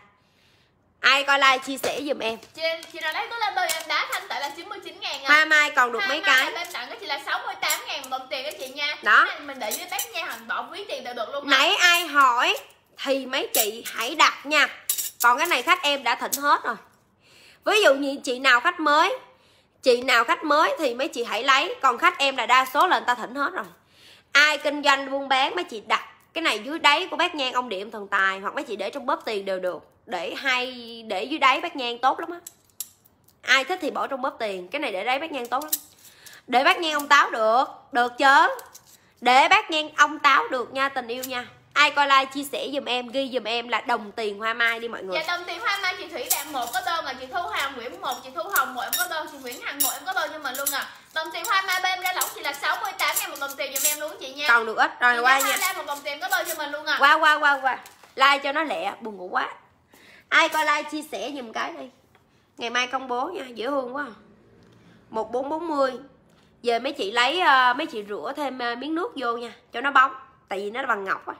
ai coi like chia sẻ giùm em chị, chị nào lấy có lên bao em đá thanh tại là 99 ngàn à. mai mai còn được mai mấy mai cái em tặng cái chị là 68 ngàn một tiền đó chị nha đó mình để dưới tách nha hành bỏ quý tiền đều được luôn nãy ai hỏi thì mấy chị hãy đặt nha còn cái này khách em đã thỉnh hết rồi ví dụ như chị nào khách mới chị nào khách mới thì mấy chị hãy lấy còn khách em là đa số là người ta thỉnh hết rồi ai kinh doanh buôn bán mấy chị đặt cái này dưới đáy của bác nhang ông điểm thần tài hoặc mấy chị để trong bóp tiền đều được để hay để dưới đáy bác nhang tốt lắm á ai thích thì bỏ trong bóp tiền cái này để đáy bác nhang tốt lắm để bác nhang ông táo được được chứ để bác nhang ông táo được nha tình yêu nha ai coi like chia sẻ dùm em ghi dùm em là đồng tiền hoa mai đi mọi người dạ đồng tiền hoa mai chị thủy đạm một có đơn là chị thu hoàng nguyễn một chị thu hồng một em có đơn chị nguyễn hằng một em có đơn cho mình luôn à đồng tiền hoa mai bên ra lỏng chỉ là 68 ngàn một đồng tiền dùm em luôn chị nha còn được ít rồi chị qua nha một đồng tiền có đơn cho mình luôn à qua qua qua qua like cho nó lẹ buồn ngủ quá ai coi like chia sẻ dùm cái đi ngày mai công bố nha dễ thương quá một bốn bốn mươi giờ mấy chị lấy ờ, mấy chị rửa thêm ờ, miếng nước vô nha cho nó bóng tại vì nó bằng ngọc á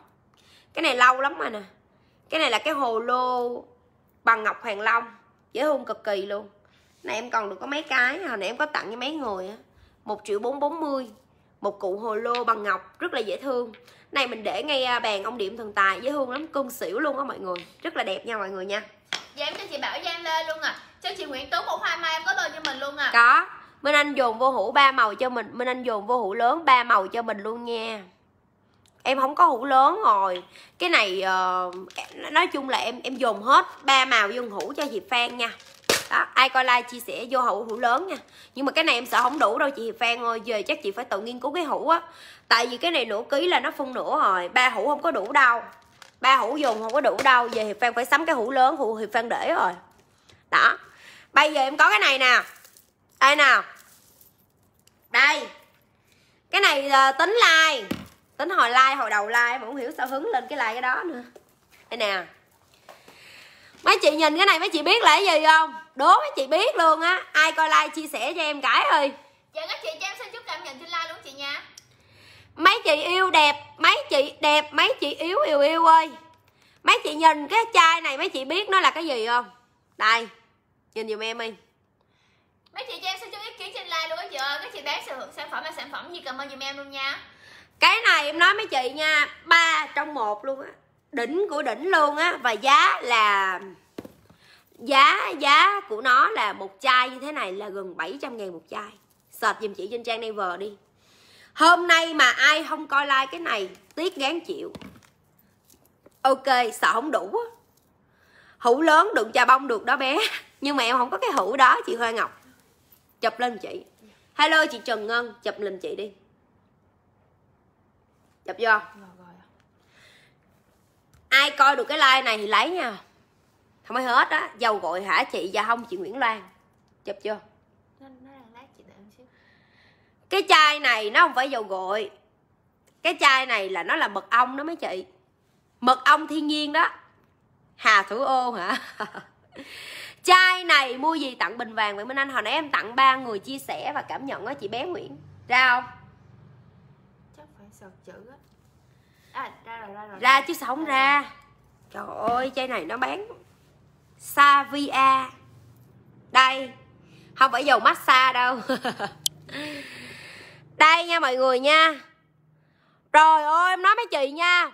cái này lâu lắm rồi nè cái này là cái hồ lô bằng ngọc hoàng long dễ hôn cực kỳ luôn này em còn được có mấy cái hồi nãy em có tặng cho mấy người á một triệu bốn bốn mươi một cụ hồ lô bằng ngọc rất là dễ thương này mình để ngay à, bàn ông điểm thần tài dễ thương lắm cưng xỉu luôn á mọi người rất là đẹp nha mọi người nha dạ em cho chị bảo giang lên luôn à cho chị nguyễn tú một hoa mai em có lên cho mình luôn à có minh anh dồn vô hũ ba màu cho mình minh anh dồn vô hũ lớn ba màu cho mình luôn nha em không có hũ lớn rồi cái này uh, nói chung là em em dùng hết ba màu vô hũ cho chị Phan nha đó, ai coi like chia sẻ vô hũ hũ lớn nha nhưng mà cái này em sợ không đủ đâu chị Phan ơi về chắc chị phải tự nghiên cứu cái hũ á tại vì cái này nửa ký là nó phân nửa rồi ba hũ không có đủ đâu ba hũ dùng không có đủ đâu về Hiệp Phan phải sắm cái hũ lớn hũ Hiệp Phan để rồi đó bây giờ em có cái này nè đây nào đây cái này là tính like tính hồi like hồi đầu like mà không hiểu sao hứng lên cái like cái đó nữa đây nè mấy chị nhìn cái này mấy chị biết là cái gì không đố mấy chị biết luôn á ai coi like chia sẻ cho em cái ơi dạ các chị cho em xin chút cảm nhận trên like luôn chị nha mấy chị yêu đẹp mấy chị đẹp mấy chị yếu yêu yêu ơi mấy chị nhìn cái chai này mấy chị biết nó là cái gì không đây nhìn dùm em đi mấy chị cho em xin cho ý kiến trên like luôn á chị ơi các chị bán sản phẩm là sản phẩm gì cảm ơn dùm em luôn nha cái này em nói mấy chị nha ba trong một luôn á đỉnh của đỉnh luôn á và giá là giá giá của nó là một chai như thế này là gần 700 ngàn một chai search dùm chị trên trang never đi hôm nay mà ai không coi like cái này tiếc gán chịu ok sợ không đủ á hũ lớn đựng trà bông được đó bé nhưng mà em không có cái hũ đó chị hoa ngọc chụp lên chị hello chị trần ngân chụp lên chị đi Chụp vô Ai coi được cái like này thì lấy nha Không ai hết á Dầu gội hả chị và không chị Nguyễn Loan Chụp chưa cái chai này nó không phải dầu gội cái chai này là nó là mật ong đó mấy chị mật ong thiên nhiên đó hà thủ ô hả chai này mua gì tặng bình vàng vậy minh anh hồi nãy em tặng ba người chia sẻ và cảm nhận đó chị bé nguyễn ra không chắc phải sợt chữ á À, ra, rồi, ra, rồi. ra chứ sao không ra trời ơi chai này nó bán Savia đây không phải dầu massage đâu đây nha mọi người nha rồi ơi em nói mấy chị nha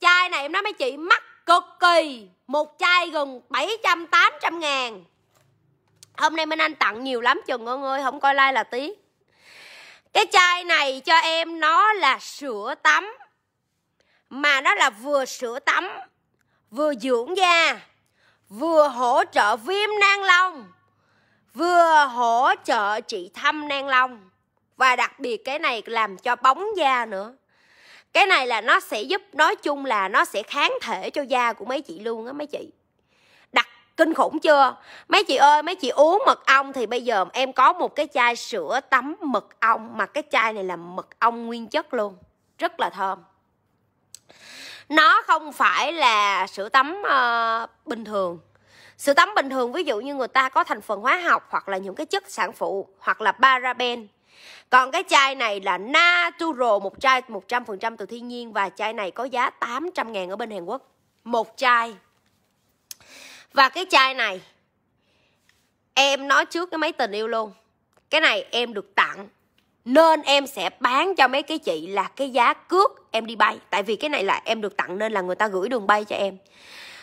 chai này em nói mấy chị mắc cực kỳ một chai gần 700 800 ngàn hôm nay Minh Anh tặng nhiều lắm chừng ơn ơi không coi like là tí cái chai này cho em nó là sữa tắm mà nó là vừa sữa tắm vừa dưỡng da vừa hỗ trợ viêm nang lông vừa hỗ trợ trị thâm nang lông và đặc biệt cái này làm cho bóng da nữa cái này là nó sẽ giúp nói chung là nó sẽ kháng thể cho da của mấy chị luôn á mấy chị đặt kinh khủng chưa mấy chị ơi mấy chị uống mật ong thì bây giờ em có một cái chai sữa tắm mật ong mà cái chai này là mật ong nguyên chất luôn rất là thơm nó không phải là sữa tắm uh, bình thường sữa tắm bình thường ví dụ như người ta có thành phần hóa học hoặc là những cái chất sản phụ hoặc là paraben còn cái chai này là natural một chai 100% từ thiên nhiên và chai này có giá 800 ngàn ở bên Hàn Quốc một chai và cái chai này em nói trước cái máy tình yêu luôn cái này em được tặng nên em sẽ bán cho mấy cái chị là cái giá cước em đi bay tại vì cái này là em được tặng nên là người ta gửi đường bay cho em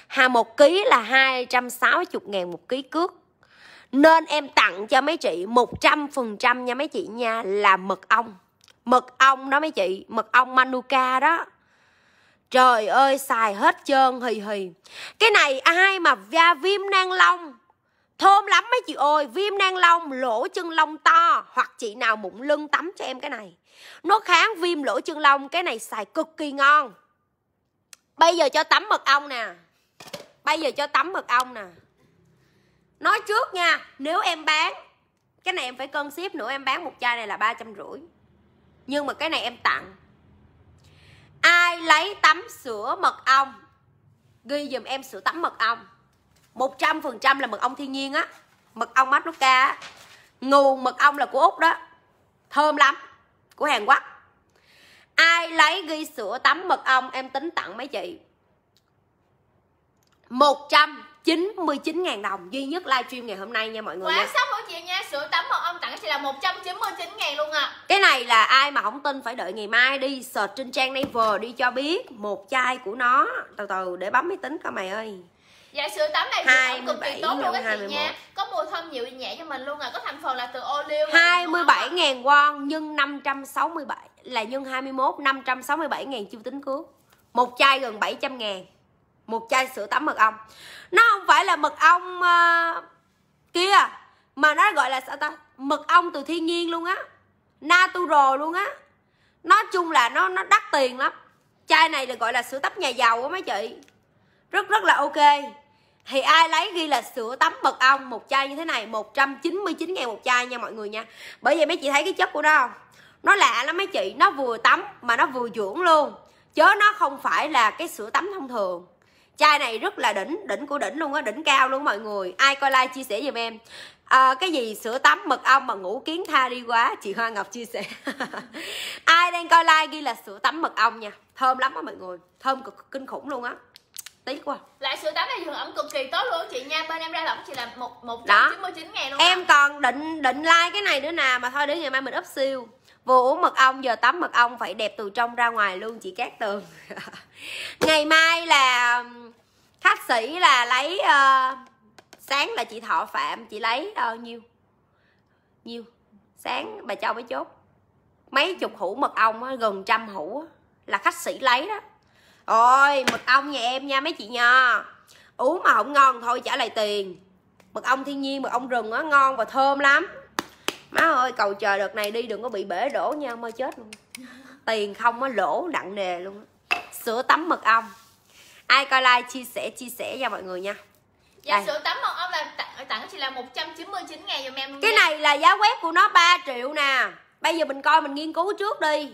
hà một ký là 260 ngàn một ký cước nên em tặng cho mấy chị 100% nha mấy chị nha là mật ong mật ong đó mấy chị mật ong manuka đó trời ơi xài hết trơn hì hì cái này ai mà da viêm nang long thơm lắm mấy chị ơi viêm nang lông lỗ chân lông to hoặc chị nào mụn lưng tắm cho em cái này nó kháng viêm lỗ chân lông cái này xài cực kỳ ngon bây giờ cho tắm mật ong nè bây giờ cho tắm mật ong nè nói trước nha nếu em bán cái này em phải cân ship nữa em bán một chai này là ba trăm rưỡi nhưng mà cái này em tặng ai lấy tắm sữa mật ong ghi dùm em sữa tắm mật ong một trăm phần trăm là mật ong thiên nhiên á mật ong mắt Manuka á nguồn mật ong là của úc đó thơm lắm của hàn quốc ai lấy ghi sữa tắm mật ong em tính tặng mấy chị Một trăm chín mươi chín ngàn đồng duy nhất livestream ngày hôm nay nha mọi người. Quá sốc của chị nha, sữa tắm mật ong tặng chị là một trăm chín mươi chín ngàn luôn à. Cái này là ai mà không tin phải đợi ngày mai đi search trên trang Naver đi cho biết một chai của nó. Từ từ để bấm máy tính coi mày ơi. Dạ sữa tắm này hai cực kỳ tốt luôn các chị nha Có mùi thơm dịu nhẹ cho mình luôn à Có thành phần là từ ô liu 27 ngàn won nhân 567 Là nhân 21 567 ngàn chưa tính cước Một chai gần 700 ngàn Một chai sữa tắm mật ong Nó không phải là mật ong uh, kia Mà nó gọi là sao ta Mật ong từ thiên nhiên luôn á Natural luôn á Nói chung là nó nó đắt tiền lắm Chai này là gọi là sữa tắm nhà giàu á mấy chị rất rất là ok thì ai lấy ghi là sữa tắm mật ong một chai như thế này 199 ngàn một chai nha mọi người nha bởi vì mấy chị thấy cái chất của nó không nó lạ lắm mấy chị nó vừa tắm mà nó vừa dưỡng luôn chứ nó không phải là cái sữa tắm thông thường chai này rất là đỉnh đỉnh của đỉnh luôn á đỉnh cao luôn mọi người ai coi like chia sẻ giùm em à, cái gì sữa tắm mật ong mà ngủ kiến tha đi quá chị hoa ngọc chia sẻ ai đang coi like ghi là sữa tắm mật ong nha thơm lắm á mọi người thơm cực kinh khủng luôn á tí quá lại sữa tắm này dưỡng ẩm cực kỳ tốt luôn chị nha bên em ra lỏng chị là một một trăm chín mươi chín ngàn luôn em đó. À. còn định định like cái này nữa nè mà thôi đến ngày mai mình up siêu vừa uống mật ong giờ tắm mật ong phải đẹp từ trong ra ngoài luôn chị cát tường ngày mai là khách sĩ là lấy uh, sáng là chị thọ phạm chị lấy uh, nhiêu nhiêu sáng bà châu mấy chốt mấy chục hũ mật ong á, gần trăm hũ á, là khách sĩ lấy đó rồi mật ong nhà em nha mấy chị nha uống mà không ngon thôi trả lại tiền mật ong thiên nhiên mật ong rừng á ngon và thơm lắm má ơi cầu trời đợt này đi đừng có bị bể đổ nha mơ chết luôn tiền không á lỗ nặng nề luôn sữa tắm mật ong ai coi like chia sẻ chia sẻ cho mọi người nha Dạ Đây. sữa tắm mật ong là tặng, tặng chị là 199 ngàn dùm em Cái nha. này là giá web của nó 3 triệu nè Bây giờ mình coi mình nghiên cứu trước đi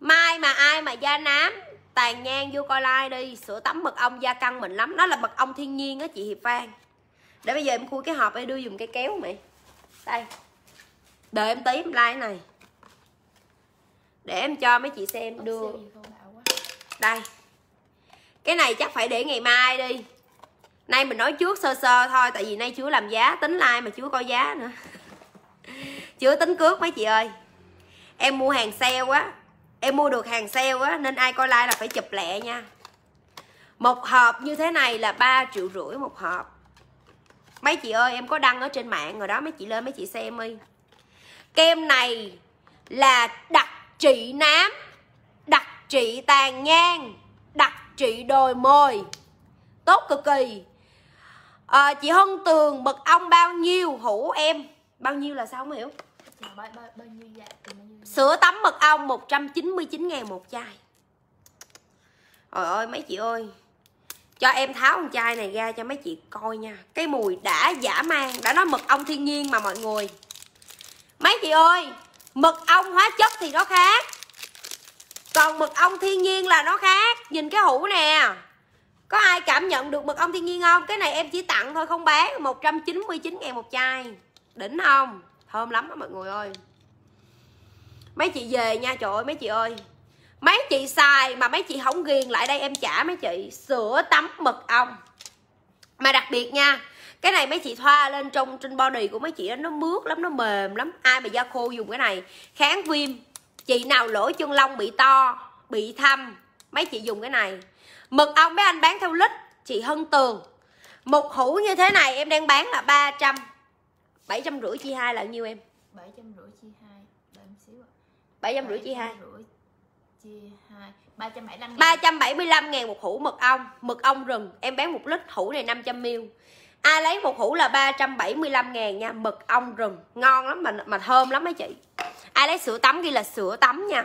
Mai mà ai mà da nám tàn nhang vô coi like đi sữa tắm mật ong da căng mình lắm nó là mật ong thiên nhiên á chị hiệp phan để bây giờ em khui cái hộp em đưa dùng cái kéo mày đây đợi em tí em like này để em cho mấy chị xem đưa đây cái này chắc phải để ngày mai đi nay mình nói trước sơ sơ thôi tại vì nay chưa làm giá tính like mà chưa coi giá nữa chưa tính cước mấy chị ơi em mua hàng sale quá em mua được hàng sale á nên ai coi like là phải chụp lẹ nha một hộp như thế này là 3 triệu rưỡi một hộp mấy chị ơi em có đăng ở trên mạng rồi đó mấy chị lên mấy chị xem đi kem này là đặc trị nám đặc trị tàn nhang đặc trị đồi mồi tốt cực kỳ à, chị hân tường mật ong bao nhiêu hũ em bao nhiêu là sao không hiểu bao, bao, bao nhiêu dạ sữa tắm mật ong 199 ngàn một chai trời ơi mấy chị ơi cho em tháo con chai này ra cho mấy chị coi nha cái mùi đã giả mang đã nói mật ong thiên nhiên mà mọi người mấy chị ơi mật ong hóa chất thì nó khác còn mật ong thiên nhiên là nó khác nhìn cái hũ nè có ai cảm nhận được mật ong thiên nhiên không cái này em chỉ tặng thôi không bán 199 ngàn một chai đỉnh không thơm lắm đó mọi người ơi mấy chị về nha trời ơi mấy chị ơi mấy chị xài mà mấy chị không ghiền lại đây em trả mấy chị sữa tắm mật ong mà đặc biệt nha cái này mấy chị thoa lên trong trên body của mấy chị đó nó mướt lắm nó mềm lắm ai mà da khô dùng cái này kháng viêm chị nào lỗ chân lông bị to bị thâm mấy chị dùng cái này mật ong mấy anh bán theo lít chị hân tường một hũ như thế này em đang bán là 300 rưỡi chia hai là nhiêu em bảy trăm rưỡi bảy trăm rưỡi chia hai chia 2 375 ngàn. 375 ngàn một hũ mật ong Mật ong rừng Em bán một lít hũ này 500ml Ai lấy một hũ là 375 ngàn nha Mật ong rừng Ngon lắm mà, mà thơm lắm mấy chị Ai lấy sữa tắm ghi là sữa tắm nha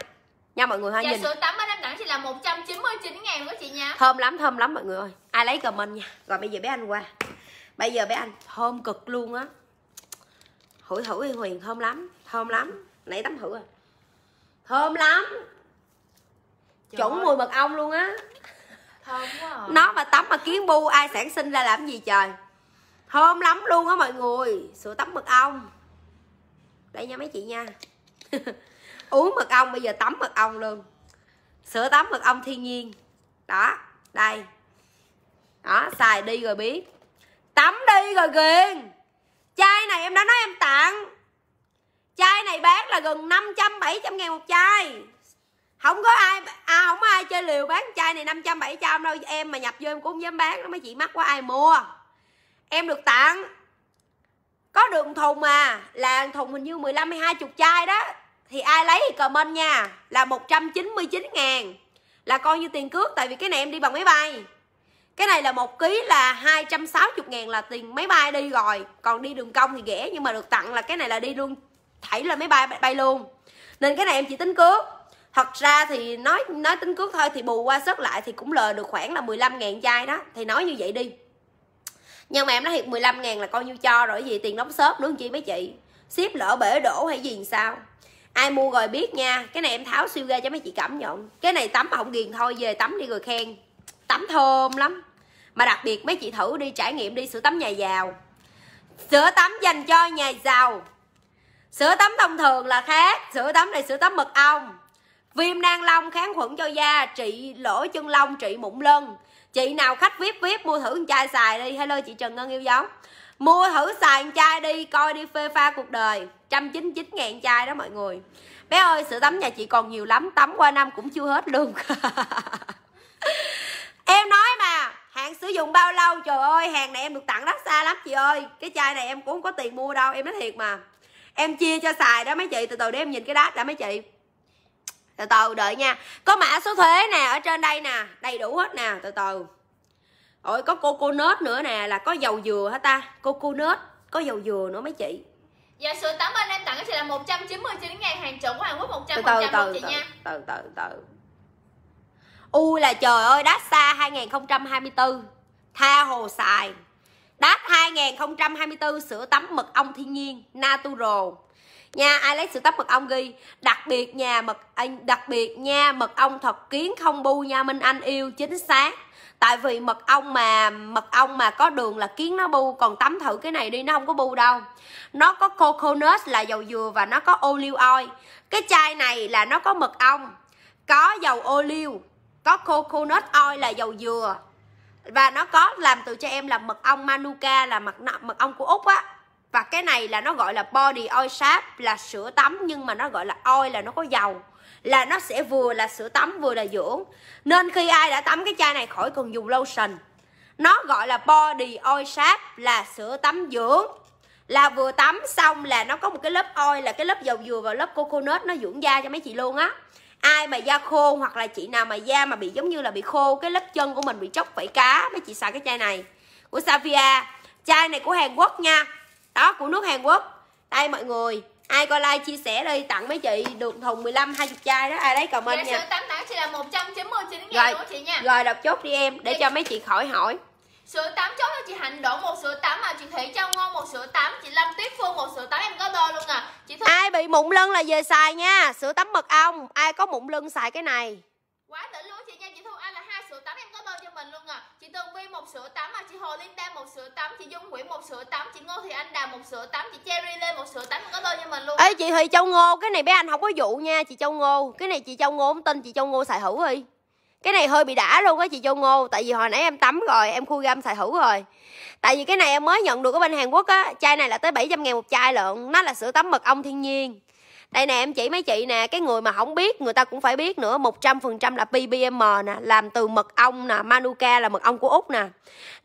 Nha mọi người hãy dạ, nhìn sữa tắm ở Đà đẳng thì là 199 ngàn đó chị nha Thơm lắm thơm lắm mọi người ơi Ai lấy comment nha Rồi bây giờ bé Anh qua Bây giờ bé Anh thơm cực luôn á Hủi hủi huyền thơm lắm Thơm lắm Nãy tắm thử rồi thơm lắm Trời chuẩn ơi. mùi mật ong luôn á à. nó mà tắm mà kiến bu ai sản sinh ra làm gì trời thơm lắm luôn á mọi người sữa tắm mật ong đây nha mấy chị nha uống mật ong bây giờ tắm mật ong luôn sữa tắm mật ong thiên nhiên đó đây đó xài đi rồi biết tắm đi rồi ghiền chai này em đã nói em tặng chai này bán là gần 500 700 ngàn một chai không có ai à không có ai chơi liều bán chai này 500 700 đâu em mà nhập vô em cũng không dám bán nó mấy chị mắc quá ai mua em được tặng có đường thùng mà là thùng hình như 15 hay 20 chai đó thì ai lấy thì comment nha là 199 ngàn là coi như tiền cước tại vì cái này em đi bằng máy bay cái này là một ký là 260 ngàn là tiền máy bay đi rồi còn đi đường công thì rẻ nhưng mà được tặng là cái này là đi luôn thảy lên máy bay bay luôn nên cái này em chỉ tính cước thật ra thì nói nói tính cước thôi thì bù qua sớt lại thì cũng lời được khoảng là 15 ngàn chai đó thì nói như vậy đi nhưng mà em nói thiệt 15 ngàn là coi như cho rồi gì tiền đóng shop đúng chi mấy chị ship lỡ bể đổ hay gì sao ai mua rồi biết nha cái này em tháo siêu ra cho mấy chị cảm nhận cái này tắm mà không ghiền thôi về tắm đi rồi khen tắm thơm lắm mà đặc biệt mấy chị thử đi trải nghiệm đi sữa tắm nhà giàu sữa tắm dành cho nhà giàu sữa tắm thông thường là khác sữa tắm này sữa tắm mật ong viêm nang long kháng khuẩn cho da trị lỗ chân lông trị mụn lưng chị nào khách vip vip mua thử con chai xài đi hello chị trần ngân yêu dấu mua thử xài con chai đi coi đi phê pha cuộc đời trăm chín chín ngàn chai đó mọi người bé ơi sữa tắm nhà chị còn nhiều lắm tắm qua năm cũng chưa hết luôn em nói mà hàng sử dụng bao lâu trời ơi hàng này em được tặng rất xa lắm chị ơi cái chai này em cũng không có tiền mua đâu em nói thiệt mà em chia cho xài đó mấy chị từ từ để em nhìn cái đát đã mấy chị từ từ đợi nha có mã số thuế nè ở trên đây nè đầy đủ hết nè từ từ ôi có cô cô nữa nè là có dầu dừa hả ta cô cô có dầu dừa nữa mấy chị Dạ sữa tắm bên em tặng cho chị là 199 ngàn hàng chuẩn của Hàn Quốc 100% từ từ, từ, chị từ, nha Từ từ từ U là trời ơi đát xa 2024 Tha hồ xài Đáp 2024 sữa tắm mật ong thiên nhiên natural. Nha, ai lấy sữa tắm mật ong ghi đặc biệt nhà mật à, đặc biệt nha mật ong thật kiến không bu nha Minh Anh yêu chính xác. Tại vì mật ong mà mật ong mà có đường là kiến nó bu còn tắm thử cái này đi nó không có bu đâu. Nó có coconut là dầu dừa và nó có olive oil. Cái chai này là nó có mật ong, có dầu ô liu, có coconut oil là dầu dừa và nó có làm từ cho em là mật ong manuka là mật mật ong của úc á và cái này là nó gọi là body oil sáp là sữa tắm nhưng mà nó gọi là oil là nó có dầu là nó sẽ vừa là sữa tắm vừa là dưỡng nên khi ai đã tắm cái chai này khỏi cần dùng lotion nó gọi là body oil sáp là sữa tắm dưỡng là vừa tắm xong là nó có một cái lớp oil là cái lớp dầu dừa và lớp coconut nó dưỡng da cho mấy chị luôn á ai mà da khô hoặc là chị nào mà da mà bị giống như là bị khô cái lớp chân của mình bị chốc vảy cá mấy chị xài cái chai này của Savia chai này của Hàn Quốc nha đó của nước Hàn Quốc đây mọi người ai coi like chia sẻ đi tặng mấy chị được thùng 15 20 chai đó ai đấy comment dạ, nha. Tám chỉ là 199 000 rồi, chị nha. Rồi đọc chốt đi em để, để dạ. cho mấy chị khỏi hỏi. Sữa tắm chốt cho chị Hạnh đổ một sữa tắm mà chị Thủy Châu Ngôn một sữa tắm Chị Lâm tiếp Phương một sữa tắm em có đôi luôn à chị Thu... Ai bị mụn lưng là về xài nha Sữa tắm mật ong Ai có mụn lưng xài cái này Quá đỉnh luôn chị nha Chị Thu Anh là hai sữa tắm em có đôi cho mình luôn à Chị Tường Vi một sữa tắm mà Chị Hồ Linh tam một sữa tắm Chị Dung Nguyễn một sữa tắm Chị Ngô Thị Anh Đàm một sữa tắm Chị Cherry Lê một sữa tắm em có đôi cho mình luôn Ê chị Thùy Châu Ngô Cái này bé anh không có dụ nha chị Châu Ngô Cái này chị Châu Ngô không tin chị Châu Ngô xài thử đi cái này hơi bị đã luôn á chị Châu Ngô tại vì hồi nãy em tắm rồi em khui gam xài thử rồi tại vì cái này em mới nhận được ở bên Hàn Quốc á chai này là tới 700 ngàn một chai lượng nó là sữa tắm mật ong thiên nhiên đây nè em chỉ mấy chị nè cái người mà không biết người ta cũng phải biết nữa một trăm phần trăm là PBM nè làm từ mật ong nè Manuka là mật ong của Úc nè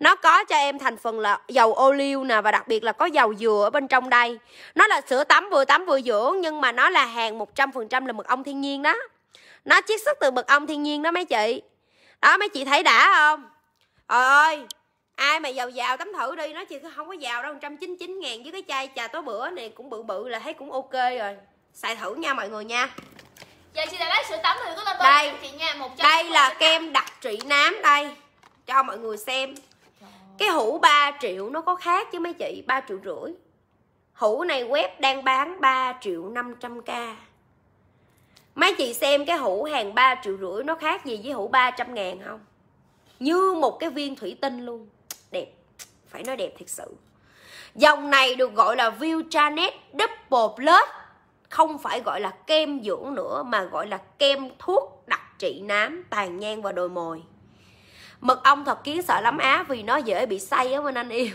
nó có cho em thành phần là dầu ô liu nè và đặc biệt là có dầu dừa ở bên trong đây nó là sữa tắm vừa tắm vừa dưỡng nhưng mà nó là hàng một trăm phần trăm là mật ong thiên nhiên đó nó chiết xuất từ mật ong thiên nhiên đó mấy chị đó mấy chị thấy đã không trời ơi ai mà giàu giàu tắm thử đi nó chứ không có giàu đâu 199 ngàn với cái chai trà tối bữa này cũng bự bự là thấy cũng ok rồi xài thử nha mọi người nha giờ chị đã lấy sữa tắm thì có lên đây chị nha một đây là kem đặc trị nám đây cho mọi người xem cái hũ 3 triệu nó có khác chứ mấy chị 3 triệu rưỡi hũ này web đang bán 3 triệu 500 k mấy chị xem cái hũ hàng 3 triệu rưỡi nó khác gì với hũ 300 ngàn không như một cái viên thủy tinh luôn đẹp phải nói đẹp thiệt sự dòng này được gọi là view Janet double plus không phải gọi là kem dưỡng nữa mà gọi là kem thuốc đặc trị nám tàn nhang và đồi mồi mật ong thật kiến sợ lắm á vì nó dễ bị say á bên anh yêu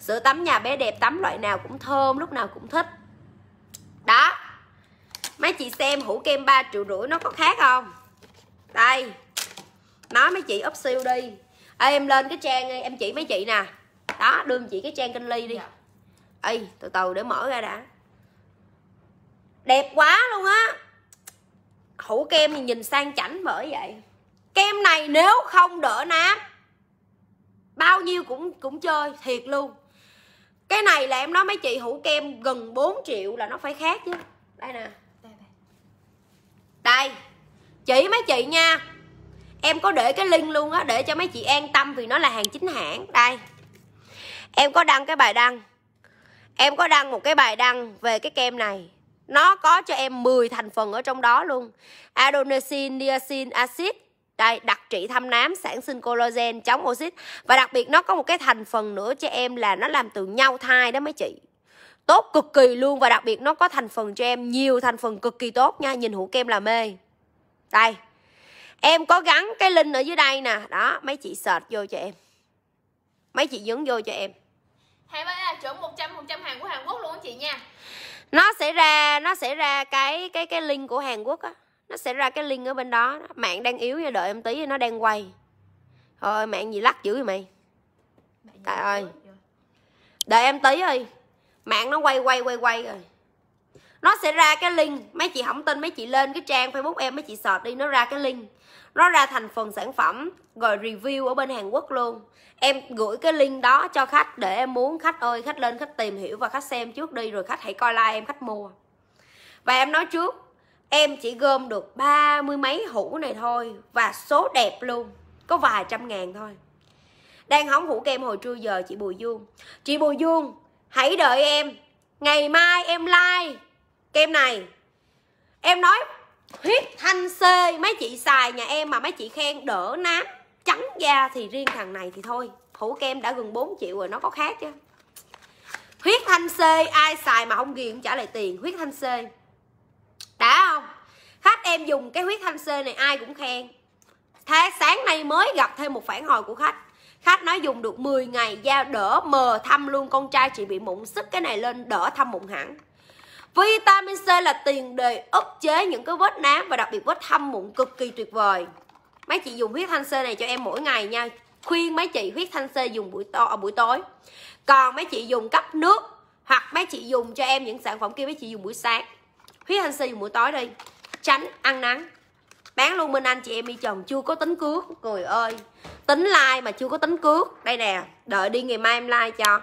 sữa tắm nhà bé đẹp tắm loại nào cũng thơm lúc nào cũng thích đó mấy chị xem hũ kem 3 triệu rưỡi nó có khác không đây nói mấy chị úp siêu đi Ê, em lên cái trang em chỉ mấy chị nè đó đưa chị cái trang kinh ly đi dạ. Ê, từ từ để mở ra đã đẹp quá luôn á hũ kem thì nhìn sang chảnh bởi vậy kem này nếu không đỡ nám bao nhiêu cũng cũng chơi thiệt luôn cái này là em nói mấy chị hũ kem gần 4 triệu là nó phải khác chứ đây nè đây chỉ mấy chị nha em có để cái link luôn á để cho mấy chị an tâm vì nó là hàng chính hãng đây em có đăng cái bài đăng em có đăng một cái bài đăng về cái kem này nó có cho em 10 thành phần ở trong đó luôn adenosine niacin acid đây đặc trị thâm nám sản sinh collagen chống oxit và đặc biệt nó có một cái thành phần nữa cho em là nó làm từ nhau thai đó mấy chị tốt cực kỳ luôn và đặc biệt nó có thành phần cho em nhiều thành phần cực kỳ tốt nha nhìn hũ kem là mê đây em có gắn cái link ở dưới đây nè đó mấy chị search vô cho em mấy chị nhấn vô cho em hai bên là chuẩn phần trăm hàng của Hàn Quốc luôn chị nha nó sẽ ra nó sẽ ra cái cái cái link của Hàn Quốc á nó sẽ ra cái link ở bên đó mạng đang yếu rồi đợi em tí nó đang quay thôi mạng gì lắc dữ vậy mày trời ơi đợi em tí ơi mạng nó quay quay quay quay rồi nó sẽ ra cái link mấy chị không tin mấy chị lên cái trang facebook em mấy chị sọt đi nó ra cái link nó ra thành phần sản phẩm rồi review ở bên hàn quốc luôn em gửi cái link đó cho khách để em muốn khách ơi khách lên khách tìm hiểu và khách xem trước đi rồi khách hãy coi like em khách mua và em nói trước em chỉ gom được ba mươi mấy hũ này thôi và số đẹp luôn có vài trăm ngàn thôi đang hóng hũ kem hồi trưa giờ chị bùi dương chị bùi dương hãy đợi em ngày mai em like kem này em nói huyết thanh c mấy chị xài nhà em mà mấy chị khen đỡ nám trắng da thì riêng thằng này thì thôi hũ kem đã gần 4 triệu rồi nó có khác chứ huyết thanh c ai xài mà không ghiền trả lại tiền huyết thanh c đã không khách em dùng cái huyết thanh c này ai cũng khen Thế sáng nay mới gặp thêm một phản hồi của khách khách nói dùng được 10 ngày da đỡ mờ thăm luôn con trai chị bị mụn sức cái này lên đỡ thăm mụn hẳn vitamin C là tiền đề ức chế những cái vết nám và đặc biệt vết thâm mụn cực kỳ tuyệt vời mấy chị dùng huyết thanh C này cho em mỗi ngày nha khuyên mấy chị huyết thanh C dùng buổi to ở à, buổi tối còn mấy chị dùng cấp nước hoặc mấy chị dùng cho em những sản phẩm kia mấy chị dùng buổi sáng huyết thanh C dùng buổi tối đi tránh ăn nắng bán luôn bên anh chị em đi chồng chưa có tính cước người ơi tính like mà chưa có tính cước đây nè đợi đi ngày mai em like cho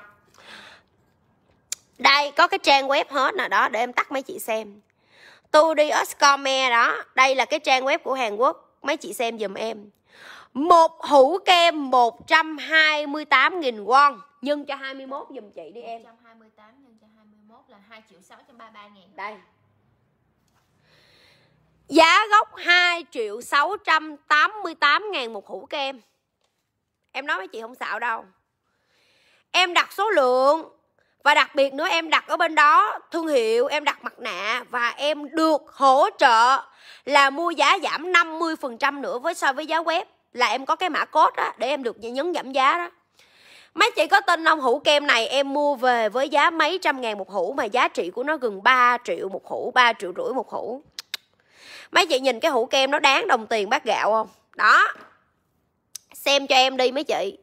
đây có cái trang web hết nè đó để em tắt mấy chị xem tu đi Oscome đó đây là cái trang web của Hàn Quốc mấy chị xem giùm em một hũ kem 128.000 won nhân cho 21 giùm chị đi em 128 nhân cho 21 là hai triệu sáu trăm ba 633 ngàn đây Giá gốc 2 triệu 688 ngàn một hũ kem Em nói với chị không xạo đâu Em đặt số lượng Và đặc biệt nữa em đặt ở bên đó Thương hiệu em đặt mặt nạ Và em được hỗ trợ Là mua giá giảm 50% nữa với so với giá web Là em có cái mã code đó Để em được nhấn giảm giá đó Mấy chị có tin ông hũ kem này em mua về với giá mấy trăm ngàn một hũ Mà giá trị của nó gần 3 triệu một hũ 3 triệu rưỡi một hũ mấy chị nhìn cái hũ kem nó đáng đồng tiền bát gạo không đó xem cho em đi mấy chị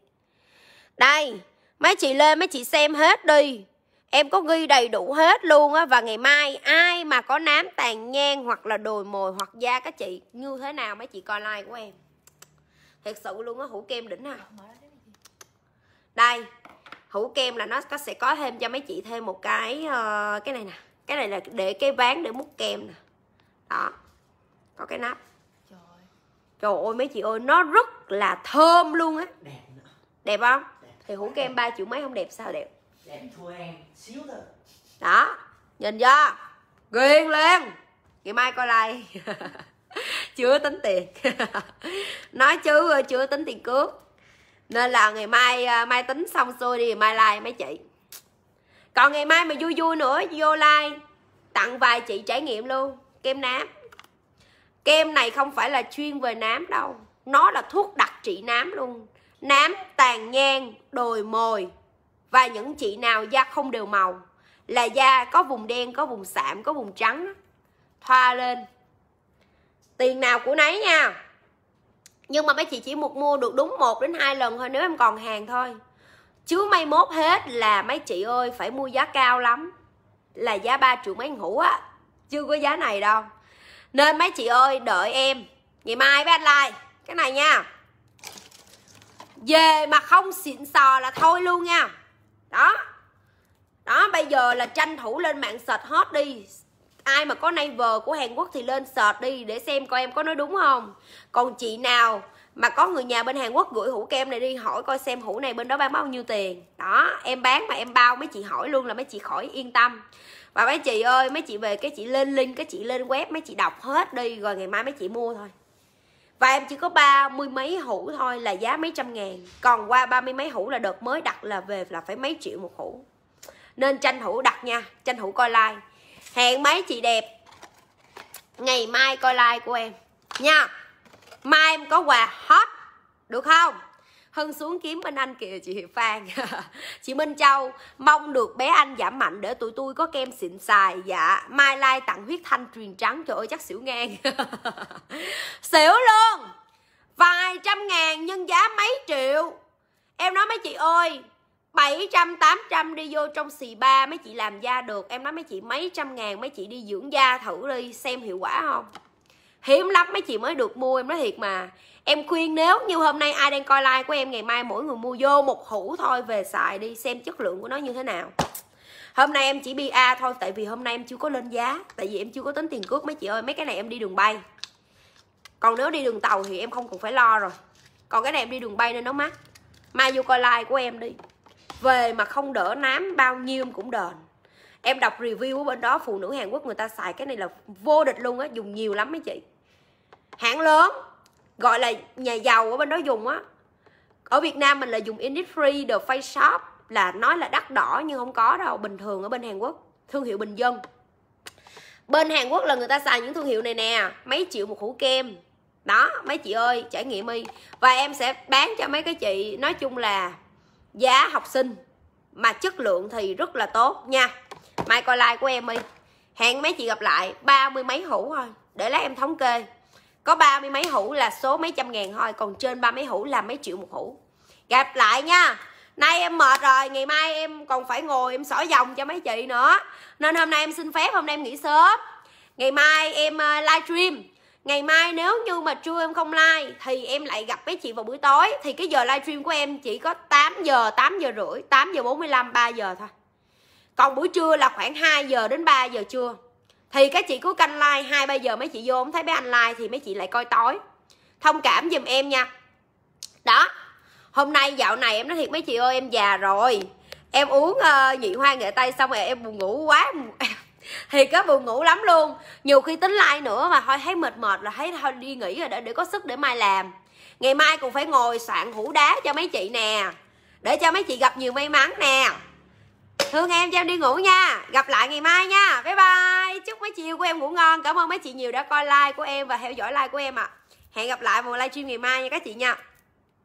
đây mấy chị lên mấy chị xem hết đi em có ghi đầy đủ hết luôn á và ngày mai ai mà có nám tàn nhang hoặc là đồi mồi hoặc da các chị như thế nào mấy chị coi like của em thật sự luôn á hũ kem đỉnh nào đây hũ kem là nó có sẽ có thêm cho mấy chị thêm một cái uh, cái này nè cái này là để cái ván để múc kem nè đó có cái nắp trời. trời ơi mấy chị ơi nó rất là thơm luôn á đẹp, đẹp không đẹp. thì hũ kem ba triệu mấy không đẹp sao đẹp đẹp thua em xíu thôi đó nhìn ra ghiền lên ngày mai coi like chưa tính tiền nói chứ chưa tính tiền cước nên là ngày mai à, mai tính xong xuôi đi mai like mấy chị còn ngày mai mà vui vui nữa vô like tặng vài chị trải nghiệm luôn kem nám kem này không phải là chuyên về nám đâu nó là thuốc đặc trị nám luôn nám tàn nhang đồi mồi và những chị nào da không đều màu là da có vùng đen có vùng sạm có vùng trắng thoa lên tiền nào của nấy nha nhưng mà mấy chị chỉ một mua được đúng một đến hai lần thôi nếu em còn hàng thôi chứ may mốt hết là mấy chị ơi phải mua giá cao lắm là giá ba triệu mấy hũ á chưa có giá này đâu nên mấy chị ơi đợi em ngày mai với anh like cái này nha về mà không xịn sò là thôi luôn nha đó đó bây giờ là tranh thủ lên mạng sệt hot đi ai mà có naver của Hàn Quốc thì lên sệt đi để xem coi em có nói đúng không còn chị nào mà có người nhà bên Hàn Quốc gửi hũ kem này đi hỏi coi xem hũ này bên đó bán bao nhiêu tiền đó em bán mà em bao mấy chị hỏi luôn là mấy chị khỏi yên tâm và mấy chị ơi mấy chị về cái chị lên link cái chị lên web mấy chị đọc hết đi rồi ngày mai mấy chị mua thôi và em chỉ có ba mươi mấy hũ thôi là giá mấy trăm ngàn còn qua ba mươi mấy hũ là đợt mới đặt là về là phải mấy triệu một hũ nên tranh thủ đặt nha tranh thủ coi like hẹn mấy chị đẹp ngày mai coi like của em nha mai em có quà hết được không Hân xuống kiếm bên anh kìa chị Phan Chị Minh Châu Mong được bé anh giảm mạnh để tụi tôi có kem xịn xài Dạ Mai Lai tặng huyết thanh truyền trắng Trời ơi chắc xỉu ngang Xỉu luôn Vài trăm ngàn nhân giá mấy triệu Em nói mấy chị ơi 700, 800 đi vô trong xì ba mấy chị làm da được Em nói mấy chị mấy trăm ngàn mấy chị đi dưỡng da thử đi xem hiệu quả không Hiếm lắm mấy chị mới được mua em nói thiệt mà em khuyên nếu như hôm nay ai đang coi like của em ngày mai mỗi người mua vô một hũ thôi về xài đi xem chất lượng của nó như thế nào hôm nay em chỉ BA thôi tại vì hôm nay em chưa có lên giá tại vì em chưa có tính tiền cước mấy chị ơi mấy cái này em đi đường bay còn nếu đi đường tàu thì em không cần phải lo rồi còn cái này em đi đường bay nên nó mắc mai vô coi like của em đi về mà không đỡ nám bao nhiêu em cũng đền em đọc review ở bên đó phụ nữ hàn quốc người ta xài cái này là vô địch luôn á dùng nhiều lắm mấy chị hãng lớn gọi là nhà giàu ở bên đó dùng á ở Việt Nam mình là dùng Innisfree, The Face Shop là nói là đắt đỏ nhưng không có đâu bình thường ở bên Hàn Quốc thương hiệu bình dân bên Hàn Quốc là người ta xài những thương hiệu này nè mấy triệu một hũ kem đó mấy chị ơi trải nghiệm đi và em sẽ bán cho mấy cái chị nói chung là giá học sinh mà chất lượng thì rất là tốt nha mai coi like của em đi hẹn mấy chị gặp lại ba mươi mấy hũ thôi để lát em thống kê có ba mươi mấy hũ là số mấy trăm ngàn thôi còn trên ba mấy hũ là mấy triệu một hũ gặp lại nha nay em mệt rồi ngày mai em còn phải ngồi em xỏ vòng cho mấy chị nữa nên hôm nay em xin phép hôm nay em nghỉ sớm ngày mai em ờ, livestream ngày mai nếu như mà trưa em không like thì em lại gặp mấy chị vào buổi tối thì cái giờ livestream của em chỉ có 8 giờ 8 giờ rưỡi 8 giờ 45 3 giờ thôi còn buổi trưa là khoảng 2 giờ đến 3 giờ trưa thì các chị cứ canh like hai ba giờ mấy chị vô không thấy mấy anh like thì mấy chị lại coi tối thông cảm giùm em nha đó hôm nay dạo này em nói thiệt mấy chị ơi em già rồi em uống uh, ờ, nhị hoa nghệ tây xong rồi em buồn ngủ quá thì có buồn ngủ lắm luôn nhiều khi tính like nữa mà thôi thấy mệt mệt là thấy thôi đi nghỉ rồi để, để có sức để mai làm ngày mai cũng phải ngồi soạn hũ đá cho mấy chị nè để cho mấy chị gặp nhiều may mắn nè thương em cho em đi ngủ nha gặp lại ngày mai nha bye bye chúc mấy chiều của em ngủ ngon cảm ơn mấy chị nhiều đã coi like của em và theo dõi like của em ạ à. hẹn gặp lại vào livestream ngày mai nha các chị nha